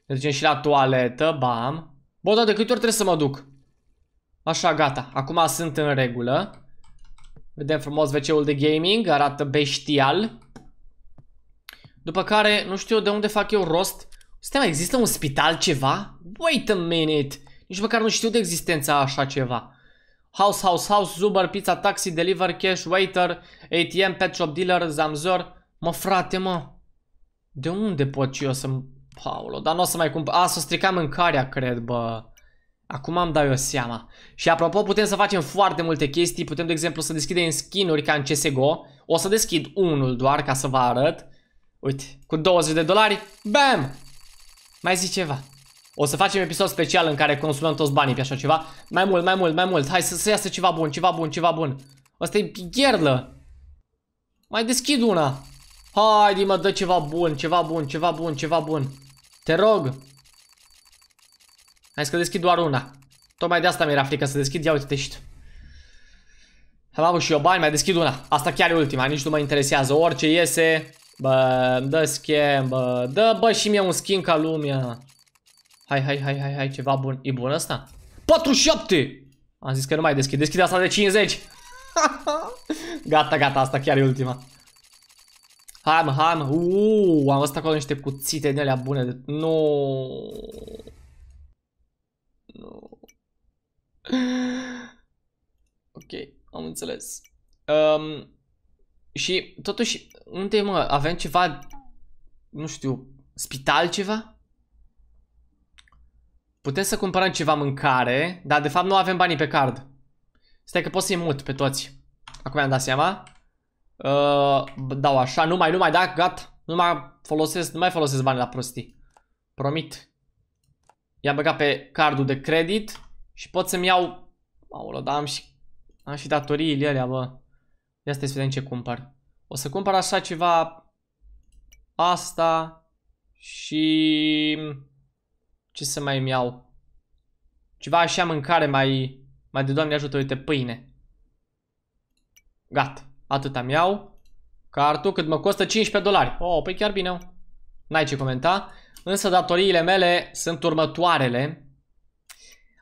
Ne ducem și la toaletă, bam. Bă, dar de câte ori trebuie să mă duc? Așa, gata. Acum sunt în regulă. Vedem frumos WC-ul de gaming, arată bestial. După care, nu știu de unde fac eu rost. Stai, mai există un spital ceva? Wait a minute! Nici măcar nu știu de existența așa ceva. House, House, House, Uber, Pizza, Taxi, Deliver, Cash, Waiter, ATM, Pet Shop Dealer, Zamzor. Mă, frate, mă. De unde pot eu să... Paulo, dar nu o să mai cumpăr... A, să stricam mâncarea, cred, bă. Acum am dat eu seama. Și apropo, putem să facem foarte multe chestii. Putem, de exemplu, să deschidem skin-uri ca în CSGO. O să deschid unul doar ca să vă arăt. Uite, cu 20 de dolari, bam! Mai zici ceva. O să facem episod special în care consumăm toți banii pe așa ceva. Mai mult, mai mult, mai mult. Hai să, să iasă ceva bun, ceva bun, ceva bun. Asta e gherlă. Mai deschid una. Haide mă, dă ceva bun, ceva bun, ceva bun, ceva bun. Te rog. Hai să deschid doar una. Tocmai de asta mi-era frică să deschid. Ia uite-te și Am avut și eu bani, mai deschid una. Asta chiar e ultima, nici nu mă interesează. Orice iese, bă, dă schimb, bă, dă bă și mie un skin ca lumea. Hai, hai, hai, hai, hai, ceva bun. E bun asta? 47! Am zis că nu mai deschid. Deschid asta de 50. *laughs* gata, gata, asta chiar e ultima. Hai, mă, hai, mă. Uuu, am văzut acolo niște cuțite din alea bune. De... Nu. Nu. *laughs* Ok, am înțeles. Um, și totuși, unde mă, avem ceva, nu știu, spital ceva? Putem să cumpărăm ceva mâncare, dar de fapt nu avem banii pe card. Stai că pot să-i mut pe toți. Acum mi-am dat seama. Uh, dau așa, nu mai, nu mai, da, gat. Nu mai folosesc, nu mai folosesc bani la prostii. Promit. I-am băgat pe cardul de credit și pot să-mi iau... Aolo, dar am și, am și datoriile alea, bă. Ia stai să vedem ce cumpăr. O să cumpăr așa ceva... Asta... Și... Ce să mai îmi iau? Ceva așa mâncare mai... Mai de doamne ajută, uite, pâine. Gat. Atât am iau. Cartul cât mă costă 15 dolari. Oh, păi chiar bine. N-ai ce comenta. Însă datoriile mele sunt următoarele.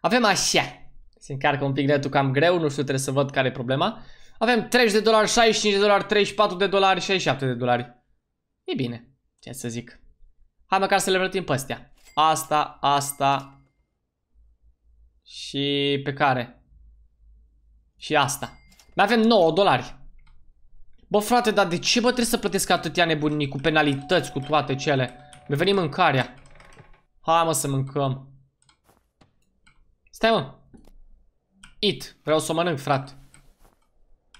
Avem așa. Se încarcă un pic netul cam greu, nu știu, trebuie să văd care e problema. Avem 30 de dolari, 65 de dolari, 34 de dolari, 67 de dolari. E bine, ce să zic. Hai măcar să le plătim pe astea asta, asta și pe care? Și asta. Mai avem 9 dolari. Bă, frate, dar de ce, bă, trebuie să plătesc atâtea nebunii cu penalități, cu toate cele? Mi-a venit mâncarea. Hai, mă, să mâncăm. Stai, mă. It. Vreau să o mănânc, frate.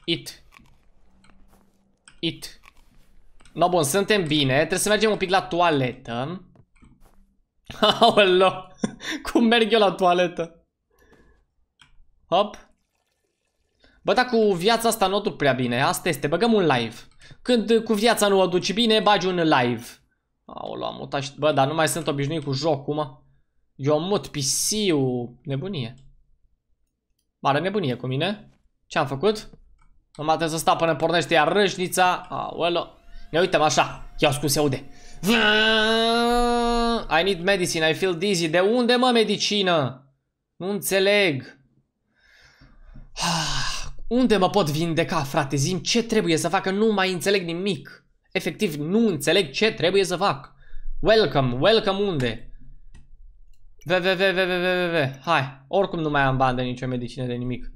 It. It. No, bun, suntem bine. Trebuie să mergem un pic la toaletă. Aoleo! Cum merg eu la toaletă? Hop. Bă, dar cu viața asta nu o duc prea bine. Asta este. Băgăm un live. Când cu viața nu o duci bine, bagi un live. Aoleo, am mutat și... Bă, dar nu mai sunt obișnuit cu jocul, mă. Eu mut PC-ul. Nebunie. Mare nebunie cu mine. Ce-am făcut? Nu mai să stau până pornește iar râșnița. Aoleo. Ne uităm așa. Ia scuze, se aude. Vrrr! I need medicine, I feel dizzy. De unde, mă, medicină? Nu înțeleg. *sighs* Unde mă pot vindeca, frate? Zim ce trebuie să fac, nu mai înțeleg nimic. Efectiv, nu înțeleg ce trebuie să fac. Welcome, welcome unde? www, hai, oricum nu mai am bani de nicio medicină de nimic.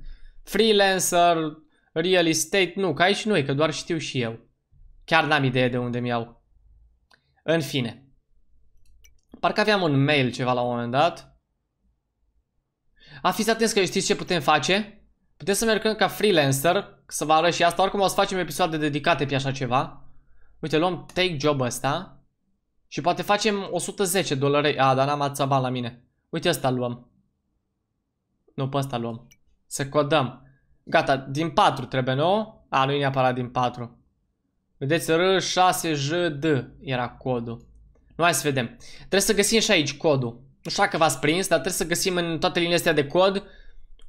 Freelancer, real estate, nu, ca aici nu e, că doar știu și eu. Chiar n-am idee de unde mi-au. În fine. Parcă aveam un mail ceva la un moment dat. A, fiți atenți că știți ce putem face? Putem să mergem ca freelancer, să vă arăt și asta. Oricum o să facem episoade dedicate pe așa ceva. Uite, luăm take job ăsta. Și poate facem 110 dolari. A, dar n-am atâția bani la mine. Uite ăsta luăm. Nu, pe ăsta luăm. Să codăm. Gata, din 4 trebuie, nu? A, nu e neapărat din 4. Vedeți, R6JD era codul. Nu, hai să vedem. Trebuie să găsim și aici codul. Nu știu dacă v-ați prins, dar trebuie să găsim în toate liniile astea de cod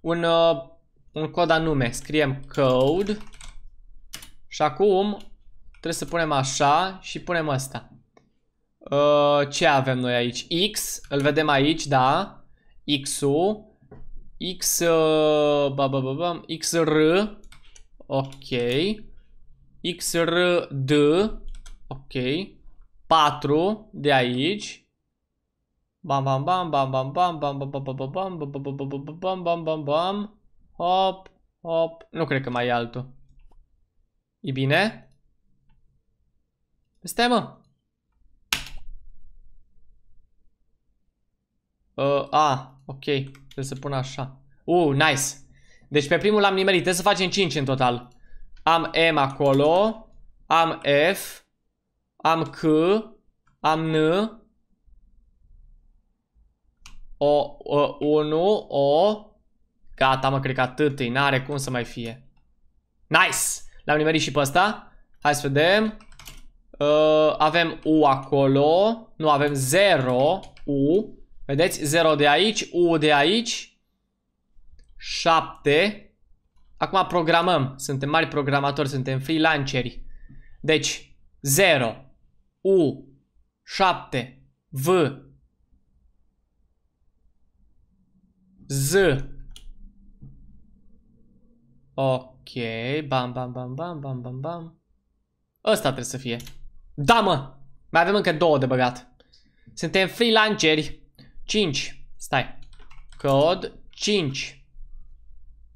un, uh, un cod anume. Scriem code și acum trebuie să punem așa și punem asta. Uh, ce avem noi aici? X, îl vedem aici, da. X-ul. X, uh, ba, ba, ba, ba, XR, ok. XRD. D, ok. 4 de aici. Bam, bam, bam, bam, bam, bam, bam, bam, bam, bam, bam, bam, bam, bam, bam, bam, bam, bam, bam, hop, hop. Nu cred că mai e altul. E bine? Stai, mă. Uh, a, ok. Trebuie să pun așa. Uh, nice. Deci pe primul l-am nimerit. Trebuie să facem 5 în total. Am M acolo. Am F. Am C, am N, O, o 1, O. Gata, mă, cred că atât e. N-are cum să mai fie. Nice! L-am nimerit și pe ăsta. Hai să vedem. Uh, avem U acolo. Nu, avem 0, U. Vedeți? 0 de aici, U de aici. 7. Acum programăm. Suntem mari programatori, suntem freelanceri. Deci, 0, U 7 V Z Ok, bam, bam, bam, bam, bam, bam, bam Ăsta trebuie să fie Da, mă! Mai avem încă două de băgat Suntem freelanceri 5 Stai Cod 5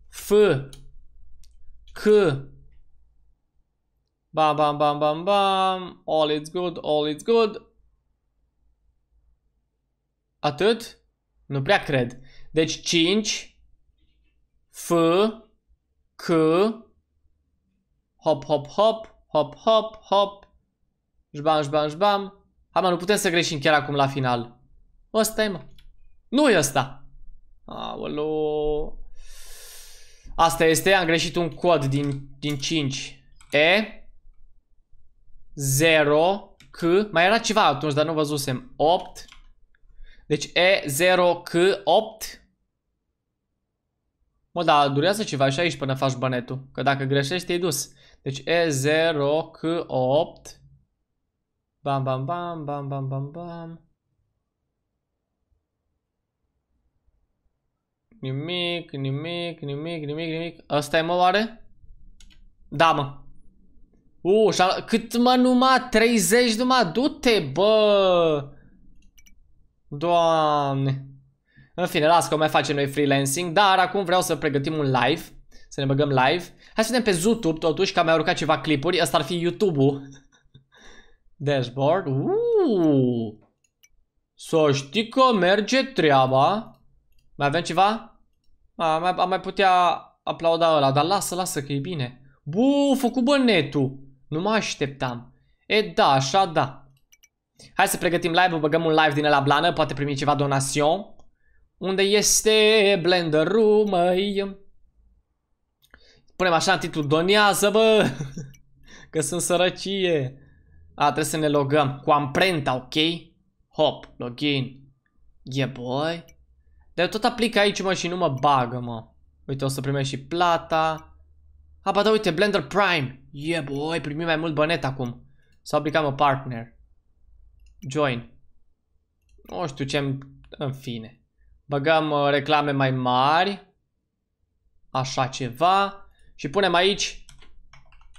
F C Bam, bam, bam, bam, bam. All is good, all is good. Atât? Nu prea cred. Deci 5 F C Hop, hop, hop Hop, hop, hop Jbam, jbam, jbam Hai mă, nu putem să greșim chiar acum la final Ăsta e mă Nu e ăsta Aolo Asta este, am greșit un cod din, din 5 E 0, C, mai era ceva atunci, dar nu văzusem, 8, deci E, 0, C, 8, mă, dar durează ceva și aici până faci bănetul, că dacă greșești e dus, deci E, 0, C, 8, bam, bam, bam, bam, bam, bam, bam, Nimic, nimic, nimic, nimic, nimic. Asta e mă oare? Da, mă. Uh, cât mă numai? 30 numai? Du-te, bă! Doamne! În fine, las că o mai facem noi freelancing, dar acum vreau să pregătim un live, să ne băgăm live. Hai să vedem pe YouTube totuși, că am mai urcat ceva clipuri, ăsta ar fi YouTube-ul. *laughs* Dashboard, uuuu! Să știi că merge treaba. Mai avem ceva? A, mai, am mai putea aplauda ăla, dar lasă, lasă că e bine. Bu, făcut bănetul! Nu mă așteptam. E, da, așa, da. Hai să pregătim live-ul, băgăm un live din la blană, poate primi ceva donațion. Unde este blenderul, măi? Punem așa în titlu, donează, bă! *laughs* Că sunt sărăcie. A, trebuie să ne logăm cu amprenta, ok? Hop, login. Yeah, boy. Dar tot aplic aici, mă, și nu mă bagă, mă. Uite, o să primești și plata. Aba, da, uite, Blender Prime. Yeah, boy, primim mai mult bănet acum. Sau aplicăm o partner. Join. Nu știu ce -mi... în fine. Băgăm uh, reclame mai mari. Așa ceva. Și punem aici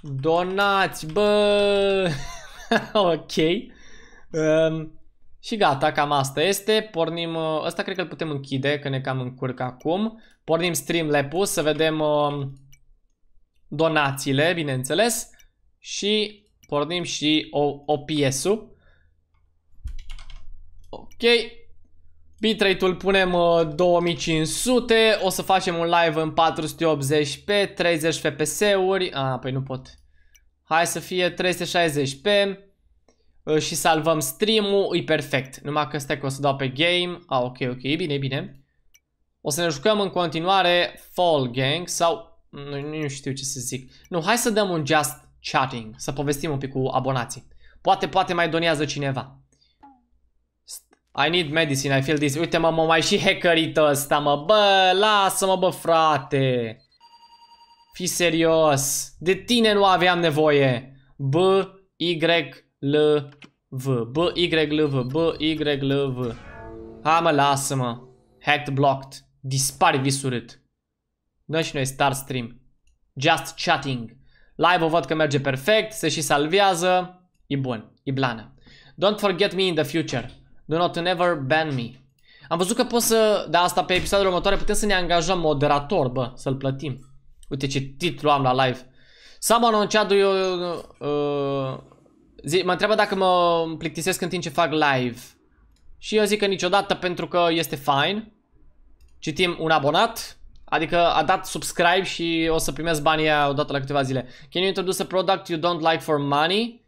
Donați, bă! *laughs* ok. Um, și gata, cam asta este. Pornim, uh, ăsta cred că îl putem închide, că ne cam încurc acum. Pornim Streamlabs să vedem... Uh, donațiile, bineînțeles, și pornim și o, o piesă. Ok. Bitrate-ul punem uh, 2500, o să facem un live în 480p, 30 fps-uri, a, ah, păi nu pot. Hai să fie 360p uh, și salvăm stream-ul, e perfect. Numai că stai că o să dau pe game, a, ah, ok, ok, bine, bine. O să ne jucăm în continuare Fall Gang sau nu, nu știu ce să zic. Nu, hai să dăm un just chatting, să povestim un pic cu abonații. Poate, poate mai donează cineva. I need medicine, I feel this. Uite mă, mă mai și hackerit ăsta, mă. Bă, lasă-mă, bă, frate. Fii serios. De tine nu aveam nevoie. B, Y, L, V. B, Y, L, V. B, Y, L, V. Ha, mă, lasă-mă. Hacked, blocked. Dispari visurit. Noi și noi start stream. Just chatting. Live-ul văd că merge perfect, se și salvează. E bun, e blană. Don't forget me in the future. Do not never ban me. Am văzut că poți să... Da, asta pe episodul următoare putem să ne angajăm moderator, bă, să-l plătim. Uite ce titlu am la live. Someone on chat do you, uh, zi, mă întreabă dacă mă plictisesc în timp ce fac live. Și eu zic că niciodată pentru că este fine. Citim un abonat. Adică a dat subscribe și o să primesc banii aia odată la câteva zile. Can you introduce a product you don't like for money?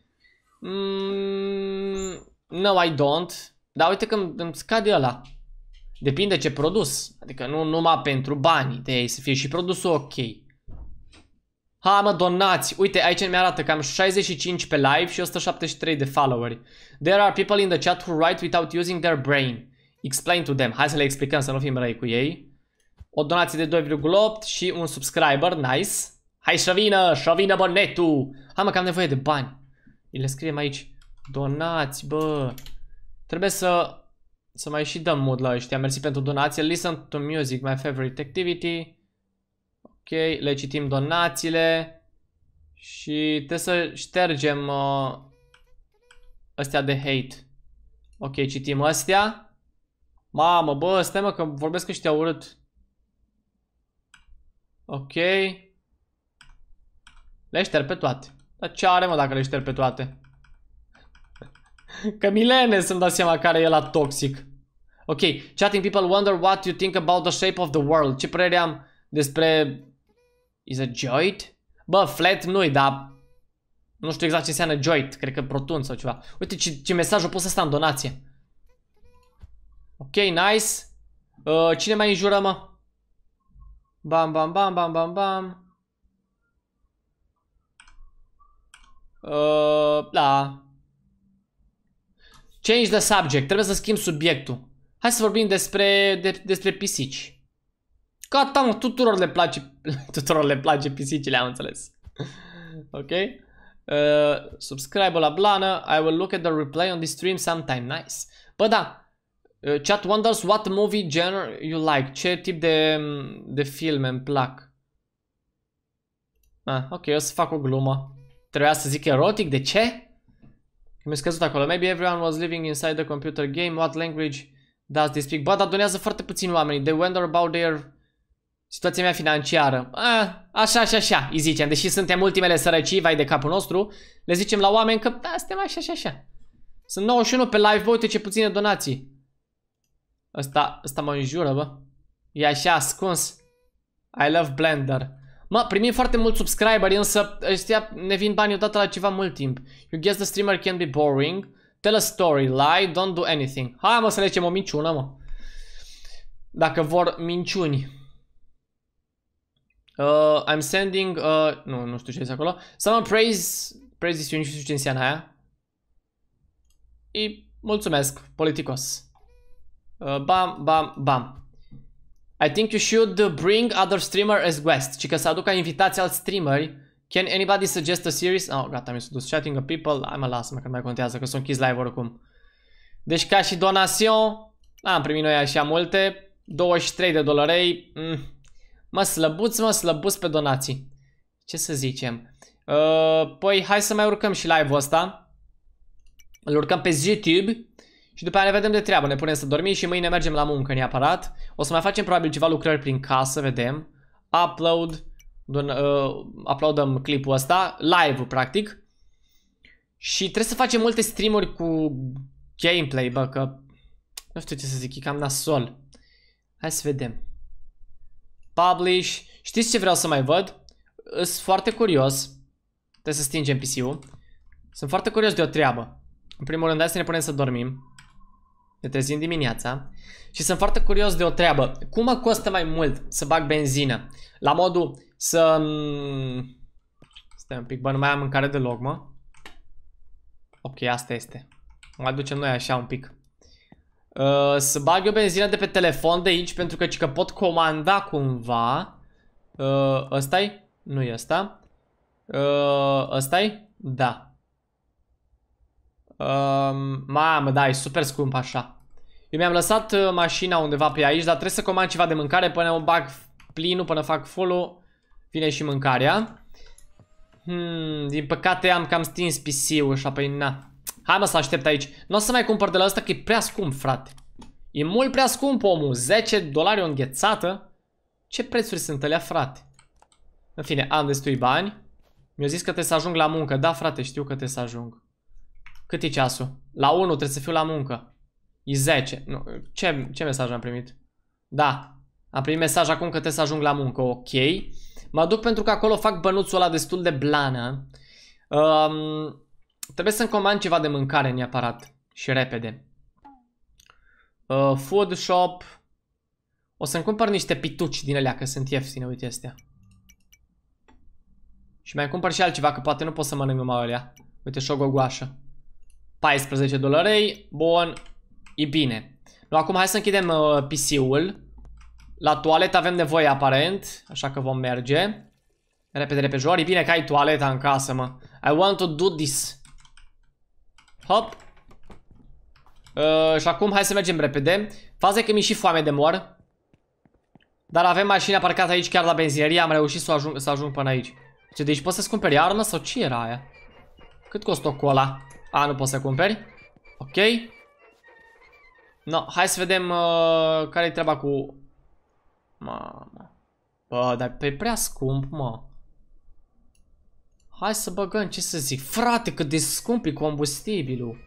Mm, no, I don't. Dar uite că îmi scade ăla. Depinde ce produs. Adică nu numai pentru bani. De ei să fie și produsul ok. Ha, mă, donați. Uite, aici mi arată că am 65 pe live și 173 de followeri. There are people in the chat who write without using their brain. Explain to them. Hai să le explicăm să nu fim răi cu ei o donație de 2,8 și un subscriber, nice. Hai să vină, să vină netul. Hai mă că am nevoie de bani. Îi le scriem aici. Donați, bă. Trebuie să, să mai și dăm mod la ăștia. Mersi pentru donație. Listen to music, my favorite activity. Ok, le citim donațiile. Și trebuie să ștergem uh, astea de hate. Ok, citim astea. Mamă, bă, stai mă că vorbesc ăștia urât. Ok. Le șterg pe toate. Dar ce are mă dacă le șterg pe toate? *laughs* Că milene să-mi dau seama care e la toxic. Ok, chatting people wonder what you think about the shape of the world. Ce părere am despre... Is a joint? Bă, flat nu-i, dar... Nu știu exact ce înseamnă joint. Cred că rotund sau ceva. Uite ce, ce o pus ăsta în donație. Ok, nice. Uh, cine mai înjură, mă? Bam, bam, bam, bam, bam, bam. Uh, da. Change the subject. Trebuie să schimb subiectul. Hai să vorbim despre, de, despre pisici. Gata, mă, tuturor le place, *laughs* tuturor le place pisicile, am înțeles. *laughs* ok? Uh, subscribe la blană. I will look at the replay on the stream sometime. Nice. Bă, da, Uh, Chat wonders what movie genre you like. Ce tip de, mm, de filme îmi plac? Ah, ok, o să fac o glumă. Trebuia să zic erotic, de ce? Mi-a scăzut acolo. Maybe everyone was living inside the computer game. What language does this speak? Bă, dar donează foarte puțin oamenii. They wonder about their... Situația mea financiară. Ah, așa, așa, așa, îi zicem. Deși suntem ultimele sărăcii, vai de capul nostru, le zicem la oameni că da, suntem așa, așa, așa. Sunt 91 pe live, bă, uite ce puține donații. Ăsta, ăsta mă înjură, bă. E așa ascuns. I love Blender. Mă, primim foarte mult subscriberi, însă ăștia ne vin bani odată la ceva mult timp. You guess the streamer can be boring. Tell a story, lie, don't do anything. Hai mă să legem o minciună, mă. Dacă vor minciuni. Uh, I'm sending... Uh, nu, nu știu ce este acolo. Someone praise... Praise this, eu nu știu ce înseamnă aia. Îi mulțumesc, politicos. Uh, bam, bam, bam. I think you should bring other streamer as guest. Și că să aducă invitații alți streameri. Can anybody suggest a series? Oh, gata, mi-a dus chatting a people. Hai mă, lasă-mă că nu mai contează, că sunt închis live oricum. Deci ca și donațion, am primit noi așa multe. 23 de dolarei. Mm. Mă slăbuți, mă slăbuți pe donații. Ce să zicem? Uh, păi hai să mai urcăm și live-ul ăsta. Îl urcăm pe YouTube. Și după aia ne vedem de treabă, ne punem să dormim și mâine mergem la muncă neapărat. O să mai facem probabil ceva lucrări prin casă, vedem. Upload, dun, uh, uploadăm clipul ăsta, live practic. Și trebuie să facem multe streamuri cu gameplay, bă, că nu știu ce să zic, e cam nasol. Hai să vedem. Publish. Știți ce vreau să mai văd? Sunt foarte curios. Trebuie să stingem PC-ul. Sunt foarte curios de o treabă. În primul rând, hai să ne punem să dormim ne trezim dimineața și sunt foarte curios de o treabă. Cum mă costă mai mult să bag benzină? La modul să... Mm, stai un pic, bă, nu mai am mâncare deloc, mă. Ok, asta este. Mai aducem noi așa un pic. Uh, să bag eu benzină de pe telefon de aici pentru că, că pot comanda cumva. Uh, ăsta-i? Nu e ăsta. Uh, ăsta-i? Da. Um, mamă, da, e super scump așa. Eu mi-am lăsat uh, mașina undeva pe aici, dar trebuie să comand ceva de mâncare până o bag plinul, până fac full-ul. Vine și mâncarea. Hmm, din păcate am cam stins PC-ul, așa, păi na. Hai mă să aștept aici. Nu o să mai cumpăr de la asta că e prea scump, frate. E mult prea scump, omul. 10 dolari o înghețată. Ce prețuri sunt alea, frate? În fine, am destui bani. mi au zis că trebuie să ajung la muncă. Da, frate, știu că trebuie să ajung. Cât e ceasul? La 1 trebuie să fiu la muncă. E 10. Nu. Ce, ce mesaj am primit? Da. Am primit mesaj acum că trebuie să ajung la muncă. Ok. Mă duc pentru că acolo fac bănuțul ăla destul de blană. Um, trebuie să-mi comand ceva de mâncare neapărat. Și repede. Uh, food shop. O să-mi cumpăr niște pituci din alea, că sunt ieftine, uite astea. Și mai cumpăr și altceva, că poate nu pot să mănânc numai alea. Uite, și o gogoașă. 14 dolarei. Bun. E bine. Nu, acum hai să închidem uh, PC-ul. La toaletă avem nevoie aparent, așa că vom merge. Repede, joar. E bine că ai toaleta în casă, mă. I want to do this. Hop. Uh, și acum hai să mergem repede. Faze că mi-e și foame de mor. Dar avem mașina parcată aici chiar la benzinerie. Am reușit să ajung, să ajung până aici. Ce, deci poți să-ți cumperi armă sau ce era aia? Cât costă o cola? A, nu poți să cumperi. Ok. No, hai să vedem uh, care e treaba cu... mama. Bă, dar pe prea scump, mă. Hai să băgăm, ce să zic. Frate, cât de scump e combustibilul.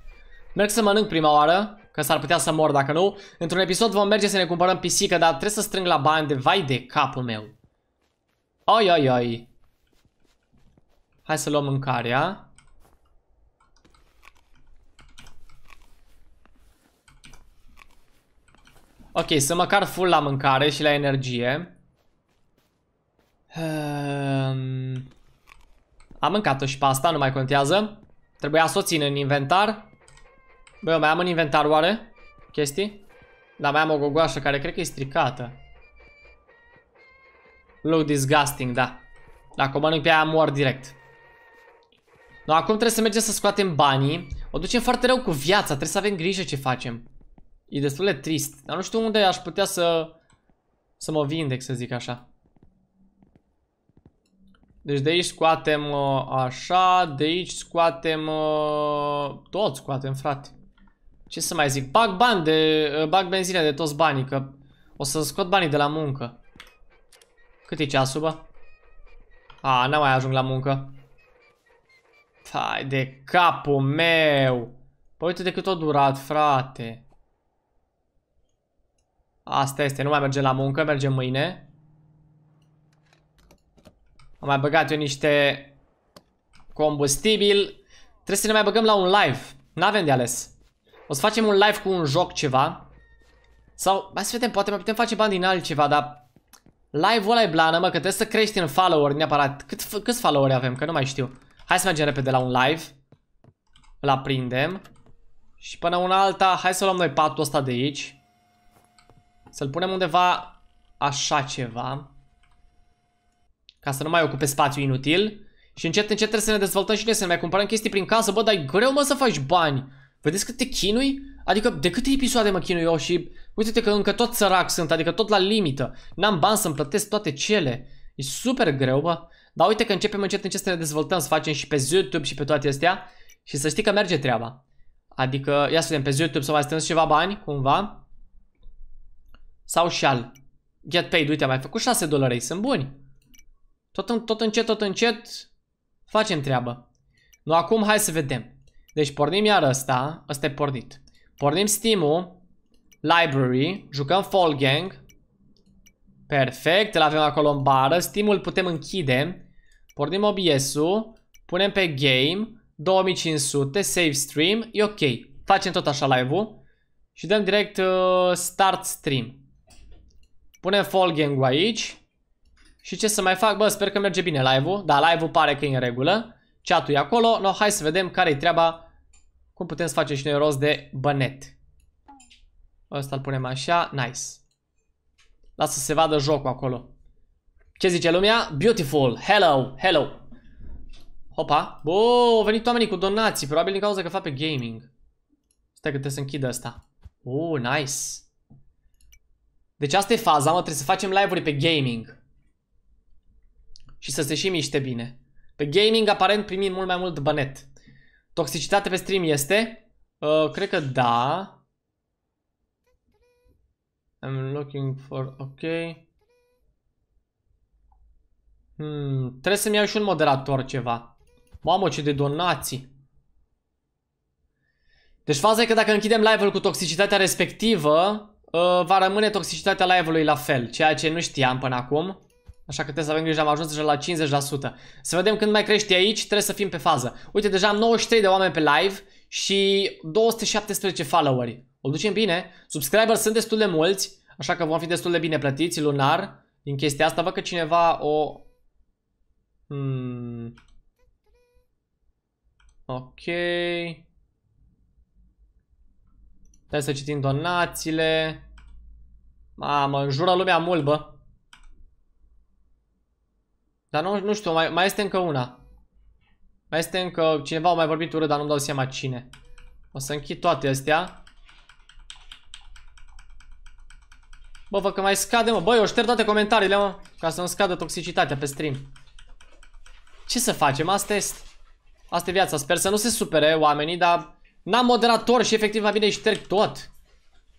Merg să mănânc prima oară, că s-ar putea să mor dacă nu. Într-un episod vom merge să ne cumpărăm pisică, dar trebuie să strâng la bani de vai de capul meu. Oi, oi, oi. Hai să luăm mâncarea. Ok, să măcar full la mâncare și la energie. Um, am mâncat-o și pasta, nu mai contează. Trebuia să o țin în inventar. Băi, eu mai am în inventar oare? Chestii? Dar mai am o gogoașă care cred că e stricată. Look disgusting, da. Dacă o mănânc pe aia, mor direct. No, acum trebuie să mergem să scoatem banii. O ducem foarte rău cu viața, trebuie să avem grijă ce facem. E destul de trist, dar nu știu unde aș putea să, să mă vindec, să zic așa. Deci de aici scoatem uh, așa, de aici scoatem, uh, toți scoatem, frate. Ce să mai zic, bag bani de, uh, bag benzina de toți banii, că o să scot banii de la muncă. Cât e ceasul, bă? A, n-am mai ajung la muncă. Hai de capul meu! Păi uite de cât o durat, frate. Asta este, nu mai mergem la muncă, mergem mâine. Am mai băgat eu niște combustibil. Trebuie să ne mai băgăm la un live. N-avem de ales. O să facem un live cu un joc ceva. Sau, hai să vedem, poate mai putem face bani din altceva, dar live-ul ăla e blană, mă, că trebuie să crești în follower neapărat. Cât, câți followeri avem, că nu mai știu. Hai să mergem repede la un live. Îl aprindem. Și până una alta, hai să luăm noi patul ăsta de aici. Să-l punem undeva așa ceva. Ca să nu mai ocupe spațiu inutil. Și încet, încet trebuie să ne dezvoltăm și noi să ne mai cumpărăm chestii prin casă. Bă, dar e greu, mă, să faci bani. Vedeți cât te chinui? Adică de câte episoade mă chinui eu și uite-te că încă tot sărac sunt, adică tot la limită. N-am bani să-mi plătesc toate cele. E super greu, bă. Dar uite că începem încet, încet să ne dezvoltăm, să facem și pe YouTube și pe toate astea. Și să știi că merge treaba. Adică, ia să vedem, pe YouTube să mai strâns ceva bani, cumva. Sau shall. Get paid, uite, am mai făcut 6 dolari, sunt buni. Tot, în, tot încet, tot încet facem treabă. Nu acum, hai să vedem. Deci pornim iar ăsta, ăsta e pornit. Pornim Steam-ul, Library, jucăm Fall Gang. Perfect, îl avem acolo în bară, Steam-ul putem închide. Pornim OBS-ul, punem pe Game, 2500, Save Stream, e ok. Facem tot așa live-ul și dăm direct uh, Start Stream. Punem fall gang aici. Și ce să mai fac? Bă, sper că merge bine live-ul. Da, live-ul pare că e în regulă. Chat-ul e acolo. No, hai să vedem care-i treaba. Cum putem să facem și noi rost de bănet. Ăsta îl punem așa. Nice. Lasă să se vadă jocul acolo. Ce zice lumea? Beautiful. Hello. Hello. Hopa. Bă, au venit oamenii cu donații. Probabil din cauza că fac pe gaming. Stai că trebuie să închidă asta. Oh, nice. Deci asta e faza, mă, trebuie să facem live-uri pe gaming. Și să se și miște bine. Pe gaming aparent primim mult mai mult bănet. Toxicitate pe stream este? Uh, cred că da. I'm looking for... Ok. Hmm, trebuie să-mi iau și un moderator ceva. Mamă, ce de donații. Deci faza e că dacă închidem live-ul cu toxicitatea respectivă, uh, va rămâne toxicitatea live-ului la fel, ceea ce nu știam până acum. Așa că trebuie să avem grijă, am ajuns deja la 50%. Să vedem când mai crește aici, trebuie să fim pe fază. Uite, deja am 93 de oameni pe live și 217 followeri. O ducem bine. Subscriber sunt destul de mulți, așa că vom fi destul de bine plătiți lunar din chestia asta. Văd că cineva o... Hmm. Ok... Trebuie să citim donațiile. Mamă, jură lumea mult, bă. Dar nu, nu știu, mai, mai este încă una. Mai este încă cineva, au mai vorbit urât, dar nu-mi dau seama cine. O să închid toate astea. Bă, vă că mai scade, mă. Bă, eu șterg toate comentariile, mă. Ca să nu scadă toxicitatea pe stream. Ce să facem? Asta este. Asta e viața. Sper să nu se supere oamenii, dar N-am moderator și efectiv mai bine șterg tot.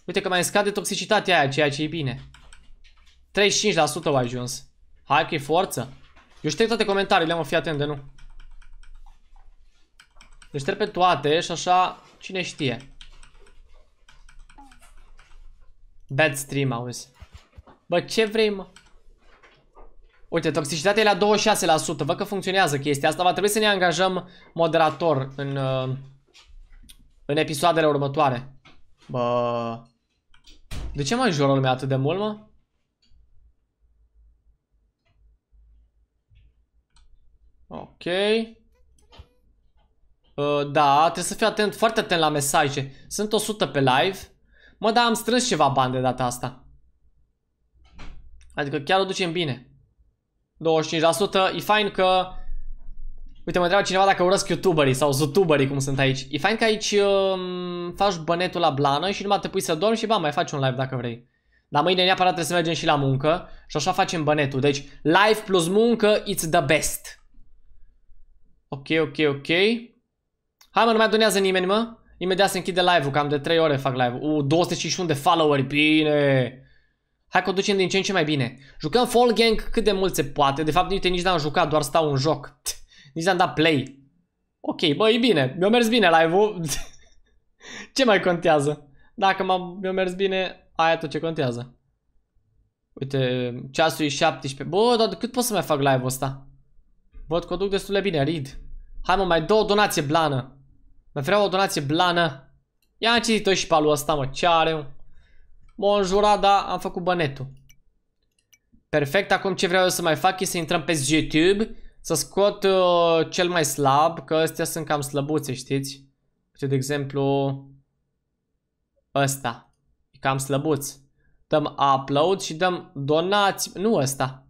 Uite că mai scade toxicitatea aia, ceea ce e bine. 35% au ajuns. Hai că e forță. Eu șterg toate comentariile, mă, fi atent de nu. Deci șterg pe toate și așa, cine știe. Bad stream, auzi. Bă, ce vrei, mă? Uite, toxicitatea e la 26%. Văd că funcționează chestia asta. Va trebui să ne angajăm moderator în... Uh în episoadele următoare. Bă... De ce mai jură lumea atât de mult, mă? Ok. Uh, da, trebuie să fiu atent, foarte atent la mesaje. Sunt 100 pe live. Mă, dar am strâns ceva bani de data asta. Adică chiar o ducem bine. 25%. E fain că Uite, mă întreabă cineva dacă urăsc youtuberii sau zutuberii cum sunt aici. E fain că aici um, faci bănetul la blană și numai te pui să dormi și ba, mai faci un live dacă vrei. Dar mâine neapărat trebuie să mergem și la muncă și așa facem bănetul. Deci, live plus muncă, it's the best. Ok, ok, ok. Hai mă, nu mai adunează nimeni, mă. Imediat se închide live-ul, cam de 3 ore fac live-ul. Uh, 251 de followeri, bine! Hai că o ducem din ce în ce mai bine. Jucăm Fall Gang cât de mult se poate. De fapt, uite, nici n-am jucat, doar stau un joc. Nici n-am dat play. Ok, bă, e bine. Mi-a mers bine live-ul. *laughs* ce mai contează? Dacă mi-a mers bine, aia tot ce contează. Uite, ceasul e 17. Bă, dar cât pot să mai fac live-ul ăsta? Văd că o duc destul de bine, rid. Hai mă, mai două donații donație blană. Mai vreau o donație blană. Ia am citit-o și palul ăsta, mă, ce are? M-a înjurat, dar am făcut bănetul. Perfect, acum ce vreau eu să mai fac e să intrăm pe YouTube să scot uh, cel mai slab, că astea sunt cam slăbuțe, știți? Uite, de exemplu, ăsta. E cam slăbuț. Dăm upload și dăm donați, nu ăsta.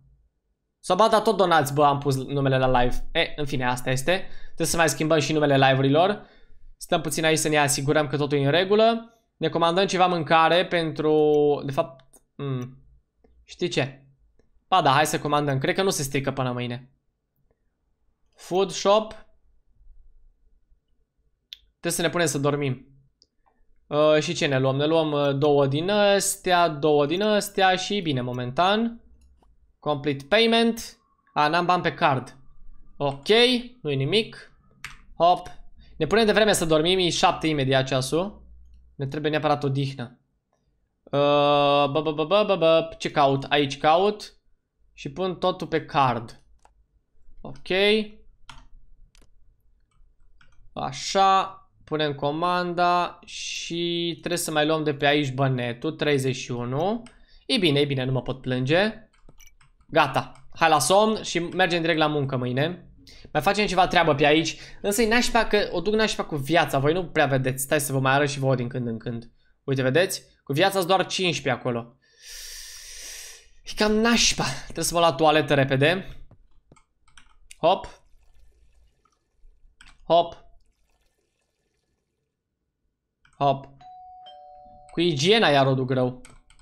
Să ba, dar tot donați, bă, am pus numele la live. E, în fine, asta este. Trebuie să mai schimbăm și numele live-urilor. Stăm puțin aici să ne asigurăm că totul e în regulă. Ne comandăm ceva mâncare pentru... De fapt... Mm. Știi ce? Ba da, hai să comandăm. Cred că nu se strică până mâine. Food shop. Trebuie să ne punem să dormim. Uh, și ce ne luăm? Ne luăm uh, două din astea, două din astea și bine, momentan. Complete payment. A, n-am bani pe card. Ok, nu-i nimic. Hop. Ne punem de vreme să dormim, e 7 imediat ceasul. Ne trebuie neapărat o dihnă. Uh, bă, bă, bă, bă, bă, ce caut? Aici caut. Și pun totul pe card. Ok. Așa, punem comanda și trebuie să mai luăm de pe aici bănetul, 31. E bine, e bine, nu mă pot plânge. Gata, hai la somn și mergem direct la muncă mâine. Mai facem ceva treabă pe aici, însă e nașpa că o duc nașpa cu viața, voi nu prea vedeți, stai să vă mai arăt și vouă din când în când. Uite, vedeți? Cu viața doar 15 acolo. E cam nașpa, trebuie să mă la toaletă repede. Hop. Hop. Hop. Cu igiena ia rodul greu.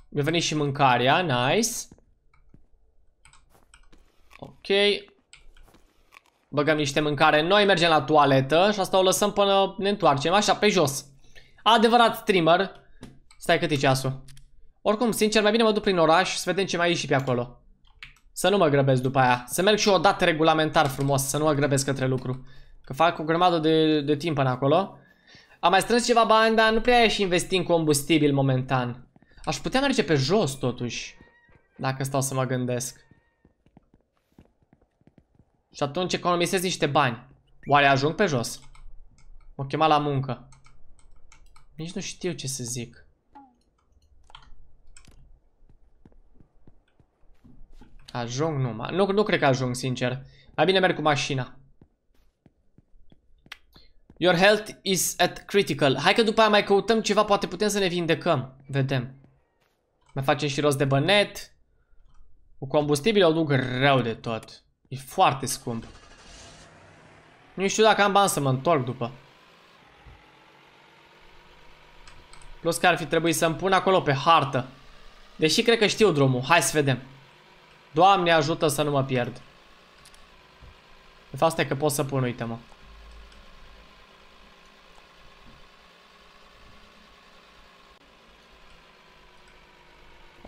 Mi-a venit și mâncarea, nice. Ok. Băgăm niște mâncare noi, mergem la toaletă și asta o lăsăm până ne întoarcem, așa, pe jos. Adevărat streamer. Stai cât e ceasul. Oricum, sincer, mai bine mă duc prin oraș să vedem ce mai e și pe acolo. Să nu mă grăbesc după aia. Să merg și o dată regulamentar frumos, să nu mă grăbesc către lucru. Că fac o grămadă de, de timp până acolo. Am mai strâns ceva bani, dar nu prea și investi în combustibil momentan. Aș putea merge pe jos, totuși. Dacă stau să mă gândesc. Și atunci economisez niște bani. Oare ajung pe jos? Mă chema la muncă. Nici nu știu ce să zic. Ajung numai. Nu, nu cred că ajung, sincer. Mai bine merg cu mașina. Your health is at critical. Hai că după aia mai căutăm ceva, poate putem să ne vindecăm. Vedem. Mai facem și rost de bănet. Cu combustibil o duc rău de tot. E foarte scump. Nu știu dacă am bani să mă întorc după. Plus că ar fi trebuit să-mi pun acolo pe hartă. Deși cred că știu drumul. Hai să vedem. Doamne ajută să nu mă pierd. De fapt, e că pot să pun, uite mă.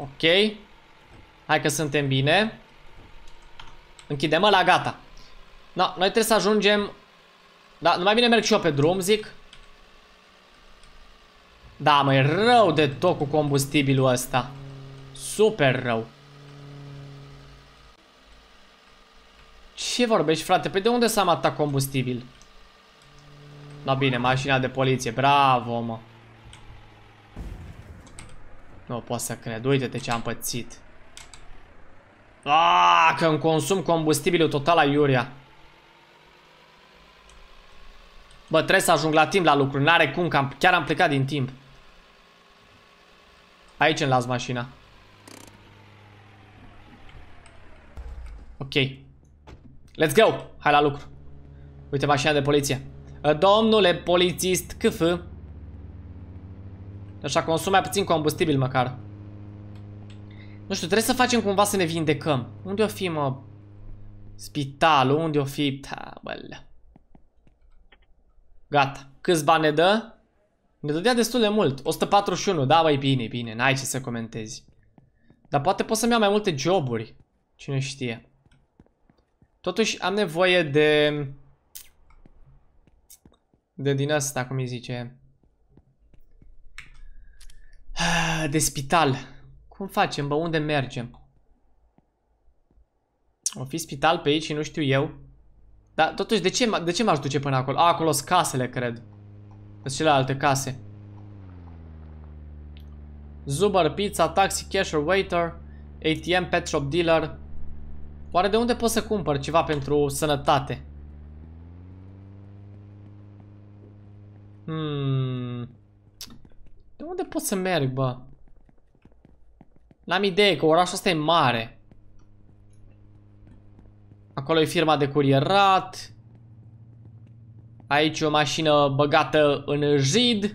Ok. Hai că suntem bine. Închidem la gata. Da, noi trebuie să ajungem... Da, nu mai bine merg și eu pe drum, zic. Da, mai e rău de tot cu combustibilul ăsta. Super rău. Ce vorbești, frate? Pe păi de unde s-a matat combustibil? Da, bine, mașina de poliție. Bravo, mă. Nu pot să cred. Uite-te ce am pățit. Aaaa, ah! că îmi consum combustibilul total la Iuria. Bă, trebuie să ajung la timp la lucru. N-are cum, că am, chiar am plecat din timp. Aici îmi las mașina. Ok. Let's go! Hai la lucru. Uite mașina de poliție. Domnule polițist, câfă. Deci a consumat puțin combustibil măcar. Nu știu, trebuie să facem cumva să ne vindecăm. Unde o fi, mă? Spitalul, unde o fi? Ta, da, bălă. Gata. Câți bani ne dă? Ne dădea destul de mult. 141, da, băi, bine, bine, n-ai ce să comentezi. Dar poate pot să-mi iau mai multe joburi. Cine știe. Totuși am nevoie de... De din asta, cum îi zice... Ah, de spital. Cum facem, bă? Unde mergem? O fi spital pe aici și nu știu eu. Dar totuși, de ce, de ce m-aș duce până acolo? A, acolo sunt casele, cred. Sunt celelalte case. Zuber, pizza, taxi, cashier waiter, ATM, pet shop, dealer. Oare de unde pot să cumpăr ceva pentru sănătate? Hmm... De unde pot să merg, bă? N-am idee că orașul ăsta e mare. Acolo e firma de curierat. Aici o mașină băgată în jid.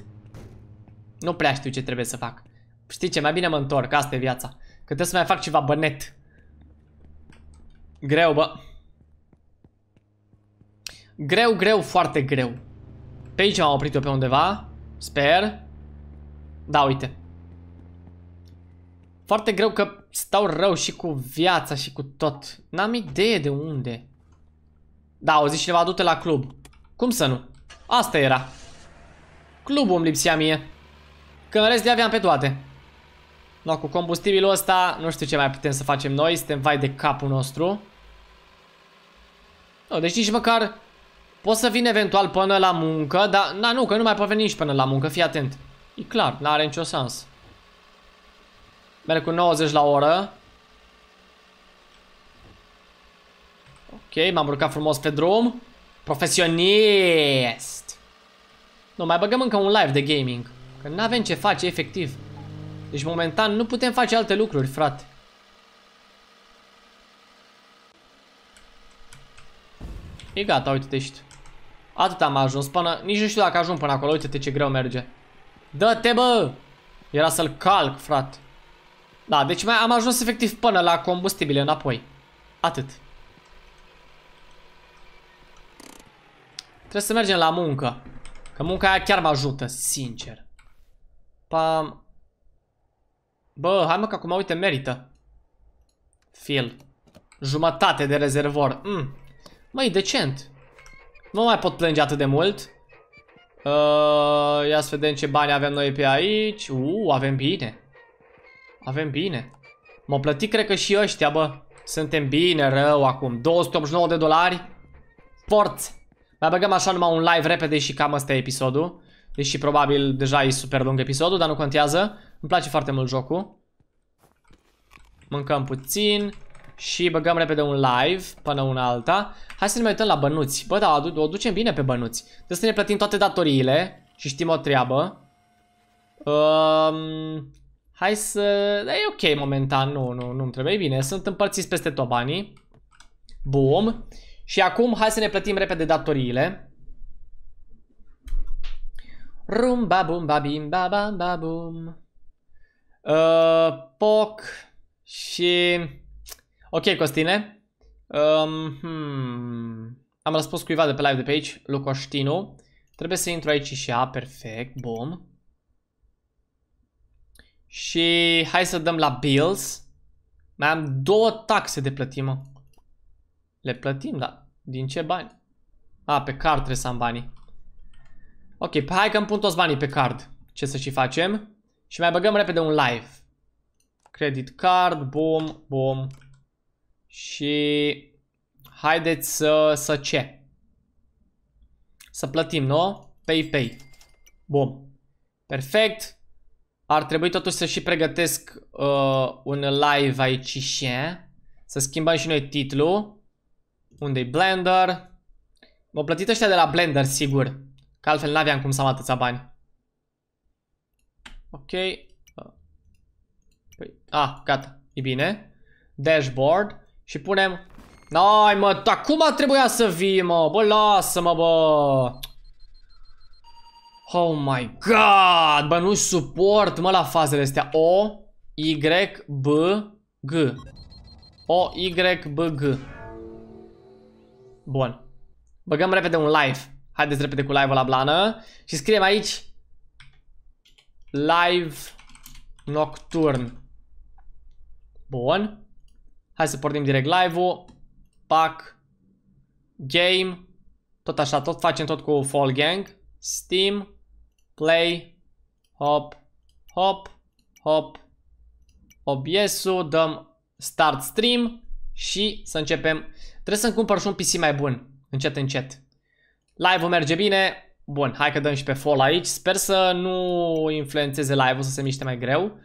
Nu prea știu ce trebuie să fac. Știi ce? Mai bine mă întorc. Asta e viața. Că trebuie să mai fac ceva bănet. Greu, bă. Greu, greu, foarte greu. Pe aici m-am oprit o pe undeva. Sper. Da, uite. Foarte greu că stau rău și cu viața și cu tot. N-am idee de unde. Da, au zis cineva, du-te la club. Cum să nu? Asta era. Clubul îmi lipsea mie. Că în rest le aveam pe toate. No, cu combustibilul ăsta nu știu ce mai putem să facem noi. Suntem vai de capul nostru. No, deci nici măcar pot să vin eventual până la muncă, dar na, nu, că nu mai pot veni nici până la muncă, fii atent. E clar, n-are nicio sens. Merg cu 90 la oră. Ok, m-am urcat frumos pe drum. Profesionist! Nu, mai băgăm încă un live de gaming. Că nu avem ce face, efectiv. Deci, momentan, nu putem face alte lucruri, frate. E gata, uite-te și tu. Atât am ajuns până... Nici nu știu dacă ajung până acolo, uite-te ce greu merge. Dă-te, bă! Era să-l calc, frate. Da, deci mai am ajuns efectiv până la combustibile înapoi. Atât. Trebuie să mergem la muncă. Că munca aia chiar mă ajută, sincer. Pam. Bă, hai mă că acum, uite, merită. Fil. Jumătate de rezervor. Mm. Măi, decent. Nu mai pot plânge atât de mult. Uh, ia să vedem ce bani avem noi pe aici. Uh, avem bine. Avem bine. M-au plătit, cred că și ăștia, bă. Suntem bine rău acum. 289 de dolari. Forț. Mai băgăm așa numai un live repede și cam asta e episodul. Deși deci probabil deja e super lung episodul, dar nu contează. Îmi place foarte mult jocul. Mâncăm puțin și băgăm repede un live până una alta. Hai să ne mai uităm la bănuți. Bă, da, o ducem bine pe bănuți. Trebuie să ne plătim toate datoriile și știm o treabă. Um, hai să... Da, e ok momentan, nu, nu, nu-mi trebuie. E bine, sunt împărțiți peste tot banii. Boom. Și acum hai să ne plătim repede datoriile. Rum ba bum ba bim ba ba ba bum. Uh, poc și... Ok, Costine. Um, hmm. Am răspuns cuiva de pe live de pe aici, Lucoștinu. Trebuie să intru aici și a, perfect, bun. Și hai să dăm la bills. Mai am două taxe de plătimă. Le plătim, da. Din ce bani? A, pe card trebuie să am banii. Ok, pe păi hai că îmi pun toți banii pe card. Ce să și facem? Și mai băgăm repede un live. Credit card, bom, bom. Și haideți să, să ce? Să plătim, nu? Pay, pay. Bun. Perfect. Ar trebui totuși să și pregătesc uh, un live aici și eh? să schimbăm și noi titlul. unde e Blender? M-au plătit ăștia de la Blender, sigur. Că altfel n-aveam cum să am atâția bani. Ok. Uh, păi, a, ah, gata. E bine. Dashboard. Și punem... Nai mă, dar cum a trebuia să vii mă? Bă, lasă-mă bă! Oh my god! Bă, nu suport mă la fazele astea. O, Y, B, G. O, Y, B, G. Bun. Băgăm repede un live. Haideți repede cu live-ul la blană. Și scriem aici... Live nocturn. Bun. Hai să pornim direct live-ul. Pack. Game. Tot așa, tot facem tot cu Fall Gang. Steam. Play. Hop. Hop. Hop. OBS-ul. Dăm Start Stream. Și să începem. Trebuie să-mi cumpăr și un PC mai bun. Încet, încet. Live-ul merge bine. Bun, hai că dăm și pe Fall aici. Sper să nu influențeze live-ul, să se miște mai greu.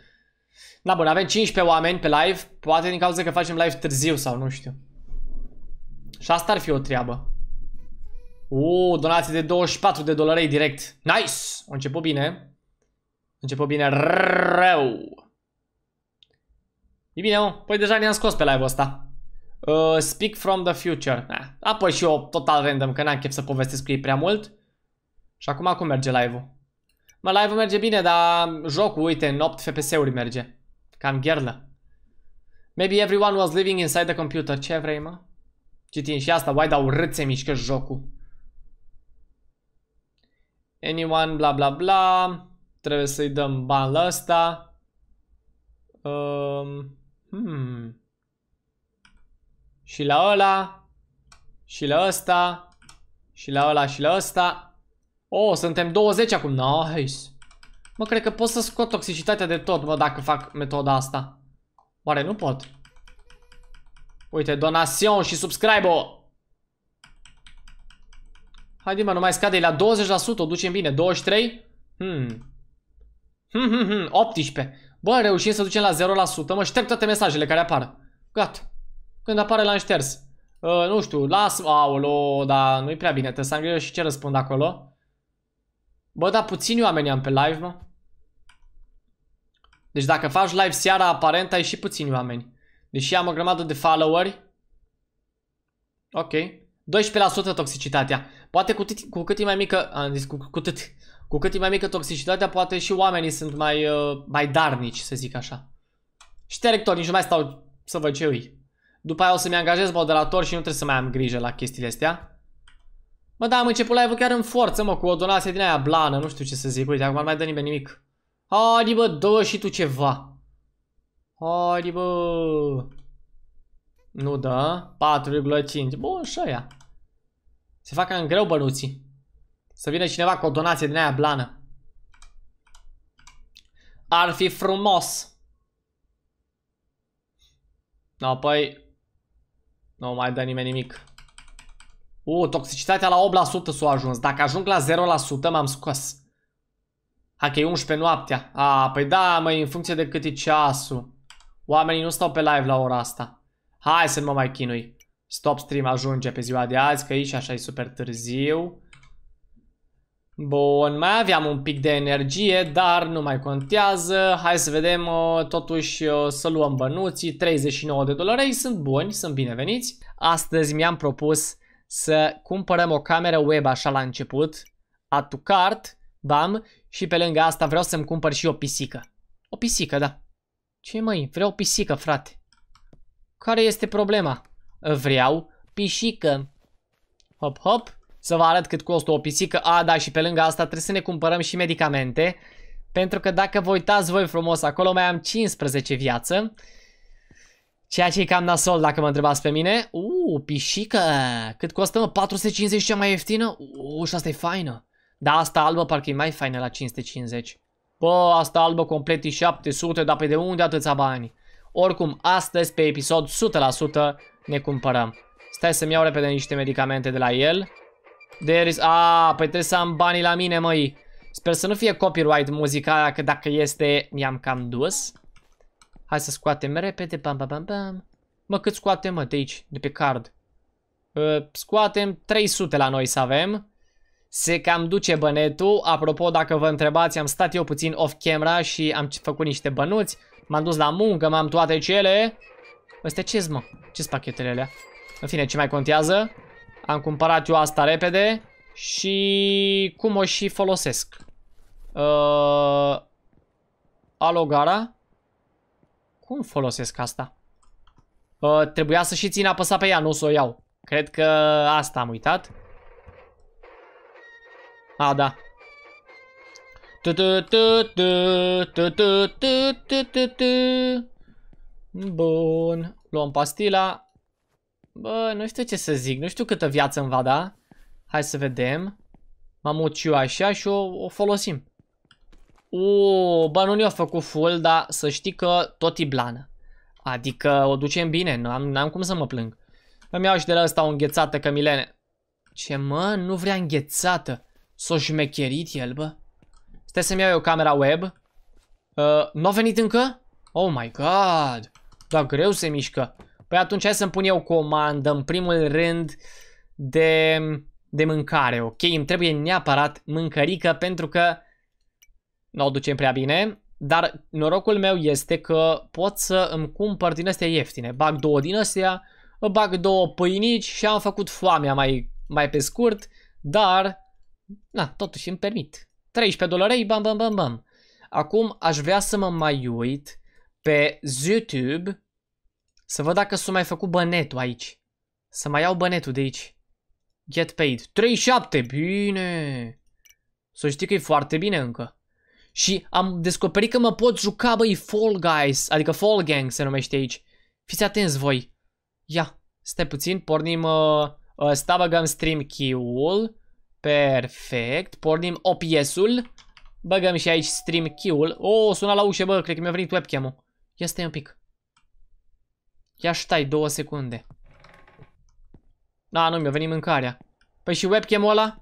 Da, bun, avem 15 oameni pe live, poate din cauza că facem live târziu sau nu știu. Și asta ar fi o treabă. Uuu, donații de 24 de dolari direct. Nice! A început bine. A început bine rău. E bine, mă. Păi deja ne-am scos pe live-ul ăsta. Uh, speak from the future. Nah. Eh, apoi și eu total random, că n-am chef să povestesc cu ei prea mult. Și acum cum merge live-ul? Mă, live-ul merge bine, dar jocul, uite, în 8 FPS-uri merge. Cam gherlă. Maybe everyone was living inside the computer. Ce vrei, mă? Citim și asta. Why da urât se mișcă jocul. Anyone, bla bla bla. Trebuie să-i dăm bani la ăsta. Um, hmm. Și la ăla. Și la ăsta. Și la ăla și la ăsta. Oh, suntem 20 acum. Nice. Mă, cred că pot să scot toxicitatea de tot, mă, dacă fac metoda asta. Oare nu pot? Uite, donațion și subscribe-o! Haide mă, nu mai scade, e la 20%, o ducem bine, 23? Hmm. Hmm, hmm, hmm, 18. Bă, reușim să ducem la 0%, mă, șterg toate mesajele care apar. Gat. Când apare l-am șters. Uh, nu știu, las, aolo, dar nu-i prea bine, trebuie să am și ce răspund acolo. Bă, dar puțini oameni am pe live, mă. Deci dacă faci live seara, aparent ai și puțini oameni. Deși am o grămadă de followeri. Ok. 12% toxicitatea. Poate cu, cu cât e mai mică... Am zis cu, cu, cât, cu cât e mai mică toxicitatea, poate și oamenii sunt mai, uh, mai darnici, să zic așa. Șterg tot, nici nu mai stau să văd ce ui. După aia o să-mi angajez moderator și nu trebuie să mai am grijă la chestiile astea. Mă, da, am început la ul chiar în forță, mă, cu o donație din aia blană, nu știu ce să zic. Uite, acum nu mai dă nimeni nimic. Hai bă, dă și tu ceva. Hai bă. Nu da, 4,5. Bun, așa ia. Se fac în greu bănuții. Să vină cineva cu o donație din aia blană. Ar fi frumos. păi... Nu mai dă nimeni nimic. U, toxicitatea la 8% s-a ajuns. Dacă ajung la 0% m-am scos. Ha, e 11 noaptea. A, păi da, măi, în funcție de cât e ceasul. Oamenii nu stau pe live la ora asta. Hai să nu mă mai chinui. Stop stream ajunge pe ziua de azi, că aici așa e super târziu. Bun, mai aveam un pic de energie, dar nu mai contează. Hai să vedem, uh, totuși uh, să luăm bănuții. 39 de dolari, sunt buni, sunt bineveniți. Astăzi mi-am propus să cumpărăm o cameră web așa la început, a cart, Bam. Și pe lângă asta vreau să-mi cumpăr și o pisică. O pisică, da. Ce mai Vreau o pisică, frate. Care este problema? Vreau pisică. Hop, hop. Să vă arăt cât costă o pisică. A, da, și pe lângă asta trebuie să ne cumpărăm și medicamente. Pentru că dacă vă uitați voi frumos, acolo mai am 15 viață. Ceea ce e cam nasol dacă mă întrebați pe mine. Uuu, pisică! Cât costă, mă? 450 cea mai ieftină? Uuu, și asta e faină. Da, asta albă parcă e mai faină la 550. Bă, asta albă complet e 700, dar pe de unde atâția bani? Oricum, astăzi pe episod 100% ne cumpărăm. Stai să-mi iau repede niște medicamente de la el. There is... A, păi trebuie să am banii la mine, măi. Sper să nu fie copyright muzica aia, că dacă este, mi-am cam dus. Hai să scoatem repede, bam, bam, bam, bam. Mă, cât scoatem, mă, de aici, de pe card? Uh, scoatem 300 la noi să avem. Se cam duce bănetul, apropo dacă vă întrebați, am stat eu puțin off-camera și am făcut niște bănuți, m-am dus la muncă, m-am toate cele. Astea ce mă? ce pachetele alea? În fine, ce mai contează? Am cumpărat eu asta repede și cum o și folosesc? Uh, alogara? Cum folosesc asta? Uh, trebuia să și țin apăsat pe ea, nu o să o iau. Cred că asta am uitat. A, da. Bun. Luăm pastila. Bă, nu știu ce să zic. Nu știu câtă viață îmi va da. Hai să vedem. M-am uciu așa și o, o folosim. Uuu, bă, nu ne-a făcut full, dar să știi că tot e blană. Adică o ducem bine, n-am cum să mă plâng. Îmi iau și de la ăsta o înghețată, Camilene. Ce mă? Nu vrea înghețată. S-o șmecherit el, bă. Stai să-mi iau eu camera web. Uh, nu a venit încă? Oh my god. Da, greu se mișcă. Păi atunci hai să-mi pun eu comandă, în primul rând, de, de mâncare, ok? Îmi trebuie neapărat mâncărică pentru că nu o ducem prea bine. Dar norocul meu este că pot să îmi cumpăr din astea ieftine. Bag două din astea, bag două pâinici și am făcut foamea mai, mai pe scurt, dar na, totuși îmi permit. 13 dolarei, bam, bam, bam, bam. Acum aș vrea să mă mai uit pe YouTube să văd dacă s-a mai făcut bănetul aici. Să mai iau bănetul de aici. Get paid. 37, bine. Să știi că e foarte bine încă. Și am descoperit că mă pot juca, băi, Fall Guys, adică Fall Gang se numește aici. Fiți atenți voi. Ia, stai puțin, pornim uh, uh, Stabagam Stream Key-ul. Perfect. Pornim OPS-ul. Băgăm și aici stream key-ul. O, oh, suna la ușă, bă, cred că mi-a venit webcam-ul. Ia stai un pic. Ia stai două secunde. Da, nu, mi-a venit mâncarea. Păi și webcam-ul ăla?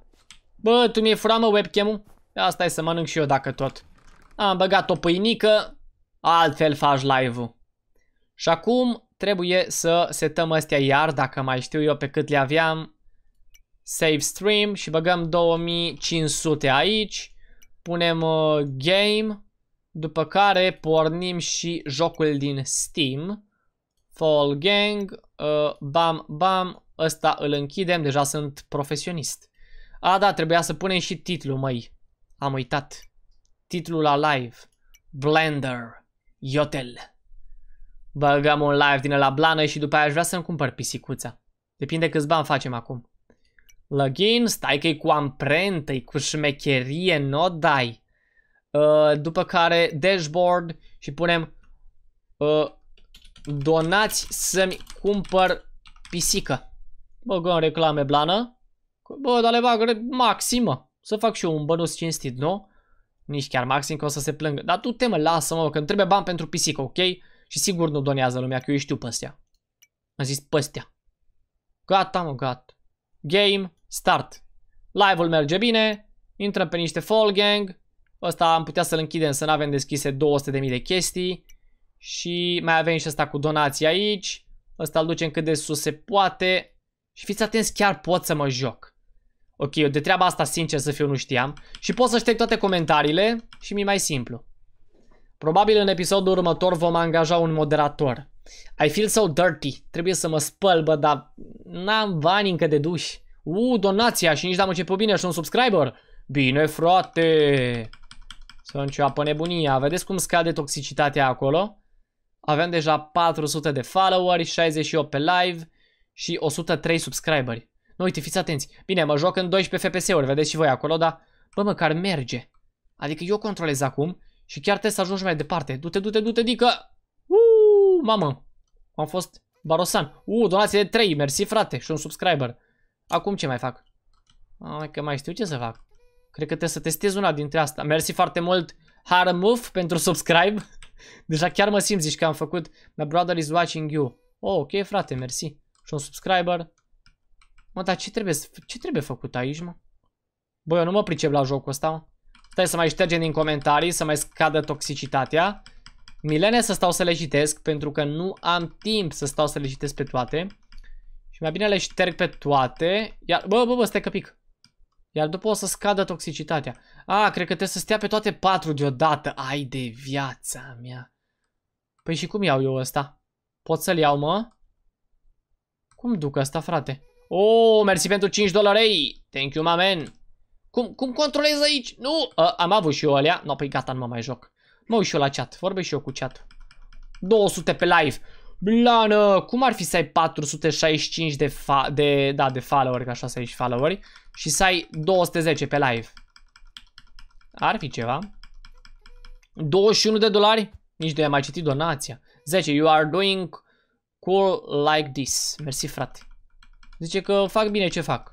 Bă, tu mi-e furamă webcam-ul? Ia stai să mănânc și eu dacă tot. Am băgat o pâinică, altfel faci live-ul. Și acum trebuie să setăm astea iar, dacă mai știu eu pe cât le aveam. Save stream și băgăm 2500 aici. Punem uh, game. După care pornim și jocul din Steam. Fall Gang. Uh, bam, bam. Ăsta îl închidem. Deja sunt profesionist. A, da, trebuia să punem și titlul, măi. Am uitat. Titlul la live. Blender. Yotel. Băgăm un live din la blană și după aia aș vrea să-mi cumpăr pisicuța. Depinde câți bani facem acum. Login, stai că e cu amprentă, e cu șmecherie, nu dai. Uh, după care dashboard și punem uh, donați să-mi cumpăr pisică. Băgăm reclame blană. Bă, dar le bag maximă. Să fac și eu un bănuț cinstit, nu? Nici chiar maxim că o să se plângă. Dar tu te mă, lasă-mă, că îmi trebuie bani pentru pisică, ok? Și sigur nu donează lumea, că eu știu păstea. Am zis păstea. Gata, mă, gata. Game. Start. Live-ul merge bine. Intrăm pe niște fall gang. Ăsta am putea să-l închidem, să nu avem deschise 200.000 de chestii. Și mai avem și asta cu donații aici. Ăsta îl ducem cât de sus se poate. Și fiți atenți, chiar pot să mă joc. Ok, eu de treaba asta, sincer să fiu, nu știam. Și pot să șterg toate comentariile și mi-e mai simplu. Probabil în episodul următor vom angaja un moderator. I feel so dirty. Trebuie să mă spăl, bă, dar n-am bani încă de duși. U, donația și nici mă am pe bine și un subscriber. Bine, frate. Să înceapă nebunia. Vedeți cum scade toxicitatea acolo? Avem deja 400 de followeri, 68 pe live și 103 subscriberi. Nu, uite, fiți atenți. Bine, mă joc în 12 FPS-uri, vedeți și voi acolo, dar bă, măcar merge. Adică eu controlez acum și chiar trebuie să ajungi mai departe. Du-te, du-te, du-te, dică! Uuu, mamă! Am fost barosan. Uuu, donație de 3, mersi frate și un subscriber. Acum ce mai fac? Ai că mai știu ce să fac. Cred că trebuie să testez una dintre asta. Mersi foarte mult, Haramuf, pentru subscribe. *laughs* Deja chiar mă simt, zici că am făcut My brother is watching you. Oh, ok, frate, mersi. Și un subscriber. Mă, dar ce trebuie, ce trebuie făcut aici, mă? Băi, eu nu mă pricep la jocul ăsta, mă. Stai să mai ștergem din comentarii, să mai scadă toxicitatea. Milene să stau să le citesc, pentru că nu am timp să stau să le citesc pe toate. Și mai bine le șterg pe toate. Iar, bă, bă, bă, stai că pic. Iar după o să scadă toxicitatea. A, cred că trebuie să stea pe toate patru deodată. Ai de viața mea. Păi și cum iau eu ăsta? Pot să-l iau, mă? Cum duc asta, frate? Oh, mersi pentru 5 dolarei. Thank you, mamen. Cum, cum controlez aici? Nu, A, ă, am avut și eu alea. No, păi gata, nu mă mai joc. Mă uit și eu la chat. Vorbesc și eu cu chat. 200 pe live. Blană, cum ar fi să ai 465 de, fa de, da, de follower, ca așa să ai și followeri, și să ai 210 pe live? Ar fi ceva. 21 de dolari? Nici de mai citit donația. 10. You are doing cool like this. Mersi, frate. Zice că fac bine ce fac.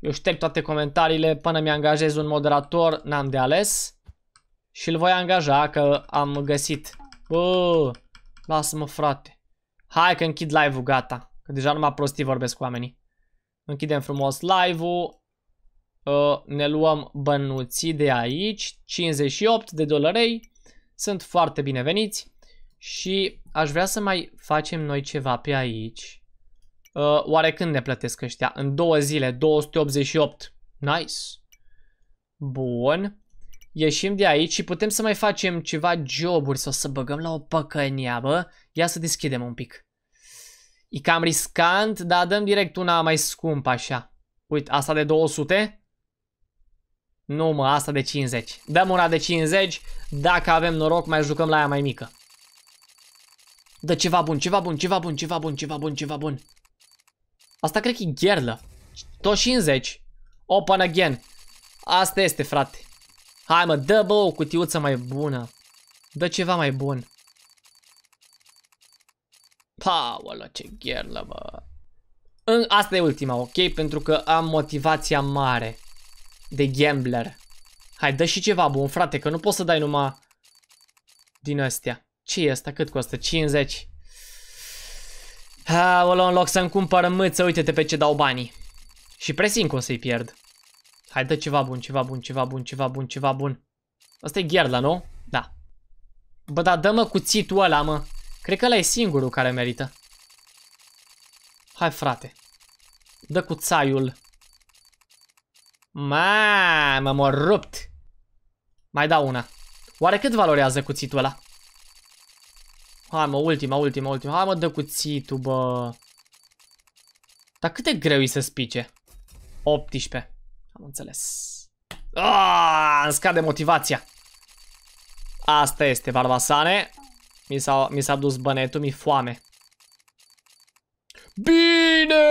Eu șterg toate comentariile până mi angajez un moderator, n-am de ales. Și îl voi angaja că am găsit. Bă, Lasă-mă, frate. Hai că închid live-ul, gata. Că deja numai prostii vorbesc cu oamenii. Închidem frumos live-ul. Uh, ne luăm bănuții de aici. 58 de dolari. Sunt foarte bineveniți. Și aș vrea să mai facem noi ceva pe aici. Uh, oare când ne plătesc ăștia? În două zile, 288. Nice. Bun. Ieșim de aici și putem să mai facem ceva joburi sau să băgăm la o păcănia, bă. Ia să deschidem un pic. E cam riscant, dar dăm direct una mai scumpă așa. Uite, asta de 200. Nu mă, asta de 50. Dăm una de 50. Dacă avem noroc, mai jucăm la aia mai mică. Dă ceva bun, ceva bun, ceva bun, ceva bun, ceva bun, ceva bun. Asta cred că e gherlă. Tot 50. Open again. Asta este, frate. Hai mă, dă bă o cutiuță mai bună. Dă ceva mai bun. Pa Paolo, ce gherlă, bă. asta e ultima, ok? Pentru că am motivația mare de gambler. Hai, dă și ceva bun, frate, că nu poți să dai numai din astea. ce e asta? Cât costă? 50. Aoleu, în loc să-mi cumpăr mâță, uite-te pe ce dau banii. Și presin cum să-i pierd. Hai, dă ceva bun, ceva bun, ceva bun, ceva bun, ceva bun. Asta e gherla, nu? Da. Bă, dar dă-mă cuțitul ăla, mă. Cred că ăla e singurul care merită. Hai, frate. Dă cu țaiul. Mamă, m-a rupt. Mai dau una. Oare cât valorează cuțitul ăla? Hai mă, ultima, ultima, ultima. Hai mă, dă cuțitul, bă. Dar cât de greu e să spice? 18. Am înțeles. Aaaa, ah, îmi scade motivația. Asta este, barbasane. Mi s-a mi dus bănetul, mi foame. Bine!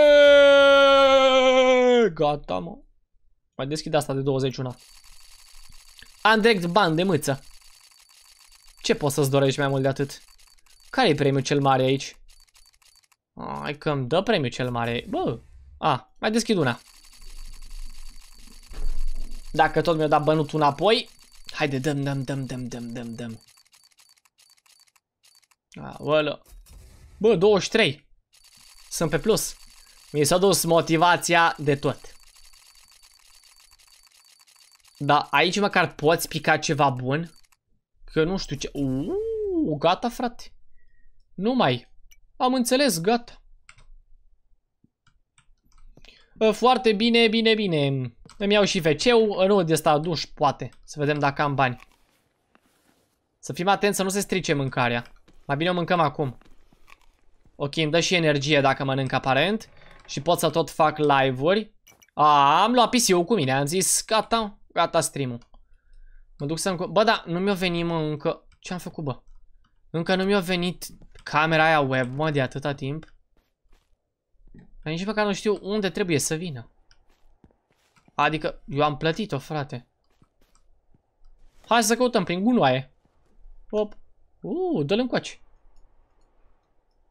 Gata, mă. Mai deschid asta de 21. Am direct bani de mâță. Ce poți să-ți dorești mai mult de atât? Care-i premiul cel mare aici? Ai că îmi dă premiul cel mare. Bă, a, mai deschid una. Dacă tot mi-a dat bănutul înapoi, haide, dăm, dăm, dăm, dăm, dăm, dăm, dăm. Aolă. Bă, 23. Sunt pe plus. Mi s-a dus motivația de tot. Da, aici măcar poți pica ceva bun. Că nu știu ce... Uuu, gata, frate. Nu mai. Am înțeles, gata. Foarte bine, bine, bine. Îmi iau și WC-ul. Nu, de asta duș, poate. Să vedem dacă am bani. Să fim atenți să nu se strice mâncarea. Mai bine o mâncăm acum. Ok, îmi dă și energie dacă mănânc aparent. Și pot să tot fac live-uri. am luat pc cu mine. Am zis, gata, gata stream-ul. Mă duc să-mi... Bă, da, nu mi-o venit, mă, încă... Ce-am făcut, bă? Încă nu mi-a venit camera aia web, mă, de atâta timp. Dar nici măcar nu știu unde trebuie să vină. Adică, eu am plătit-o, frate. Hai să căutăm prin gunoaie. Hop. Uuu, dă-l încoace.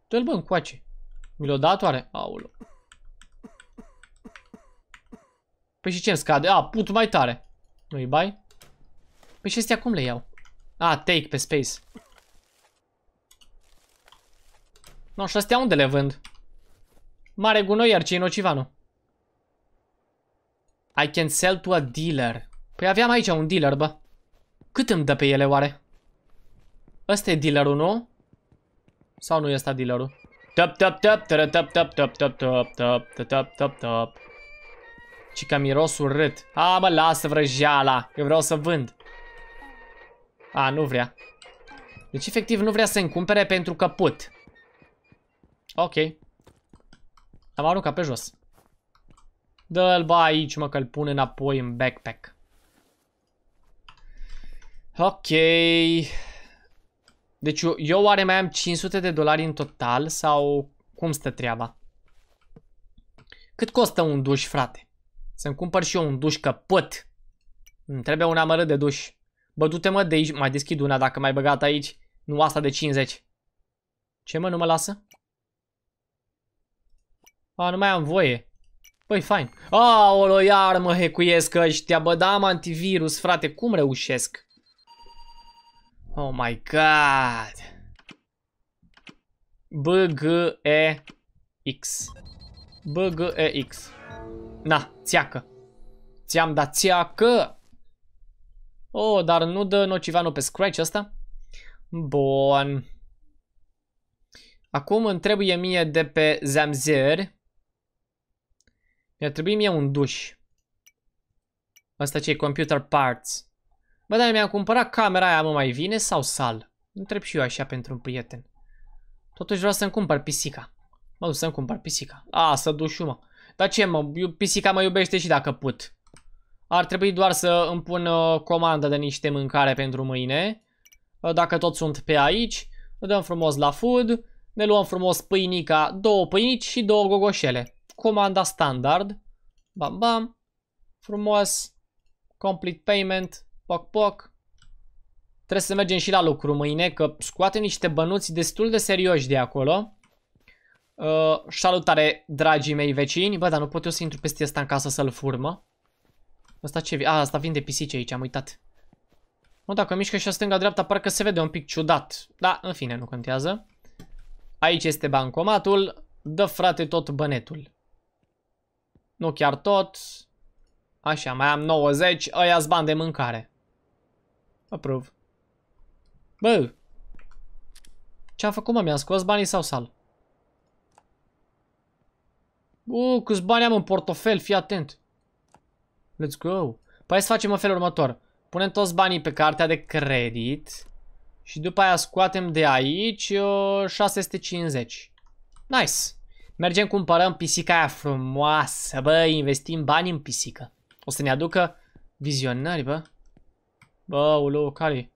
Dă-l bă încoace. Mi l-o dat oare? Aolo. Păi și ce-mi scade? A, put mai tare. Nu-i bai? Păi și astea cum le iau? A, take pe space. No, și astea unde le vând? Mare gunoi, iar ce Nocivanu? I can sell to a dealer. Păi aveam aici un dealer, bă. Cât îmi dă pe ele, oare? Ăsta e dealerul, nu? Sau nu e ăsta dealerul? Tap tap tap tap tap tap tap tap tap tap tap tap tap Și ca miros urât. A, mă, lasă vrăjeala. Eu vreau să vând. A, nu vrea. Deci, efectiv, nu vrea să-mi cumpere pentru că put. Ok. L-am aruncat pe jos. Dă-l, ba, aici, mă, că-l pun înapoi în backpack. Ok. Deci eu, eu oare mai am 500 de dolari în total sau cum stă treaba? Cât costă un duș, frate? Să-mi cumpăr și eu un duș căpăt. Îmi trebuie un amărât de duș. Bă, du-te mă de aici, mai deschid una dacă mai băgat aici. Nu asta de 50. Ce mă, nu mă lasă? A, nu mai am voie. Păi, fain. Aolo, iar mă hecuiesc ăștia, bă, da, am antivirus, frate, cum reușesc? Oh my god. B, G, E, X. B, G, E, X. Na, țiacă. Ți-am dat țeacă. Oh, dar nu dă nocivanul pe scratch ăsta? Bun. Acum îmi trebuie mie de pe Zamzer. Mi-ar trebui mie un duș. Asta ce e computer parts. Bă, dar mi-am cumpărat camera aia, mă, mai vine sau sal? Întreb și eu așa pentru un prieten. Totuși vreau să-mi cumpăr pisica. Mă duc să-mi cumpăr pisica. A, să dușu, mă. Dar ce, mă, pisica mă iubește și dacă put. Ar trebui doar să îmi pun uh, comandă de niște mâncare pentru mâine. Uh, dacă tot sunt pe aici. Ne dăm frumos la food. Ne luăm frumos pâinica, două pâinici și două gogoșele comanda standard. Bam, bam. Frumos. Complete payment. Poc, poc. Trebuie să mergem și la lucru mâine, că scoate niște bănuți destul de serioși de acolo. Uh, salutare, dragii mei vecini. Bă, dar nu pot eu să intru peste asta în casă să-l furmă. Asta ce... A, asta de pisici aici, am uitat. Nu, dacă mișcă și-a stânga-dreapta, parcă se vede un pic ciudat. Da, în fine, nu contează. Aici este bancomatul. Dă, frate, tot bănetul. Nu chiar tot. Așa, mai am 90. Aia bani de mâncare. Aprov. Bă! Ce-am făcut, mă? Mi-am scos banii sau sal? uuu câți bani am în portofel, fii atent. Let's go. Păi să facem în felul următor. Punem toți banii pe cartea de credit. Și după aia scoatem de aici o uh, 650. Nice. Mergem, cumpărăm pisica aia frumoasă, bă, investim bani în pisică. O să ne aducă vizionari, bă. Bă, ulu, care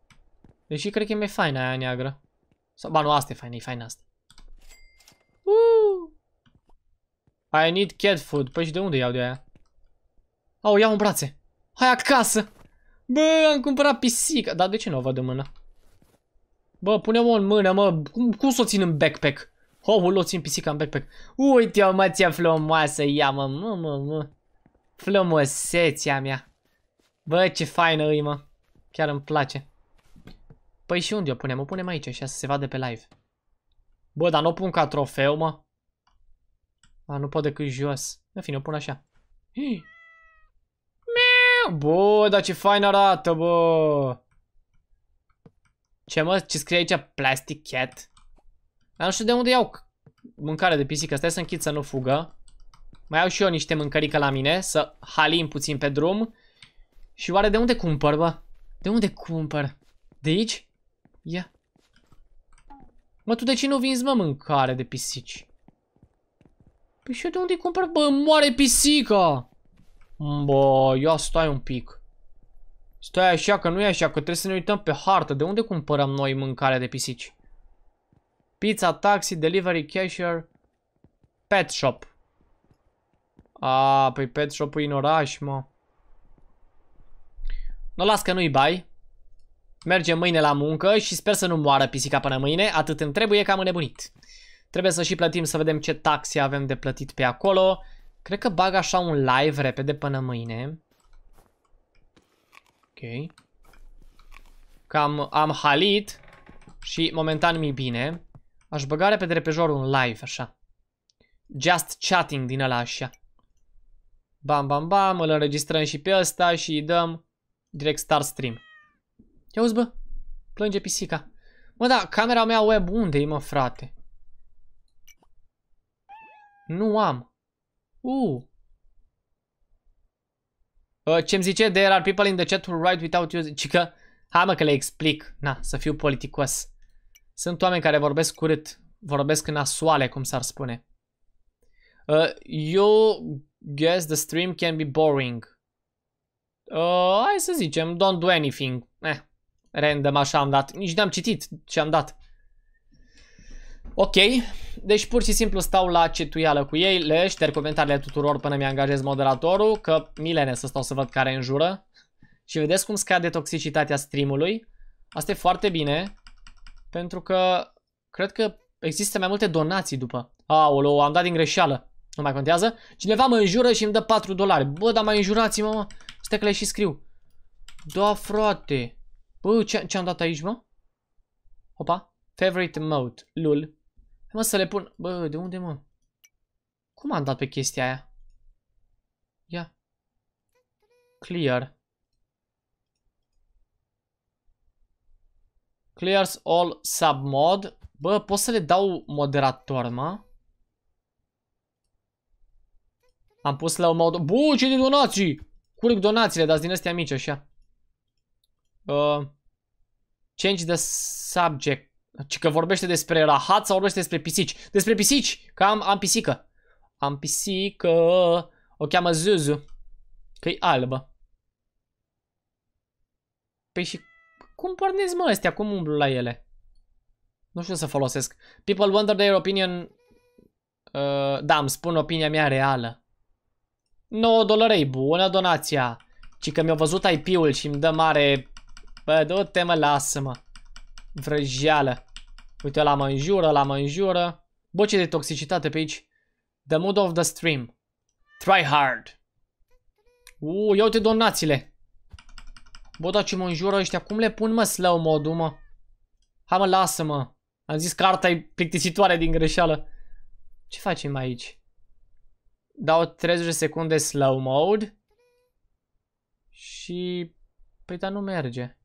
Deși cred că e mai faină aia neagră. Sau, ba nu, asta e faină, e faină asta. Uh! I need cat food. Păi și de unde iau de aia? Au, iau în brațe. Hai acasă! Bă, am cumpărat pisica. Dar de ce nu o văd în mână? Bă, pune-o în mână, mă. Cum, cum să o țin în backpack? Oh o țin pisica în backpack. Uite-o, mă, ce frumoasă ia, mă, mă, mă, mă. Frumosețea mea. Bă, ce faină îi, mă. Chiar îmi place. Păi și unde o punem? O punem aici, așa, să se vadă pe live. Bă, dar nu o pun ca trofeu, mă. A, nu pot decât jos. În fine, o pun așa. Bă, dar ce fain arată, bă! Ce mă, ce scrie aici? Plastic Cat? Dar nu știu de unde iau mâncare de pisică. Stai să închid să nu fugă. Mai iau și eu niște mâncărică la mine, să halim puțin pe drum. Și oare de unde cumpăr, bă? De unde cumpăr? De aici? Ia. Mă, tu de ce nu vinzi, mă, mâncare de pisici? Păi și eu de unde cumpăr? Bă, moare pisica! Bă, ia stai un pic. Stai așa, că nu e așa, că trebuie să ne uităm pe hartă. De unde cumpărăm noi mâncare de pisici? Pizza, taxi, delivery, cashier, pet shop. A, păi pet shop-ul în oraș, mă. Nu las că nu-i bai. Mergem mâine la muncă și sper să nu moară pisica până mâine. Atât îmi trebuie că am înnebunit. Trebuie să și plătim să vedem ce taxi avem de plătit pe acolo. Cred că bag așa un live repede până mâine. Ok. Cam am halit și momentan mi-e bine. Aș băga repede repejorul un live, așa. Just chatting din ăla așa. Bam, bam, bam, îl înregistrăm și pe ăsta și îi dăm direct start stream. Ia uzi, bă, plânge pisica. Mă, da, camera mea web unde e, mă, frate? Nu am. Uh. uh Ce-mi zice? There are people in the chat who write without using... Cică, hai mă că le explic. Na, să fiu politicos. Sunt oameni care vorbesc curât, vorbesc în asoale, cum s-ar spune. Uh, you guess the stream can be boring. Uh, hai să zicem, don't do anything. Eh, random așa am dat. Nici n-am citit ce am dat. Ok, deci pur și simplu stau la cetuială cu ei, le șterg comentariile tuturor până mi angajez moderatorul, că milene să stau să văd care înjură. Și vedeți cum scade toxicitatea streamului. Asta e foarte bine. Pentru că cred că există mai multe donații după. Aoleu, am dat din greșeală. Nu mai contează. Cineva mă înjură și îmi dă 4 dolari. Bă, dar mai înjurați-mă, mă. Stai că le și scriu. Da, frate. Bă, ce-am ce dat aici, mă? Opa. Favorite mode. Lul. Mă, să le pun... Bă, de unde, mă? Cum am dat pe chestia aia? Ia. Clear. Clears all submod. Bă, pot să le dau moderator, mă? Am pus la un mod... Bă, ce de donații! Curic donațiile, dați din astea mici, așa. Uh, change the subject. Ci că vorbește despre rahat sau vorbește despre pisici. Despre pisici, că am, am pisică. Am pisică. O cheamă Zuzu. că e albă. Păi și cum pornesc mă astea? Cum umblu la ele? Nu știu să folosesc. People wonder their opinion. Uh, da, îmi spun opinia mea reală. 9 dolari, bună donația. Ci că mi-au văzut IP-ul și îmi dă mare... Bă, du-te mă, lasă-mă. Vrăjeală. Uite, la mă înjură, la mă înjură. ce de toxicitate pe aici. The mood of the stream. Try hard. Uuu, ia uite donațiile. Bă, dar ce mă înjură ăștia. Cum le pun, mă, slow mode mă? Hai, mă, lasă-mă. Am zis că arta e plictisitoare din greșeală. Ce facem aici? Dau 30 de secunde slow mode. Și... Păi, dar nu merge.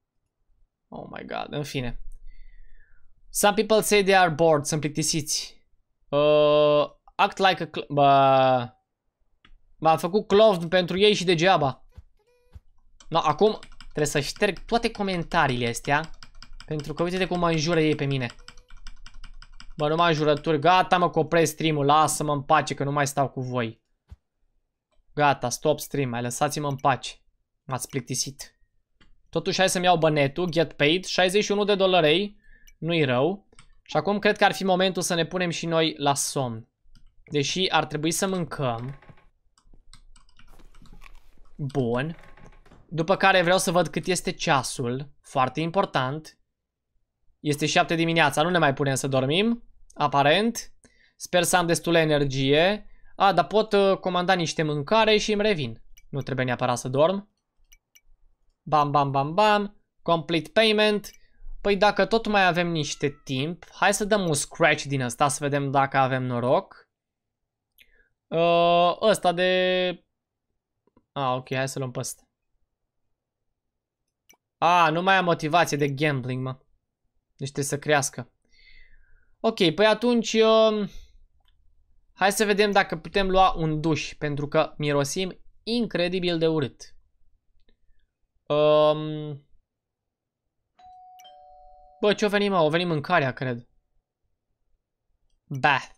Oh my god, în fine. Some people say they are bored, sunt plictisiți. Uh, act like a... Bă... M-am făcut clovn pentru ei și degeaba. No, acum Trebuie să șterg toate comentariile astea. Pentru că uite de cum mă înjură ei pe mine. Bă, numai jurături. Gata, mă, copresc stream-ul. Lasă-mă în pace, că nu mai stau cu voi. Gata, stop stream. Mai lăsați-mă în pace. M-ați plictisit. Totuși, hai să-mi iau bănetul. Get paid. 61 de dolari Nu-i rău. Și acum cred că ar fi momentul să ne punem și noi la somn. Deși ar trebui să mâncăm. Bun. După care vreau să văd cât este ceasul. Foarte important. Este 7 dimineața, nu ne mai punem să dormim. Aparent. Sper să am destulă energie. A, dar pot uh, comanda niște mâncare și îmi revin. Nu trebuie neapărat să dorm. Bam, bam, bam, bam. Complete payment. Păi dacă tot mai avem niște timp, hai să dăm un scratch din ăsta să vedem dacă avem noroc. Uh, ăsta de... A, ah, ok, hai să luăm pe ăsta. A, nu mai am motivație de gambling, mă. Deci trebuie să crească. Ok, păi atunci... Uh, hai să vedem dacă putem lua un duș, pentru că mirosim incredibil de urât. Um, bă, ce-o venim mă? O în carea, cred. Bath.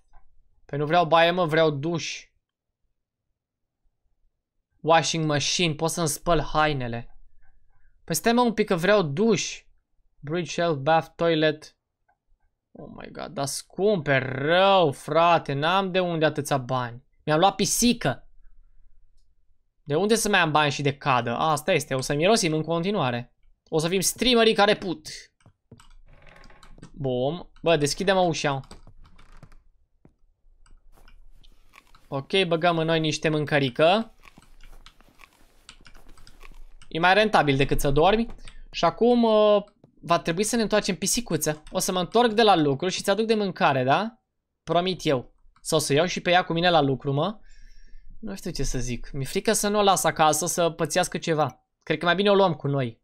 Păi nu vreau baie, mă, vreau duș. Washing machine, pot să-mi spăl hainele. Păi stai mă un pic că vreau duș. Bridge, shelf, bath, toilet. Oh my god, dar scumpe, rău, frate, n-am de unde atâția bani. Mi-am luat pisică. De unde să mai am bani și de cadă? Asta este, o să mirosim în continuare. O să fim streamerii care put. Bom. Bă, deschidem ușa. Ok, băgăm în noi niște mâncărică. E mai rentabil decât să dormi. Și acum uh, va trebui să ne întoarcem pisicuță. O să mă întorc de la lucru și ți-aduc de mâncare, da? Promit eu. Sau să iau și pe ea cu mine la lucru, mă. Nu știu ce să zic. Mi-e frică să nu o las acasă să pățească ceva. Cred că mai bine o luăm cu noi.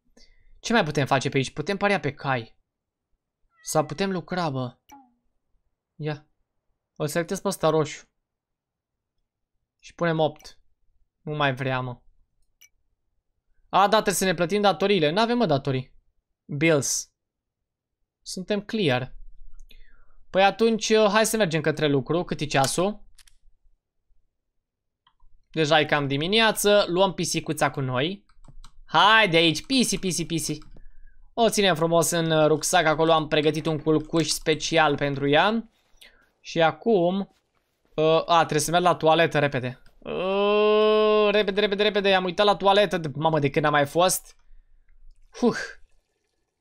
Ce mai putem face pe aici? Putem părea pe cai. Sau putem lucra, bă. Ia. O selectez pe ăsta roșu. Și punem 8. Nu mai vrea, mă. A, da, trebuie să ne plătim datoriile. N-avem, mă, datorii. Bills. Suntem clear. Păi atunci, uh, hai să mergem către lucru. Cât e ceasul? Deja e cam dimineață. Luăm pisicuța cu noi. Hai de aici, pisi, pisi, pisi. O ținem frumos în uh, rucsac. Acolo am pregătit un culcuș special pentru ea. Și acum... Uh, a, trebuie să merg la toaletă repede. Uh, repede, repede, repede. Am uitat la toaletă. Mamă, de când am mai fost. Huh.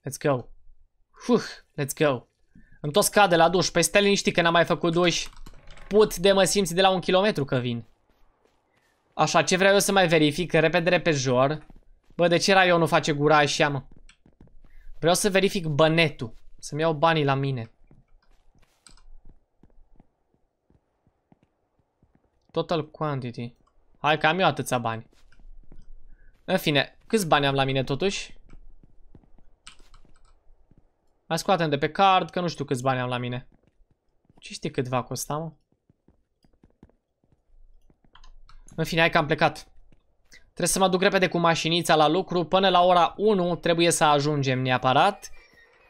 Let's go. Huh. Let's go. Îmi tot scade la duș. Păi stai liniștit că n-am mai făcut duș. Put de mă simți de la un kilometru că vin. Așa, ce vreau eu să mai verific? Repede, jor. Bă, de ce nu face gura așa, mă? Vreau să verific bănetul. Să-mi iau banii la mine. Total quantity. Hai că am eu atâția bani. În fine, câți bani am la mine totuși? Mai scoatem de pe card, că nu știu câți bani am la mine. Ce știi cât va costa, mă? În fine, hai că am plecat. Trebuie să mă duc repede cu mașinița la lucru. Până la ora 1 trebuie să ajungem neapărat.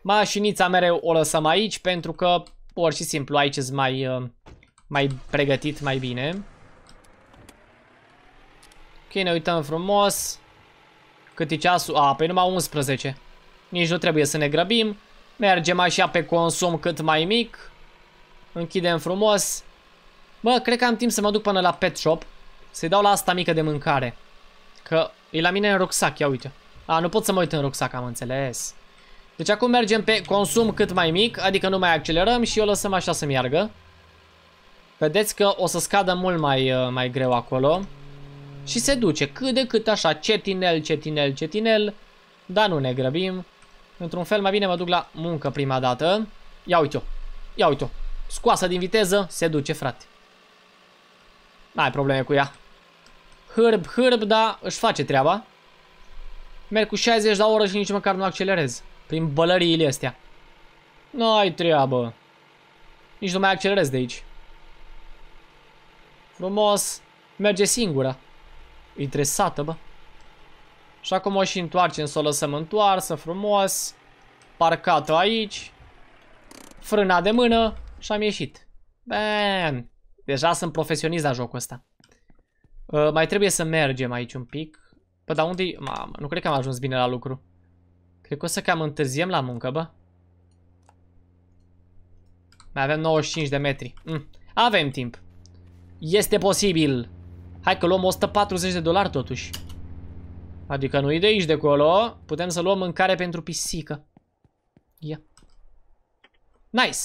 Mașinița mereu o lăsăm aici pentru că, pur și simplu, aici e mai, uh, mai pregătit mai bine. Ok, ne uităm frumos. Cât e ceasul? A, pe păi numai 11. Nici nu trebuie să ne grăbim. Mergem așa pe consum cât mai mic. Închidem frumos. Bă, cred că am timp să mă duc până la pet shop. Să-i dau la asta mică de mâncare. Că e la mine în rucsac, ia uite. A, nu pot să mă uit în rucsac, am înțeles. Deci acum mergem pe consum cât mai mic, adică nu mai accelerăm și o lăsăm așa să meargă. Vedeți că o să scadă mult mai, uh, mai greu acolo. Și se duce cât de cât așa, cetinel, cetinel, cetinel, dar nu ne grăbim. Într-un fel mai bine mă duc la muncă prima dată. Ia uite-o, ia uite-o, scoasă din viteză, se duce frate. N-ai probleme cu ea. Hârb, hârb, dar își face treaba. Merg cu 60 la oră și nici măcar nu accelerez. Prin bălăriile astea. N-ai treabă. Nici nu mai accelerez de aici. Frumos. Merge singură. Interesată, bă. Și acum o și întoarcem, să o lăsăm întoarsă frumos. Parcată aici. Frâna de mână și am ieșit. Bam! Deja sunt profesionist la jocul ăsta. Uh, mai trebuie să mergem aici un pic. Bă, dar unde -i? Mamă, nu cred că am ajuns bine la lucru. Cred că o să cam întârziem la muncă, bă. Mai avem 95 de metri. Mm. Avem timp. Este posibil. Hai că luăm 140 de dolari totuși. Adică nu-i de aici de acolo. Putem să luăm mâncare pentru pisică. Ia. Nice.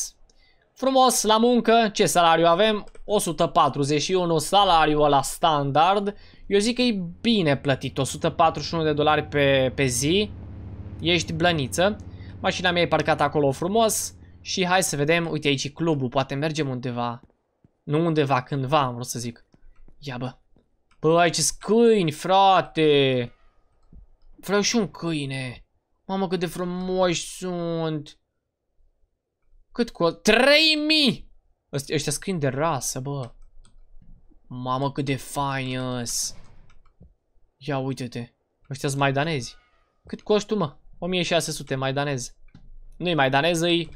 Frumos, la muncă. Ce salariu avem? 141 salariu la standard. Eu zic că e bine plătit. 141 de dolari pe, pe zi. Ești blăniță. Mașina mea e parcată acolo frumos. Și hai să vedem. Uite aici e clubul. Poate mergem undeva. Nu undeva, cândva am vrut să zic. Ia bă. Bă, aici sunt câini, frate! Vreau și un câine. Mamă, cât de frumoși sunt. Cât cu... 3000! Ăștia sunt câini de rasă, bă. Mamă, cât de fain -s. Ia uite-te. Ăștia sunt maidanezi. Cât costă, mă? 1600 maidanez. Nu-i maidanez, e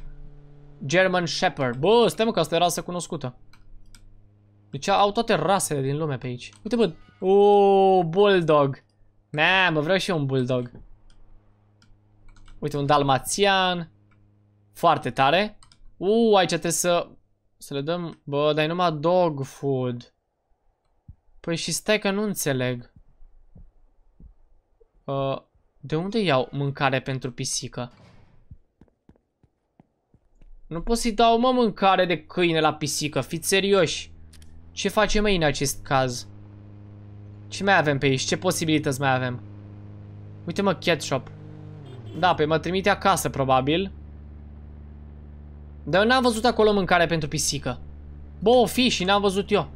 German Shepherd. Bă, stai mă, că asta e rasă cunoscută. Deci au toate rasele din lume pe aici. Uite bă, o bulldog. Mea, mă vreau și eu un bulldog. Uite, un dalmațian. Foarte tare. Uuu, aici trebuie să... Să le dăm... Bă, dai numai dog food. Păi și stai că nu înțeleg. Uh, de unde iau mâncare pentru pisică? Nu pot să-i dau, mă, mâncare de câine la pisică, fiți serioși. Ce facem mai în acest caz? Ce mai avem pe aici? Ce posibilități mai avem? Uite mă, cat shop. Da, pe mă trimite acasă probabil. Dar eu n-am văzut acolo mâncare pentru pisică. Bă, o fi și n-am văzut eu.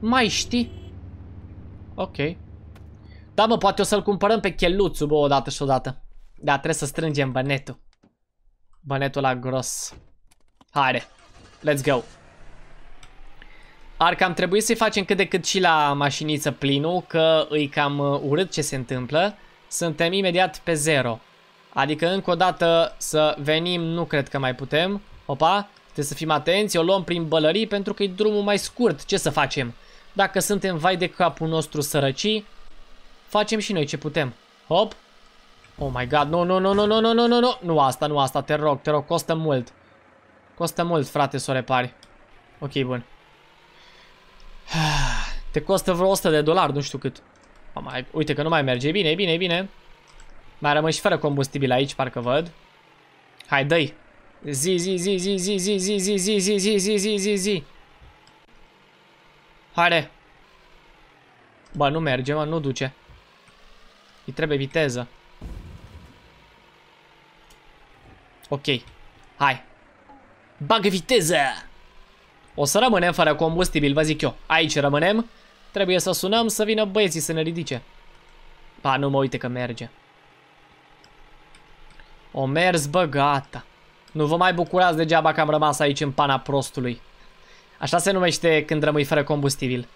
Mai știi? Ok. Da, mă, poate o să-l cumpărăm pe cheluțul, bă, odată și odată. Da, trebuie să strângem bănetul. Bănetul la gros. Haide, let's go. Ar cam trebui să-i facem cât de cât și la mașiniță plinul, că îi cam uh, urât ce se întâmplă. Suntem imediat pe zero. Adică încă o dată să venim, nu cred că mai putem. Opa, trebuie să fim atenți, o luăm prin bălării pentru că e drumul mai scurt. Ce să facem? Dacă suntem vai de capul nostru sărăcii, facem și noi ce putem. Hop! Oh my god, nu, nu, nu, nu, nu, nu, nu, nu, nu, nu asta, nu asta, te rog, te rog, costă mult. Costă mult, frate, să o repari. Ok, bun. Te costă vreo 100 de dolari, nu știu cât. uite că nu mai merge. E bine, e bine, e bine. Mai rămâi și fără combustibil aici, parcă văd. Hai, dă-i. Zi, zi, zi, zi, zi, zi, zi, zi, zi, zi, zi, zi, zi, zi, zi. Haide. Bă, nu merge, mă, nu duce. Îi trebuie viteză. Ok. Hai. Bagă viteză! O să rămânem fără combustibil, vă zic eu. Aici rămânem. Trebuie să sunăm să vină băieții să ne ridice. Pa, nu mă uite că merge. O mers, bă, gata. Nu vă mai bucurați degeaba că am rămas aici în pana prostului. Așa se numește când rămâi fără combustibil.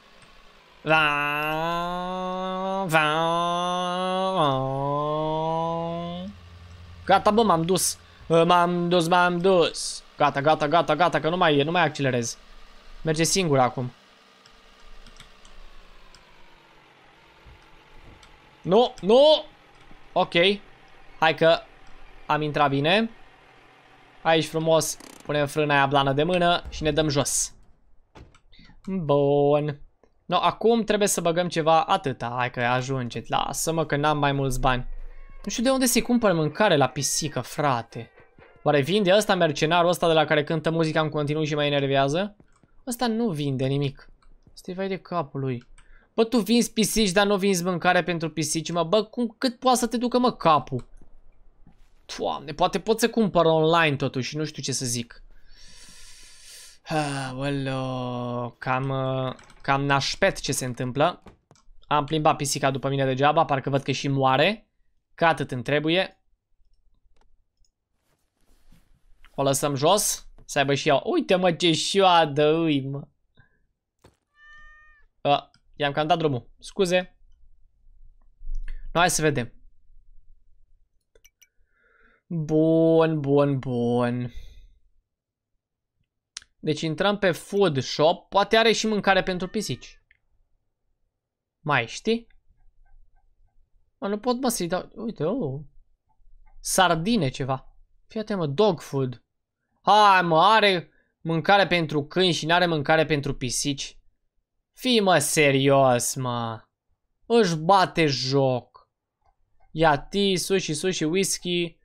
Va, va, Gata, bă, m-am dus. M-am dus, m-am dus. Gata, gata, gata, gata, că nu mai e, nu mai accelerez. Merge singur acum. Nu, nu! Ok. Hai că am intrat bine. Aici frumos punem frâna aia blană de mână și ne dăm jos. Bun. No, acum trebuie să băgăm ceva atâta. Hai că ajunge. Lasă-mă că n-am mai mulți bani. Nu știu de unde să cumpăr mâncare la pisică, frate. Oare vinde ăsta mercenarul ăsta de la care cântă muzica în continuu și mai enervează? Ăsta nu vinde nimic. Asta vai de capul lui. Bă, tu vinzi pisici, dar nu vinzi mâncare pentru pisici, mă. Bă, cum, cât poate să te ducă, mă, capul? Doamne, poate pot să cumpăr online totuși, nu știu ce să zic. Ah, well, uh, cam, uh, cam nașpet ce se întâmplă. Am plimbat pisica după mine degeaba, parcă văd că și moare. Că atât îmi trebuie. O lăsăm jos? Să aibă și eu. Uite mă ce șoadă îi mă. i-am cam dat drumul. Scuze. No, hai să vedem. Bun, bun, bun. Deci intrăm pe food shop. Poate are și mâncare pentru pisici. Mai știi? Mă, nu pot mă să-i dau... Uite, oh. Sardine ceva. Fii atent, mă, dog food. Hai mă, are mâncare pentru câini și n-are mâncare pentru pisici. Fii mă serios, mă. Își bate joc. Ia ti, sushi, sushi, whisky.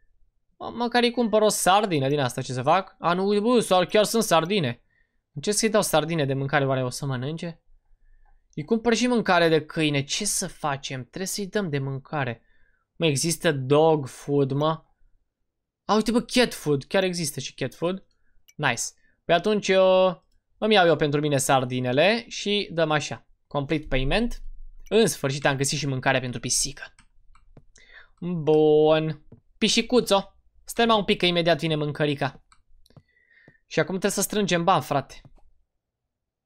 Mă, măcar îi cumpăr o sardină din asta, ce să fac? A, nu, bă, sau chiar sunt sardine. Ce să-i dau sardine de mâncare, oare o să mănânce? Îi cumpăr și mâncare de câine, ce să facem? Trebuie să-i dăm de mâncare. Mă, există dog food, mă. A, uite bă, cat food. Chiar există și cat food. Nice. Păi atunci eu uh, îmi iau eu pentru mine sardinele și dăm așa. Complete payment. În sfârșit am găsit și mâncare pentru pisică. Bun. Pisicuțo. Stai un pic că imediat vine mâncărica. Și acum trebuie să strângem bani, frate.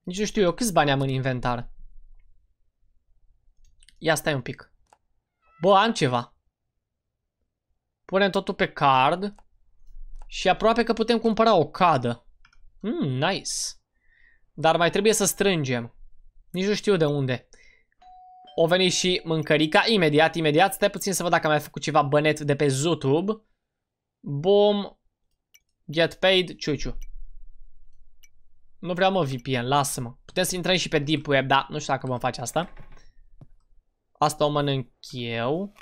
Nici nu știu eu câți bani am în inventar. Ia stai un pic. Bă, am ceva. Punem totul pe card. Și aproape că putem cumpăra o cadă. Mm, nice. Dar mai trebuie să strângem. Nici nu știu de unde. O veni și mâncărica imediat, imediat. Stai puțin să văd dacă am mai făcut ceva bănet de pe YouTube. Boom. Get paid, ciuciu. Nu vreau mă VPN, lasă-mă. Putem să intrăm și pe Deep Web, da, nu știu dacă vom face asta. Asta o mănânc eu.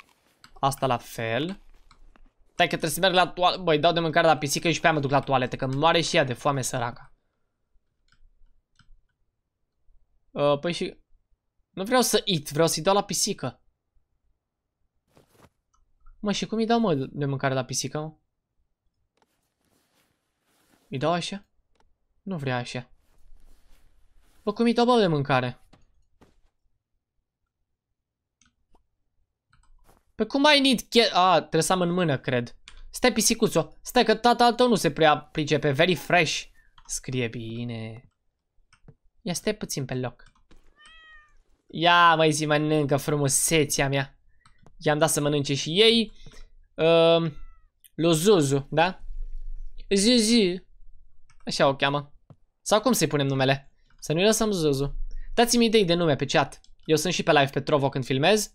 Asta la fel. Stai că trebuie să merg la toaletă. Băi, dau de mâncare la pisică și pe aia mă duc la toaletă, că moare și ea de foame săraca. Uh, păi și... Nu vreau să it, vreau să-i dau la pisică. Mă, și cum îi dau, mă, de mâncare la pisică, mă? Îi dau așa? Nu vrea așa. Bă, cum îi dau, bă, de mâncare? Pe păi cum ai need get... A, trebuie să am în mână, cred. Stai pisicuțo, stai că tata tău nu se prea pricepe, very fresh. Scrie bine. Ia stai puțin pe loc. Ia mai zi mănâncă frumusețea mea. I-am dat să mănânce și ei. Uh, ehm, Luzuzu, da? Zizi. Așa o cheamă. Sau cum să-i punem numele? Să nu-i lăsăm Zuzu. Dați-mi idei de nume pe chat. Eu sunt și pe live pe Trovo când filmez.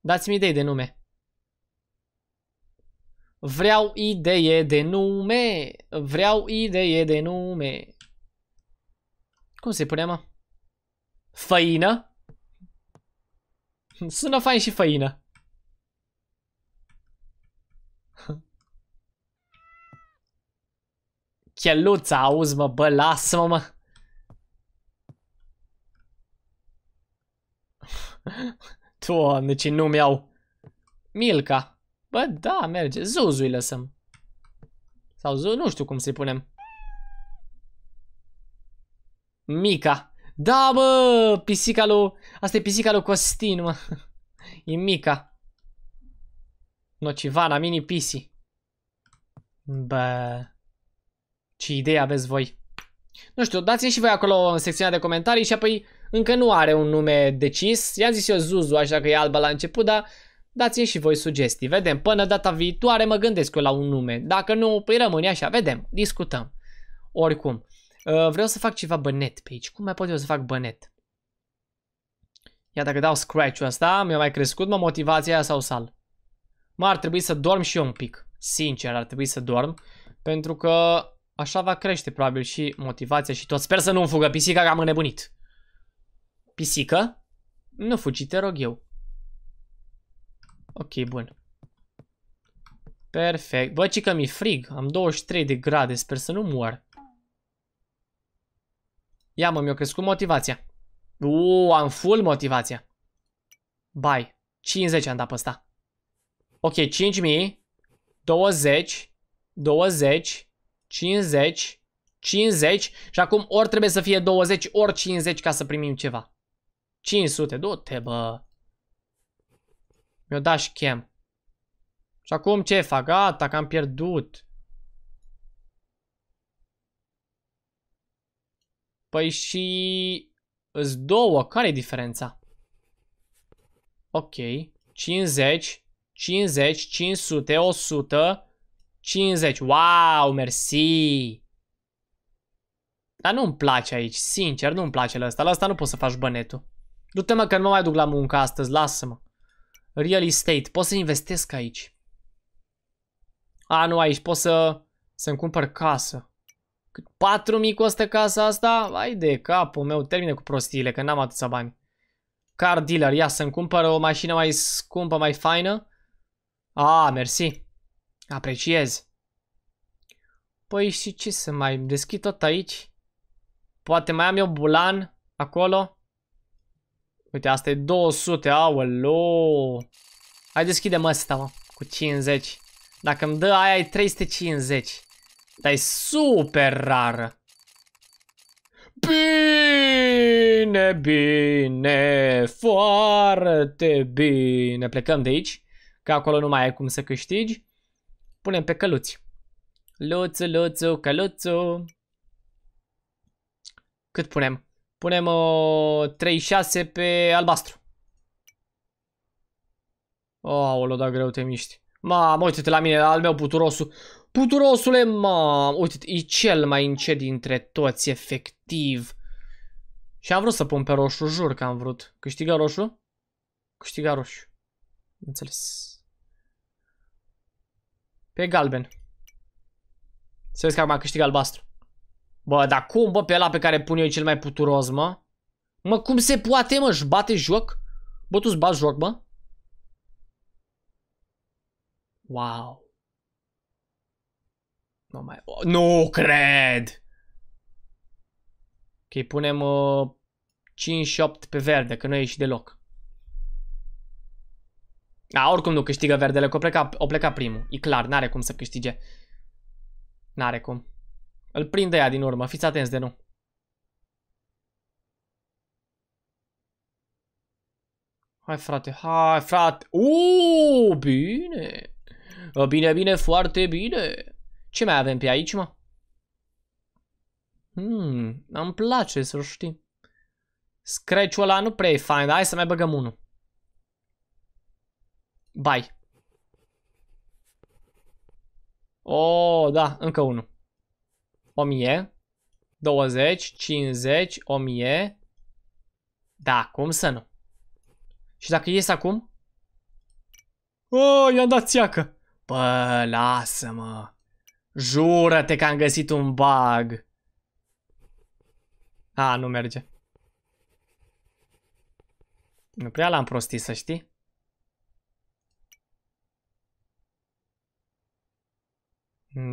Dați-mi idei de nume. Vreau idee de nume. Vreau idee de nume. Cum se punea, mă? Făină? Sună fain și făină. Cheluța, auzi mă, bă, lasă-mă, mă. Doamne, ce nume au. Milka. Bă, da, merge. Zuzu îi lăsăm. Sau Zu, nu știu cum să-i punem. Mica. Da, bă, pisica lui... Asta e pisica lui Costin, mă. E Mica. Nocivana, mini pisi. Bă... Ce idee aveți voi. Nu știu, dați-mi și voi acolo în secțiunea de comentarii și apoi încă nu are un nume decis. I-am zis eu Zuzu, așa că e albă la început, dar dați-mi și voi sugestii. Vedem, până data viitoare mă gândesc eu la un nume. Dacă nu, păi rămâne așa, vedem, discutăm. Oricum, uh, vreau să fac ceva bănet pe aici. Cum mai pot eu să fac bănet? Ia dacă dau scratch-ul ăsta, mi-a mai crescut, mă, motivația aia sau sal? Mă, ar trebui să dorm și eu un pic. Sincer, ar trebui să dorm. Pentru că așa va crește probabil și motivația și tot. Sper să nu-mi fugă pisica, că am înnebunit. Pisică? Nu fugi, te rog eu. Ok, bun. Perfect. Bă, ci că mi-e frig. Am 23 de grade. Sper să nu mor. Ia mă, mi-a crescut motivația. Uuu, am full motivația. Bai. 50 am dat pe ăsta. Ok, 5.000. 20. 20. 50. 50. Și acum ori trebuie să fie 20, ori 50 ca să primim ceva. 500. Du-te, bă. Mi-o dat și chem. Și acum ce fac? Gata, că am pierdut. Păi și... Îs două. care e diferența? Ok. 50, 50, 500, 100, 50. Wow, mersi! Dar nu-mi place aici, sincer, nu-mi place la asta, La asta nu poți să faci bănetul. Du-te mă că nu mă mai duc la muncă astăzi, lasă-mă. Real estate. Pot să investesc aici. A, nu aici. Pot să, să-mi cumpăr casă. 4.000 costă casa asta? Vai de capul meu. Termine cu prostiile, că n-am atâția bani. Car dealer. Ia să-mi cumpăr o mașină mai scumpă, mai faină. A, mersi. Apreciez. Păi și ce să mai deschid tot aici? Poate mai am eu bulan acolo? Uite, asta e 200, aolo! Hai deschidem asta, mă, cu 50. Dacă îmi dă aia e 350. Dar e super rară. Bine, bine, foarte bine. Plecăm de aici, că acolo nu mai ai cum să câștigi. Punem pe căluți. Luțu, luțu, căluțu. Cât punem? Punem uh, 36 pe albastru. Oh, o da greu te miști. Mamă, uite-te la mine, al meu puturosul. Puturosule, mamă, uite e cel mai încet dintre toți, efectiv. Și am vrut să pun pe roșu, jur că am vrut. Câștiga roșu? Câștiga roșu. Înțeles. Pe galben. Să vezi că acum a câștigat albastru. Bă, dar cum, bă, pe ăla pe care pun eu cel mai puturos, mă? Mă, cum se poate, mă? Își bate joc? Bă, tu bați joc, mă? Wow. Nu mai... Nu cred! Ok, punem uh, 5-8 pe verde, că nu e și deloc. A, oricum nu câștigă verdele, că o pleca, o pleca primul. E clar, n-are cum să câștige. N-are cum. Îl prinde ea din urmă, fiți atenți de nu. Hai frate, hai frate. Uuu, bine. Ă, bine, bine, foarte bine. Ce mai avem pe aici, mă? Hmm, îmi place să știi. Scratch-ul ăla nu prea e fain, hai să mai băgăm unul. Bye. Oh, da, încă unul. 1000, 20, 50, 1000. Da, cum să nu? Și dacă ies acum? Oh, i-am dat țiacă. Bă, lasă-mă. Jură-te că am găsit un bug. A, nu merge. Nu prea l-am prostit, să știi.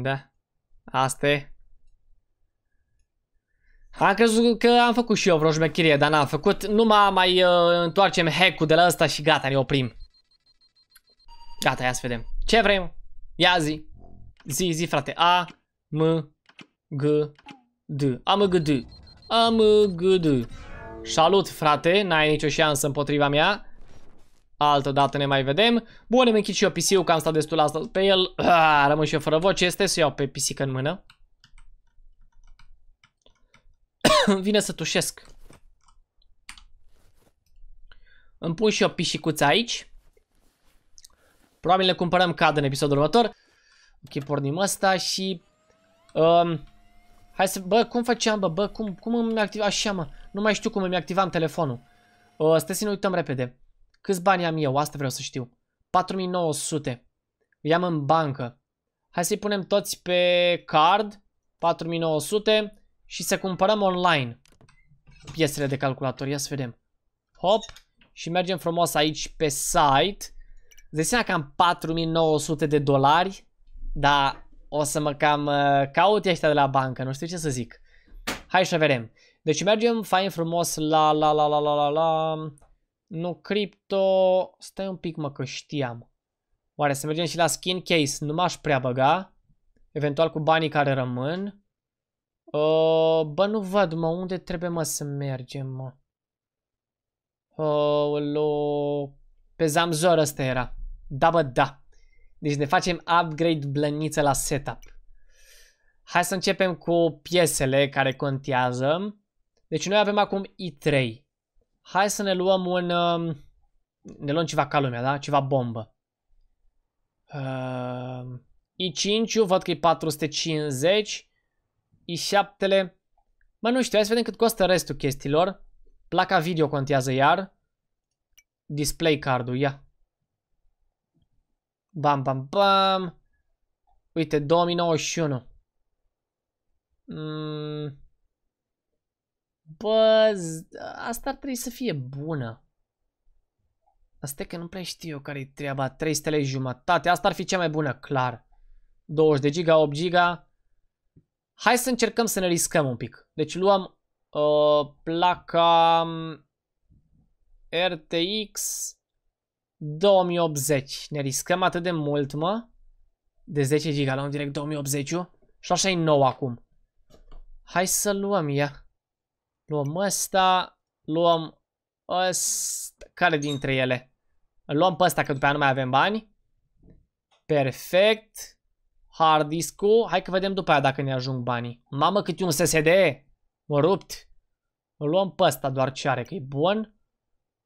Da. Asta e. Am crezut că am făcut și eu vreo șmecherie, dar n-am făcut. Numai mai uh, întoarcem hack-ul de la ăsta și gata, ne oprim. Gata, ia să vedem. Ce vrem? Ia zi. Zi, zi, frate. A, M, G, D. A, M, G, D. A, M, G, D. Salut, frate. N-ai nicio șansă împotriva mea. Altă dată ne mai vedem. Bun, am închis și eu PC-ul, că am stat destul asta pe el. Ah, rămân și eu fără voce. Este să iau pe pisică în mână. *coughs* vine să tușesc. Îmi pun și o pișicuță aici. Probabil ne cumpărăm cad în episodul următor. Ok, pornim asta și... Um, hai să... Bă, cum făceam, bă? Bă, cum, cum îmi activam? Așa, mă. Nu mai știu cum îmi activam telefonul. Uh, stai să ne uităm repede. Câți bani am eu? Asta vreau să știu. 4900. Îi am în bancă. Hai să-i punem toți pe card. 4900 și să cumpărăm online piesele de calculator. Ia să vedem. Hop. Și mergem frumos aici pe site. Îți seama că am 4900 de dolari, dar o să mă cam uh, caut ăștia de la bancă, nu știu ce să zic. Hai să vedem. Deci mergem fain frumos la la la la la la la... Nu cripto... Stai un pic mă că știam. Oare să mergem și la skin case, nu m-aș prea băga. Eventual cu banii care rămân. Uh, bă, nu văd, mă, unde trebuie, mă, să mergem, mă? Uh, pe Zamzor ăsta era. Da, bă, da. Deci ne facem upgrade blăniță la setup. Hai să începem cu piesele care contează. Deci noi avem acum I3. Hai să ne luăm un... Uh, ne luăm ceva ca lumea, da? Ceva bombă. Uh, um, I5, văd că e 450 i7-le. Mă, nu știu, hai să vedem cât costă restul chestiilor. Placa video contează iar. Display cardul, ia. Bam, bam, bam. Uite, 2091. Mm. Bă, asta ar trebui să fie bună. Asta e că nu prea știu eu care-i treaba. 300 lei jumătate. Asta ar fi cea mai bună, clar. 20 de giga, 8 giga. Hai să încercăm să ne riscăm un pic. Deci luăm uh, placa um, RTX 2080. Ne riscăm atât de mult, mă? De 10 giga, luăm direct 2080 -ul. Și așa e nou acum. Hai să luăm ea. Luăm ăsta, luăm ăsta. Care dintre ele? Luăm pe ăsta, că după aia nu mai avem bani. Perfect hard disk-ul. Hai că vedem după aia dacă ne ajung banii. Mamă, cât e un SSD! Mă rupt! Îl luăm pe ăsta doar ce are, că e bun.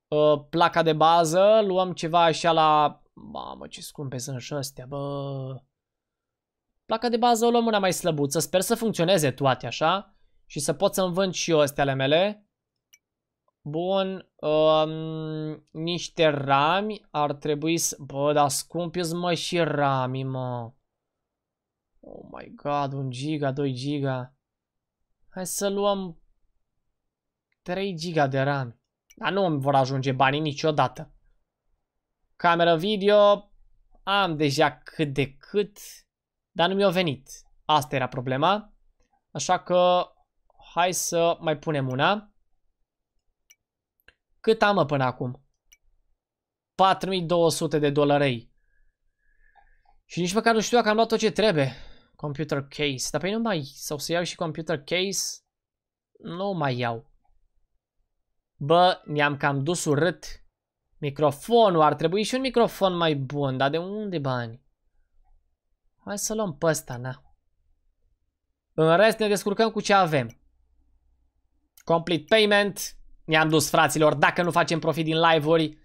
Uh, placa de bază, luăm ceva așa la... Mamă, ce scumpe sunt și astea, bă! Placa de bază o luăm una mai slăbuță. Sper să funcționeze toate așa. Și să pot să-mi vând și eu astea ale mele. Bun, um, niște rami ar trebui să... Bă, dar scumpi mă și rami, mă. Oh my god, 1 giga, 2 giga. Hai să luăm 3 giga de RAM. Dar nu îmi vor ajunge banii niciodată. Camera video am deja cât de cât, dar nu mi a venit. Asta era problema. Așa că hai să mai punem una. Cât am până acum? 4200 de dolari. Și nici măcar nu știu dacă am luat tot ce trebuie. Computer case. Dar pe nu mai... Sau să iau și computer case? Nu mai iau. Bă, mi am cam dus urât. Microfonul. Ar trebui și un microfon mai bun. Dar de unde bani? Hai să luăm pe ăsta, na. În rest ne descurcăm cu ce avem. Complete payment. Ne-am dus, fraților. Dacă nu facem profit din live-uri,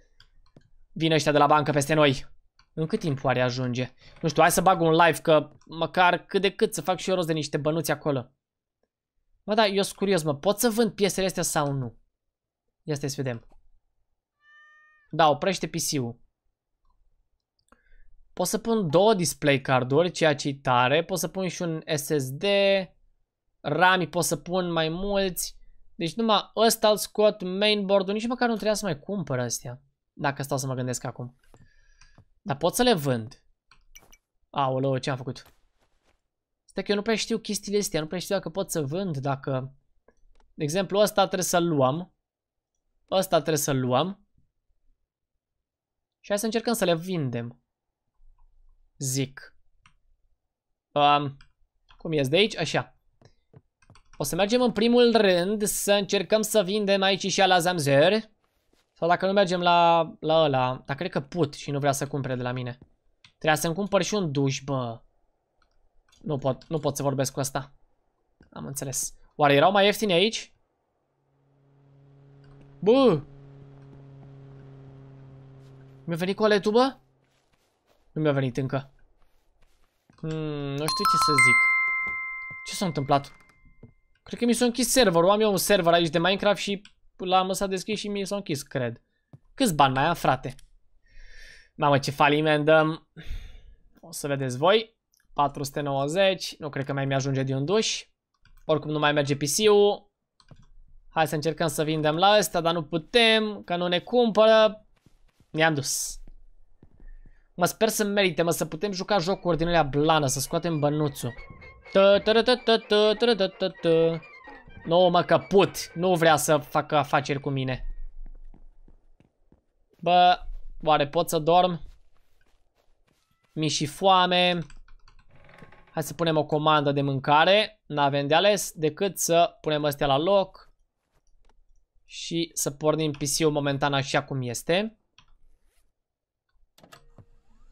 vin ăștia de la bancă peste noi. În cât timp oare ajunge? Nu știu, hai să bag un live că măcar cât de cât să fac și eu rost de niște bănuți acolo. Mă, da, eu sunt curios, mă, pot să vând piesele astea sau nu? Ia să vedem. Da, oprește PC-ul. Pot să pun două display carduri, ceea ce e tare. Pot să pun și un SSD. RAM pot să pun mai mulți. Deci numai ăsta îl scot mainboard-ul. Nici măcar nu trebuia să mai cumpăr astea. Dacă stau să mă gândesc acum. Dar pot să le vând. Aoleu, ce am făcut? Stai că eu nu prea știu chestiile astea, nu prea știu dacă pot să vând, dacă... De exemplu, ăsta trebuie să-l luăm. Ăsta trebuie să-l luăm. Și hai să încercăm să le vindem. Zic. Um, cum ies de aici? Așa. O să mergem în primul rând să încercăm să vindem aici și la Zamzer. Sau dacă nu mergem la, la ăla, dar cred că put și nu vrea să cumpere de la mine. Trebuia să-mi cumpăr și un duș, bă. Nu pot, nu pot să vorbesc cu asta. Am înțeles. Oare erau mai ieftini aici? Bă! Mi-a venit coletul, bă? Nu mi-a venit încă. Hmm, nu știu ce să zic. Ce s-a întâmplat? Cred că mi s-a închis serverul. Am eu un server aici de Minecraft și l-am lăsat deschis și mi s-a închis, cred. Câți bani mai am, frate? Mamă, ce faliment dăm. O să vedeți voi. 490. Nu cred că mai mi-ajunge de un duș. Oricum nu mai merge PC-ul. Hai să încercăm să vindem la ăsta, dar nu putem, că nu ne cumpără. Ne-am dus. Mă sper să merite, mă, să putem juca jocuri din alea blană, să scoatem bănuțul. Nu mă că put. Nu vrea să facă afaceri cu mine. Bă, oare pot să dorm? Mi și foame. Hai să punem o comandă de mâncare. N-avem de ales decât să punem astea la loc. Și să pornim PC-ul momentan așa cum este.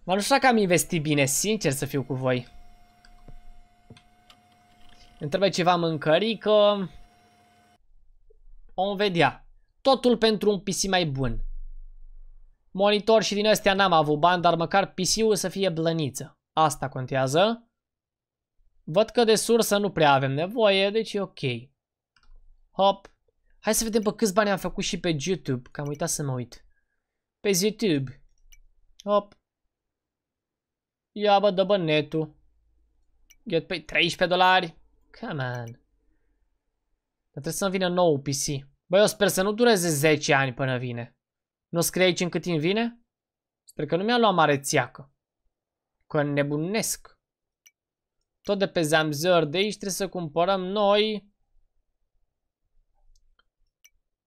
Mă nu știu dacă am investit bine, sincer să fiu cu voi. Întrebe ceva mâncărică. Vom vedea. Totul pentru un PC mai bun. Monitor și din astea n-am avut bani, dar măcar PC-ul să fie blăniță. Asta contează. Văd că de sursă nu prea avem nevoie, deci e ok. Hop. Hai să vedem pe câți bani am făcut și pe YouTube, că am uitat să mă uit. Pe YouTube. Hop. Ia bă, dă bă netul. Get pay 13 dolari. Come on. Dar trebuie să vină nou PC. Băi, eu sper să nu dureze 10 ani până vine. Nu scrie aici în cât timp vine? Sper că nu mi-a luat mare țiacă. Că nebunesc. Tot de pe Zamzor de aici trebuie să cumpărăm noi...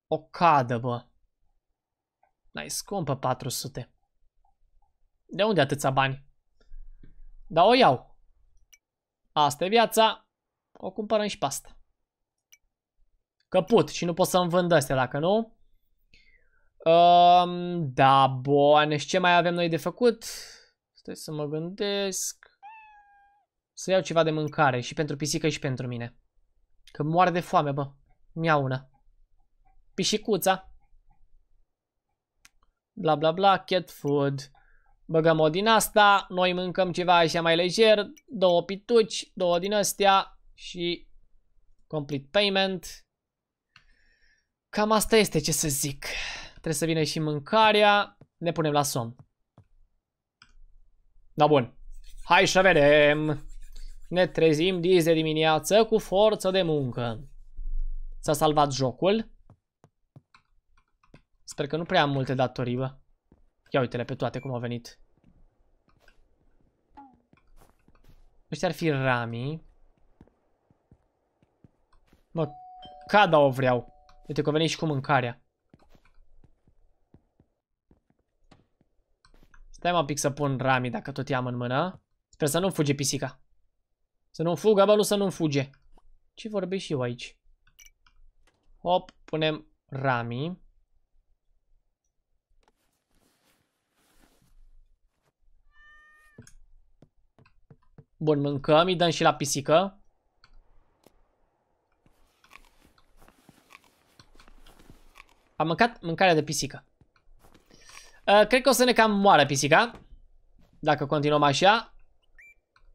O cadă, bă. Mai scumpă 400. De unde atâția bani? Da, o iau. Asta e viața. O cumpărăm și pasta. Că pot și nu pot să-mi vând astea dacă nu. Um, da, bun. Și ce mai avem noi de făcut? Stai să mă gândesc. Să iau ceva de mâncare și pentru pisică și pentru mine. Că moare de foame, bă. Mi-a una. Pisicuța. Bla bla bla, cat food. Băgăm o din asta, noi mâncăm ceva așa mai lejer, două pituci, două din astea și complete payment. Cam asta este, ce să zic. Trebuie să vină și mâncarea. Ne punem la somn. Da, bun. Hai să vedem. Ne trezim dizi de dimineață cu forță de muncă. S-a salvat jocul. Sper că nu prea am multe datorii, bă. Ia uite-le pe toate cum au venit. Ăștia ar fi Rami. Mă, cada o vreau. Uite că veni și cu mâncarea. Stai mă un pic să pun rami dacă tot i-am în mână. Sper să nu fuge pisica. Să nu fugă, bă, nu să nu fuge. Ce vorbești și eu aici? Hop, punem rami. Bun, mâncăm, îi dăm și la pisică. Am mâncat mâncarea de pisică. Uh, cred că o să ne cam moară pisica. Dacă continuăm așa.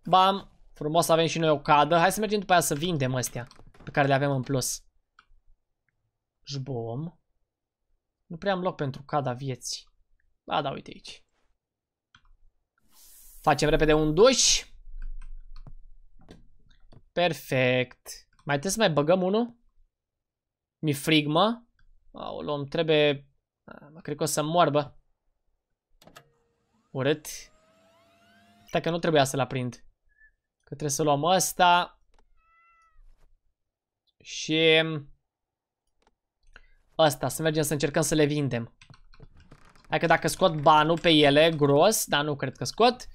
Bam. Frumos avem și noi o cadă. Hai să mergem după aia să vindem astea. Pe care le avem în plus. Jbom. Nu prea am loc pentru cada vieții. Ba da, uite aici. Facem repede un duș. Perfect. Mai trebuie să mai băgăm unul? Mi frig, mă o luăm, trebuie... Ah, mă, cred că o să moarbă. Urât. Stai că nu trebuia să-l aprind. Că trebuie să luăm ăsta. Și... asta. Mm, să mergem să încercăm să le vindem. Hai că dacă scot banul pe ele, gros, dar nu cred că scot,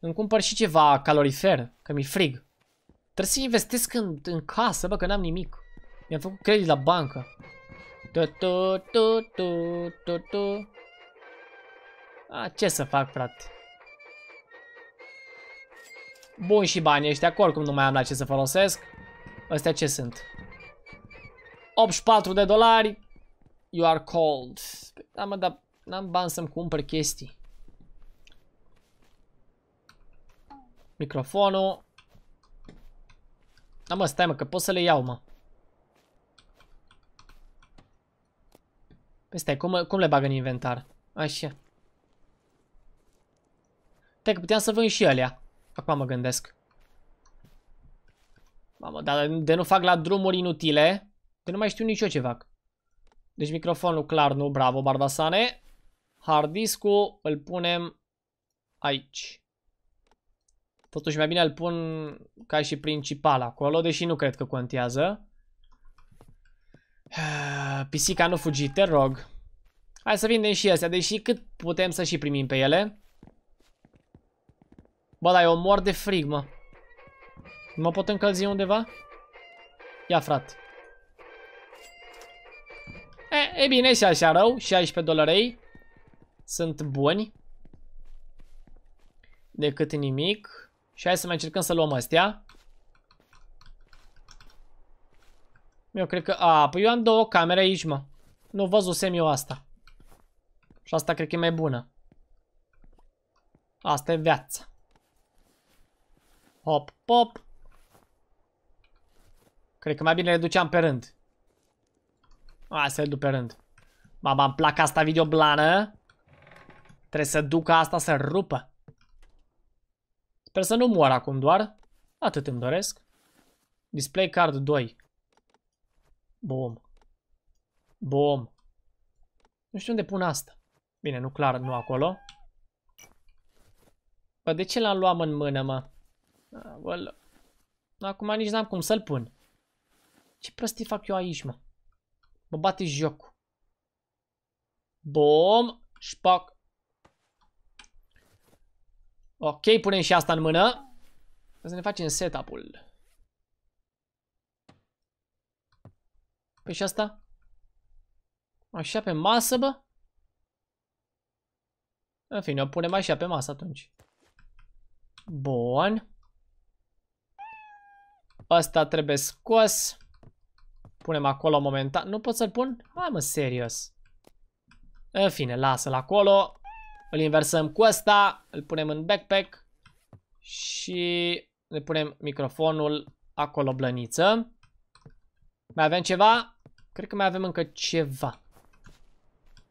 îmi cumpăr și ceva calorifer, că mi-e frig. Trebuie să investesc în, în casă, bă, că n-am nimic. Mi-am făcut credit la bancă. Tu, tu, tu, tu, tu, tu. A, ce să fac, frate? Bun și banii ăștia, cu oricum nu mai am la ce să folosesc. Astea ce sunt? 84 de dolari. You are cold. Da, mă, dar n-am bani să-mi cumpăr chestii. Microfonul. Da, mă, stai, mă, că pot să le iau, mă. Păi stai, cum, cum le bag în inventar? Așa. Te că puteam să vând și alea. Acum mă gândesc. Mamă, dar de nu fac la drumuri inutile, de nu mai știu nici eu ce fac. Deci microfonul clar nu, bravo barbasane. Hard discul îl punem aici. Totuși mai bine îl pun ca și principal acolo, deși nu cred că contează. *sighs* Pisica nu fugi, te rog. Hai să vindem și astea, deși cât putem să și primim pe ele. Bă, dar eu mor de frig, mă. Mă pot încălzi undeva? Ia, frat. E, e bine, și așa rău, și 16 dolarei. Sunt buni. Decât nimic. Și hai să mai încercăm să luăm astea. Eu cred că... A, păi eu am două camere aici, mă. Nu văzusem eu asta. Și asta cred că e mai bună. Asta e viața. Hop, pop. Cred că mai bine le duceam pe rând. Hai să le duc pe rând. Mama, îmi plac asta videoblană. Trebuie să duc asta să rupă. Sper să nu mor acum doar. Atât îmi doresc. Display card 2. Bom. Bom. Nu știu unde pun asta. Bine, nu clar, nu acolo. Bă, de ce l-am luat în mână, mă? Ah, Acum nici n-am cum să-l pun. Ce prostii fac eu aici, mă? Mă bate jocul. Bom. Șpac. Ok, punem și asta în mână. Să ne facem setup-ul. Pe păi și asta? Așa pe masă, bă? În fine, o punem așa pe masă atunci. Bun. Asta trebuie scos. Punem acolo momentan. Nu pot să-l pun? Hai mă, serios. În fine, lasă-l acolo. Îl inversăm cu ăsta. Îl punem în backpack. Și ne punem microfonul acolo blăniță. Mai avem ceva? Cred că mai avem încă ceva.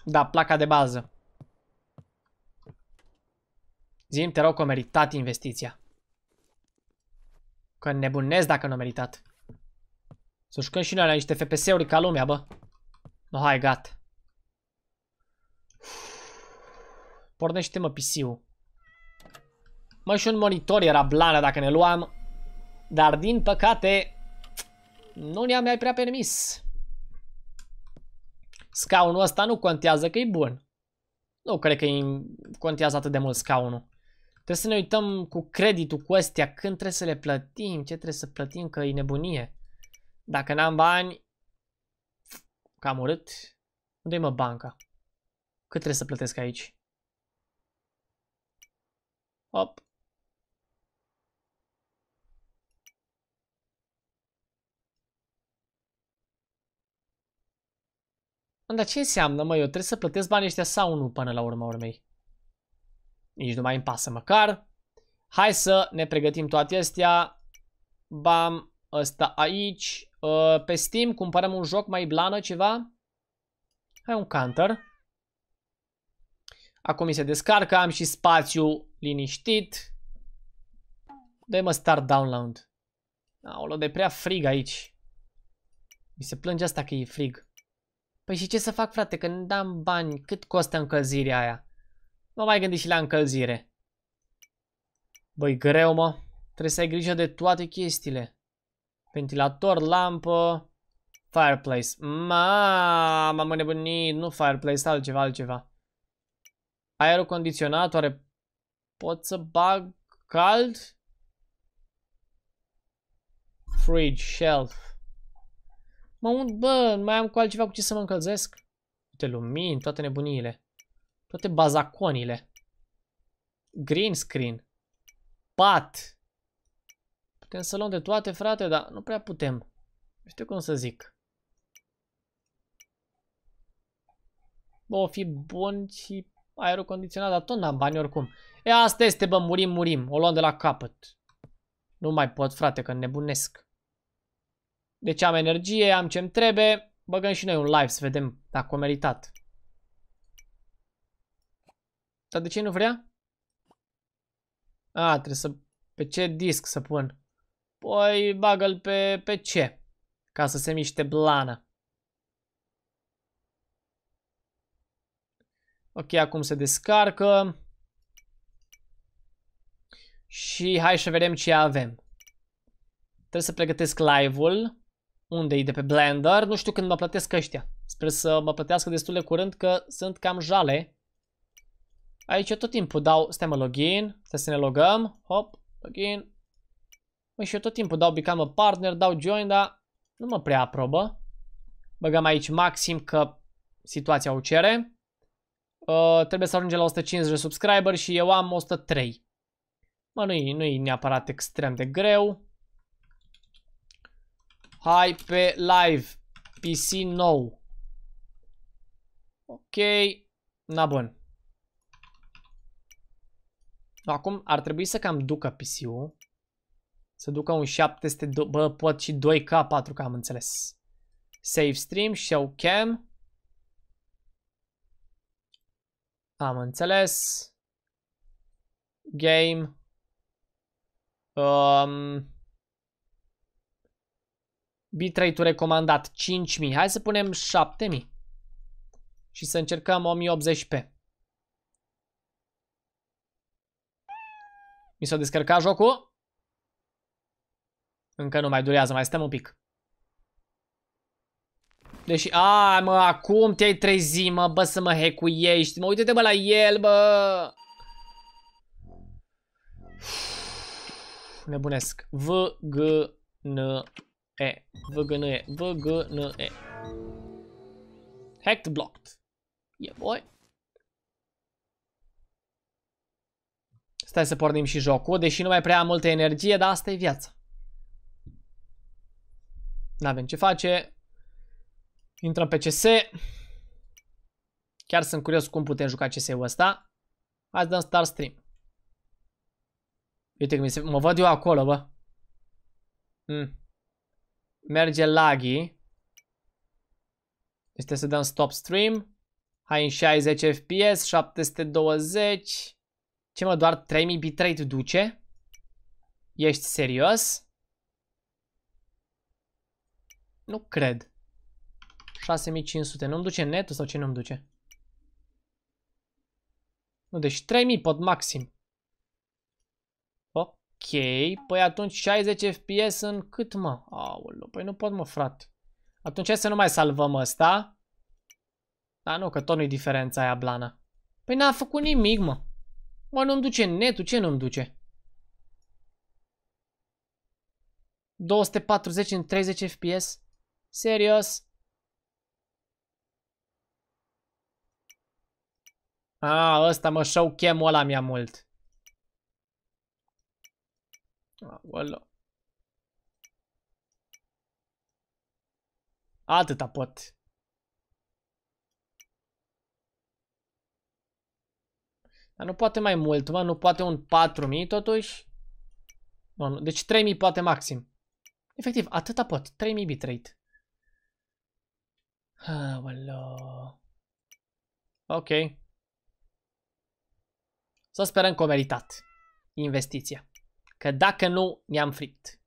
Da, placa de bază. Zim, te rog că a meritat investiția. Că nebunesc dacă nu a meritat. Să jucăm și noi la niște FPS-uri ca lumea, bă. No, hai, gat. Pornește, mă, PC-ul. Mă, și un monitor era blană dacă ne luam. Dar, din păcate, nu ne-am mai prea permis. Scaunul ăsta nu contează că e bun. Nu cred că contează atât de mult scaunul. Trebuie să ne uităm cu creditul cu astea, când trebuie să le plătim, ce trebuie să plătim, că e nebunie. Dacă n-am bani, cam urât. Unde-i mă banca? Cât trebuie să plătesc aici? Hop. Dar ce înseamnă, mă? Eu trebuie să plătesc banii ăștia sau nu până la urma urmei? Nici nu mai îmi pasă măcar. Hai să ne pregătim toate astea. Bam, ăsta aici. Ă, pe Steam cumpărăm un joc mai blană ceva. Hai un counter. Acum mi se descarcă, am și spațiu liniștit. dă mă start download. Aolo, de prea frig aici. Mi se plânge asta că e frig. Păi și ce să fac, frate, când nu dam bani, cât costă încălzirea aia? Mă mai gândi și la încălzire. Băi, greu, mă. Trebuie să ai grijă de toate chestiile. Ventilator, lampă, fireplace. Mamă, m-am nebunit, nu fireplace, altceva, altceva. Aerul condiționat, oare pot să bag cald? Fridge, shelf. Mă unt bă, mai am cu altceva cu ce să mă încălzesc. Uite, lumini, toate nebuniile. Toate bazaconile. Green screen. Pat. Putem să luăm de toate, frate, dar nu prea putem. Știu cum să zic. Bă, o fi bun și aerul condiționat, dar tot n-am bani oricum. E, asta este, bă, murim, murim. O luăm de la capăt. Nu mai pot, frate, că nebunesc. Deci am energie, am ce-mi trebuie. Băgăm și noi un live să vedem dacă o meritat. Dar de ce nu vrea? A, trebuie să... Pe ce disc să pun? Păi bagă-l pe, pe ce? Ca să se miște blana. Ok, acum se descarcă. Și hai să vedem ce avem. Trebuie să pregătesc live-ul unde e de pe Blender, nu știu când mă plătesc ăștia. Sper să mă plătească destul de curând că sunt cam jale. Aici eu tot timpul dau, stai mă, login, stai să ne logăm, hop, login. Măi, și eu tot timpul dau become a partner, dau join, dar nu mă prea aprobă. Băgăm aici maxim că situația o cere. Uh, trebuie să ajungem la 150 de subscriber și eu am 103. Mă, nu-i nu, -i, neapărat extrem de greu. Hai pe live. PC nou. Ok. Na bun. Acum ar trebui să cam ducă PC-ul. Să ducă un 700, bă, pot și 2K, 4K, am înțeles. Save stream, show cam. Am înțeles. Game. Um, bitrate recomandat 5000. Hai să punem 7000. Și să încercăm 1080p. Mi s-a descărcat jocul. Încă nu mai durează, mai stăm un pic. Deși, a, mă, acum te-ai trezit, mă, bă, să mă hecuiești. Mă, uite-te, bă, la el, bă. Nebunesc. V, G, N, E. VGNE. VGNE. Hacked blocked. Yeah, boy. Stai să pornim și jocul, deși nu mai prea am multă energie, dar asta e viața. N-avem ce face. Intrăm pe CS. Chiar sunt curios cum putem juca CS-ul ăsta. Hai să dăm Star stream. Uite că mi se... mă văd eu acolo, bă. Mm. Merge laggy. Este să dăm stop stream. Hai în 60 fps, 720. Ce mă, doar 3000 bitrate duce? Ești serios? Nu cred. 6500. Nu-mi duce netul sau ce nu-mi duce? Nu, deci 3000 pot maxim. Ok, Păi atunci 60 FPS în cât, mă? Aoleu, păi nu pot, mă, frate. Atunci hai să nu mai salvăm ăsta. Da, nu, că tot nu-i diferența aia blană. Păi n-a făcut nimic, mă. Mă, nu-mi duce netul, ce nu-mi duce? 240 în 30 FPS? Serios? A, ăsta mă, show cam-ul ăla mi-a mult. Ah, voilà. Atâta pot. Dar nu poate mai mult, mă, nu poate un 4000 totuși. Nu, nu. Deci 3000 poate maxim. Efectiv, atâta pot. 3000 bitrate. Ah, voilà. Ok. Să sperăm că o meritat investiția. Că dacă nu, mi-am fript.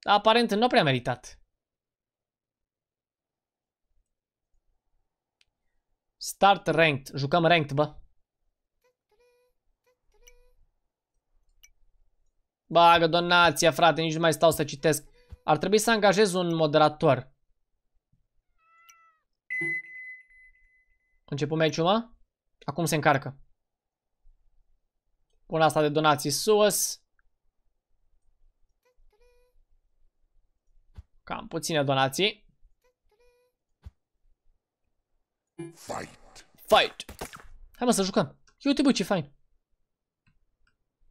Dar aparent nu prea meritat. Start ranked. Jucăm ranked, bă. Bagă donația, frate, nici nu mai stau să citesc. Ar trebui să angajez un moderator. Începem aici, mă? Acum se încarcă. Pun asta de donații sus. Cam puține donații. Fight. Fight. Hai mă să jucăm. YouTube uite bă ce fain.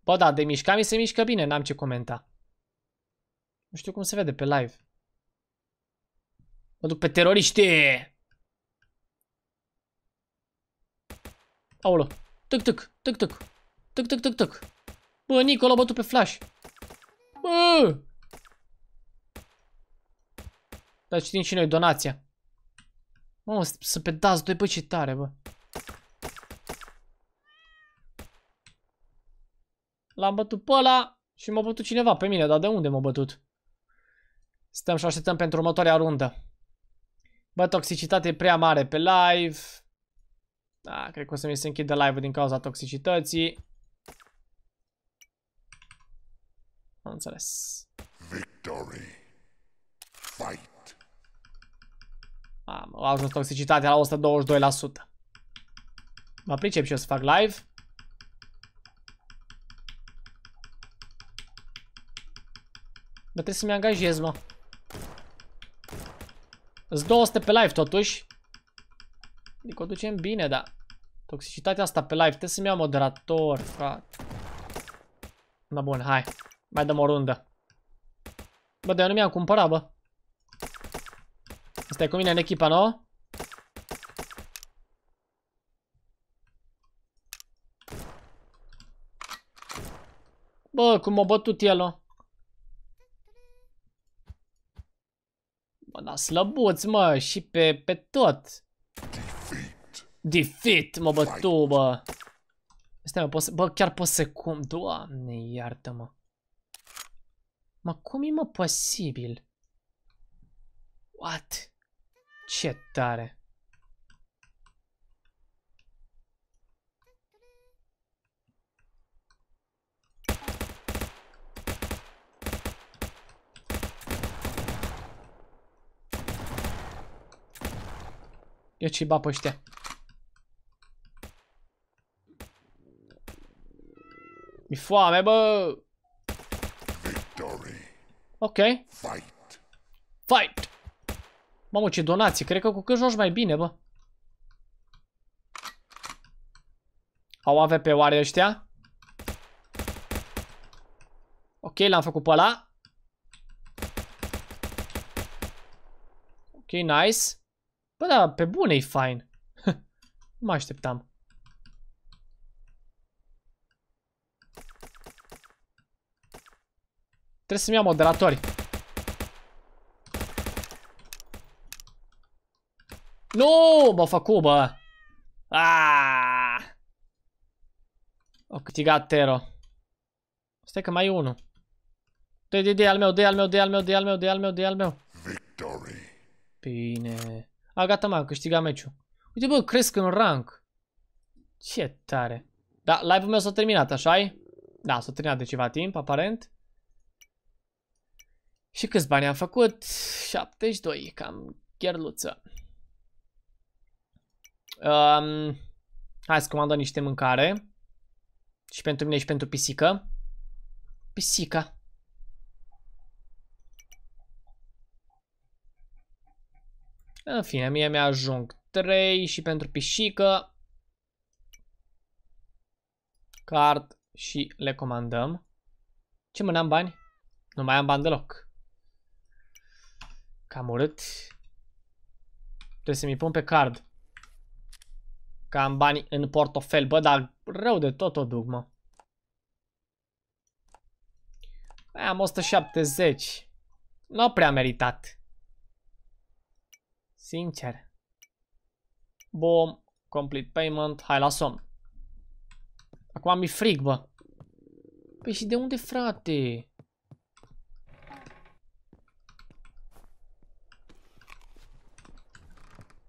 Bă da, de mișca mi se mișcă bine, n-am ce comenta. Nu știu cum se vede pe live. Mă duc pe teroriști! Aolo. Tuc tuc tuc tuc tuc tuc tuc tuc. Bă, nicola l pe flash. Bă! Dar citim și noi donația. Mă, să pe dați doi, bă, ce tare, bă. L-am bătut pe ăla și m-a bătut cineva pe mine, dar de unde m-a bătut? Stăm și așteptăm pentru următoarea rundă. Bă, toxicitate e prea mare pe live. Da, cred că o să mi se închidă live-ul din cauza toxicității. Am înțeles. Victory. Fight. Am, a ajuns toxicitatea la 122%. Mă pricep și eu să fac live. Dar trebuie să-mi angajez, mă. Sunt 200 pe live, totuși. Adică o ducem bine, dar... Toxicitatea asta pe live, trebuie să-mi iau moderator, frate. Da, bun, hai. Mai dăm o rundă. Bă, dar eu nu mi-am cumpărat, bă. Asta e cu mine în echipa nouă. Bă, cum a bătut el -o. Bă, dar slăbuți, mă, și pe, pe tot. Defeat. mă bătu, bă. Stai, mă, pot să, bă, chiar pot să cum, doamne, iartă-mă. Mă, cum e, mă, posibil? What? accettare. Eu ci bap ăștia. Mi foame, bă! Boh. Victory. Ok. Fight. Fight. Mamă, ce donații. Cred că cu cât joci mai bine, bă. Au AVP oare ăștia? Ok, l-am făcut pe ăla. Ok, nice. Bă, da, pe bune e fain. nu mă așteptam. Trebuie să-mi iau moderatori. Nu! bă, fac ah. cu, bă! Aaaa! Au câtigat Tero. Stai că mai e unul. De, de, de, al meu, de, al meu, de, al meu, de, al meu, de, al meu, de, al meu. Victory. Bine. A, gata, mă, am câștigat meciul. Uite, bă, cresc în rank. Ce tare. Da, live-ul meu s-a terminat, așa -i? Da, s-a terminat de ceva timp, aparent. Și câți bani am făcut? 72, cam gherluță. Um, hai să comandăm niște mâncare. Și pentru mine și pentru pisică. Pisica. În fine, mie mi-ajung 3 și pentru pisică. Card și le comandăm. Ce mâna am bani? Nu mai am bani deloc. Cam urât. Trebuie să mi pun pe card. Că am bani în portofel, bă, dar rău de tot o duc, mă. Aia păi am 170. Nu prea meritat. Sincer. Bom, complete payment, hai la somn. Acum mi frig, bă. Păi și de unde, frate?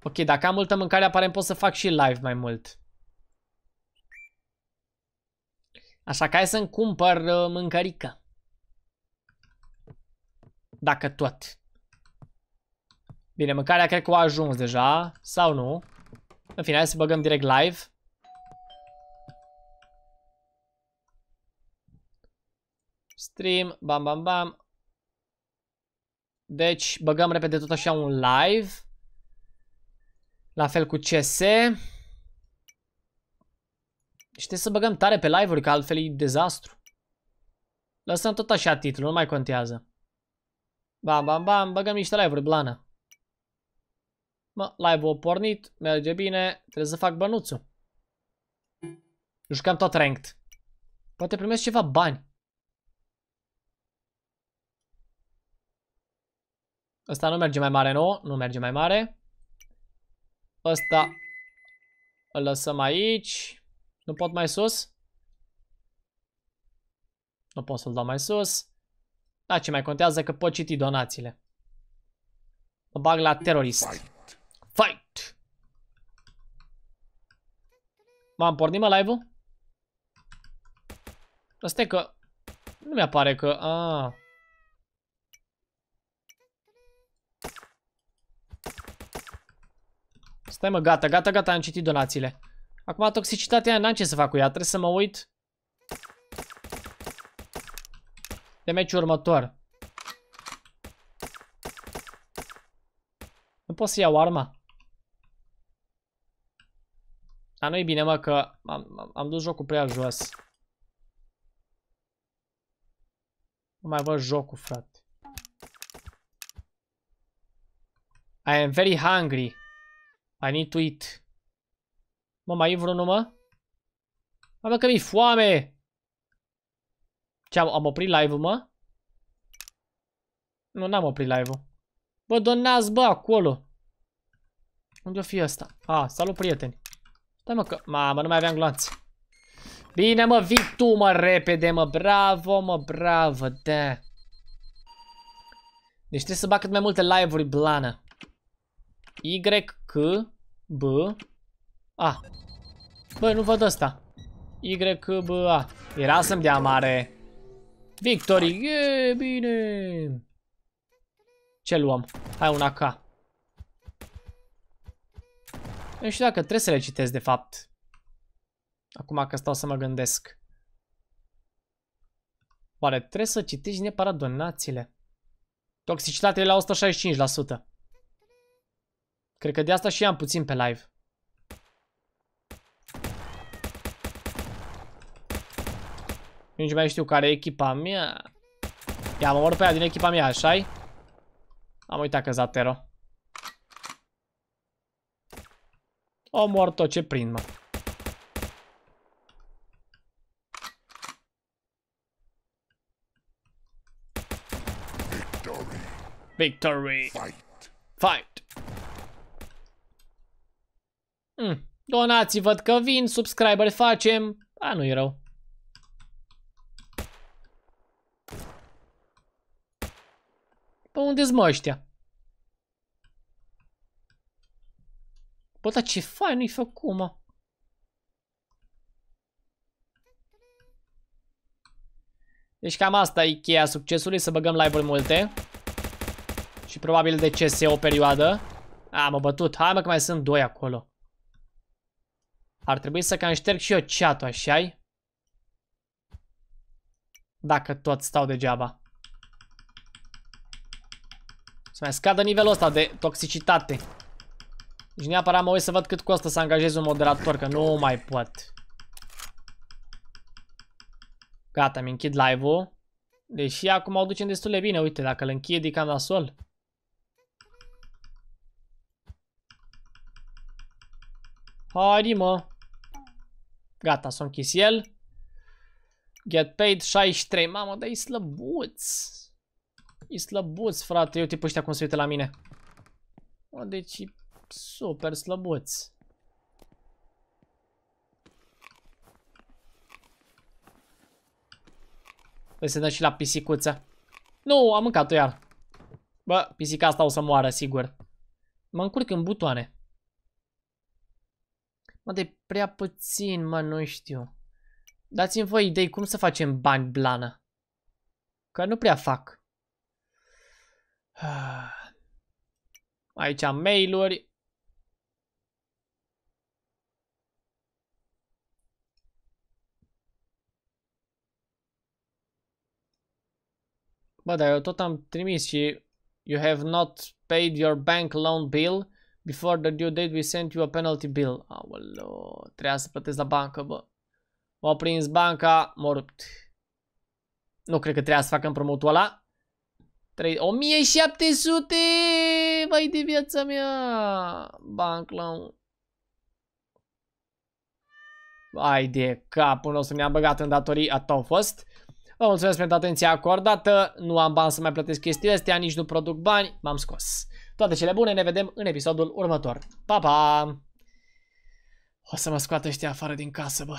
Ok, dacă am multă mâncare, aparent pot să fac și live mai mult. Așa că hai să-mi cumpăr uh, mâncărică. Dacă tot. Bine, mâncarea cred că a ajuns deja, sau nu. În fine, hai să băgăm direct live. Stream, bam, bam, bam. Deci, băgăm repede tot așa un live. La fel cu CS. Și trebuie să băgăm tare pe live-uri, că altfel e dezastru. Lăsăm tot așa titlul, nu mai contează. Bam, bam, bam, băgăm niște live-uri, blană. Mă, live-ul a pornit, merge bine, trebuie să fac bănuțul. Jucăm tot ranked. Poate primesc ceva bani. Ăsta nu merge mai mare, nu? Nu merge mai mare. Ăsta îl lăsăm aici. Nu pot mai sus? Nu pot să-l dau mai sus. Da, ce mai contează că pot citi donațiile. Mă bag la terorist. Fight! Fight! M-am pornit mă live-ul? Asta că... Nu mi-apare că... Aaa... Stai mă, gata, gata, gata, am citit donațiile. Acum toxicitatea n-am ce să fac cu ea, trebuie să mă uit. De meciul următor. Nu pot să iau arma. Dar nu-i bine, mă, că am, am dus jocul prea jos. Nu mai văd jocul, frate. I am very hungry. I need to eat. Mă, mai e vreunul, mă? Mă, că mi-e foame! Ce, am, am oprit live-ul, mă? Nu, n-am oprit live-ul. Bă, donați, bă, acolo! Unde-o fi ăsta? A, salut, prieteni! Stai, mă, că... Mamă, nu mai aveam glanț. Bine, mă, vii tu, mă, repede, mă, bravo, mă, bravo, da. Deci trebuie să bag cât mai multe live-uri, blană. Y, C, B, A. Băi, nu văd asta. Y, B, A. Era să-mi dea mare. Victory, e, bine. Ce luăm? Hai una K. Nu știu dacă trebuie să le citesc, de fapt. Acum că stau să mă gândesc. Oare trebuie să citești neapărat donațiile? Toxicitatea e la 165%. Cred că de asta și am puțin pe live. Nici mai știu care e echipa mea. Ia, mă mor pe aia din echipa mea, așa -i? Am uitat că Zatero. mor tot ce prind, mă. Victory! Fight! Fight! Hmm. Donații văd că vin, subscriberi facem. A, nu-i rău. Pe unde-s mă ăștia? Bă, dar ce fain nu-i făcut, mă. Deci cam asta e cheia succesului, să băgăm live-uri multe. Și probabil de CS o perioadă. A, mă bătut. Hai mă că mai sunt doi acolo. Ar trebui să cam șterg și eu chat-ul, așa Dacă tot stau degeaba. Să mai scadă nivelul ăsta de toxicitate. Și neapărat mă uit să văd cât costă să angajez un moderator, că nu mai pot. Gata, mi închid live-ul. Deși acum o ducem destul de bine, uite, dacă îl închid e cam la sol. Hai, mă! Gata, s-a închis el. Get paid 63. Mamă, dar e slăbuț. E slăbuț, frate. Eu tipul ăștia cum se la mine. Mă, deci e super slăbuț. Păi se dă și la pisicuță. Nu, am mâncat-o iar. Bă, pisica asta o să moară, sigur. Mă încurc în butoane. Mă, de prea puțin, mă, nu știu. Dați-mi voi idei cum să facem bani blană. Că nu prea fac. *sighs* Aici am mail-uri. Bă, dar eu tot am trimis și... You have not paid your bank loan bill. Before the due date we sent you a penalty bill. Aoleo, trebuia să plătesc la bancă, bă. m a prins banca, m a rupt. Nu cred că trebuia să facem împrumutul ăla. 3... 1700! Vai de viața mea! Bank loan. Ai de cap, nostru, o să mi-am băgat în datorii, atât au fost. Vă mulțumesc pentru atenția acordată, nu am bani să mai plătesc chestiile astea, nici nu produc bani, m-am scos. Toate cele bune, ne vedem în episodul următor. Pa, pa! O să mă scoată ăștia afară din casă, bă.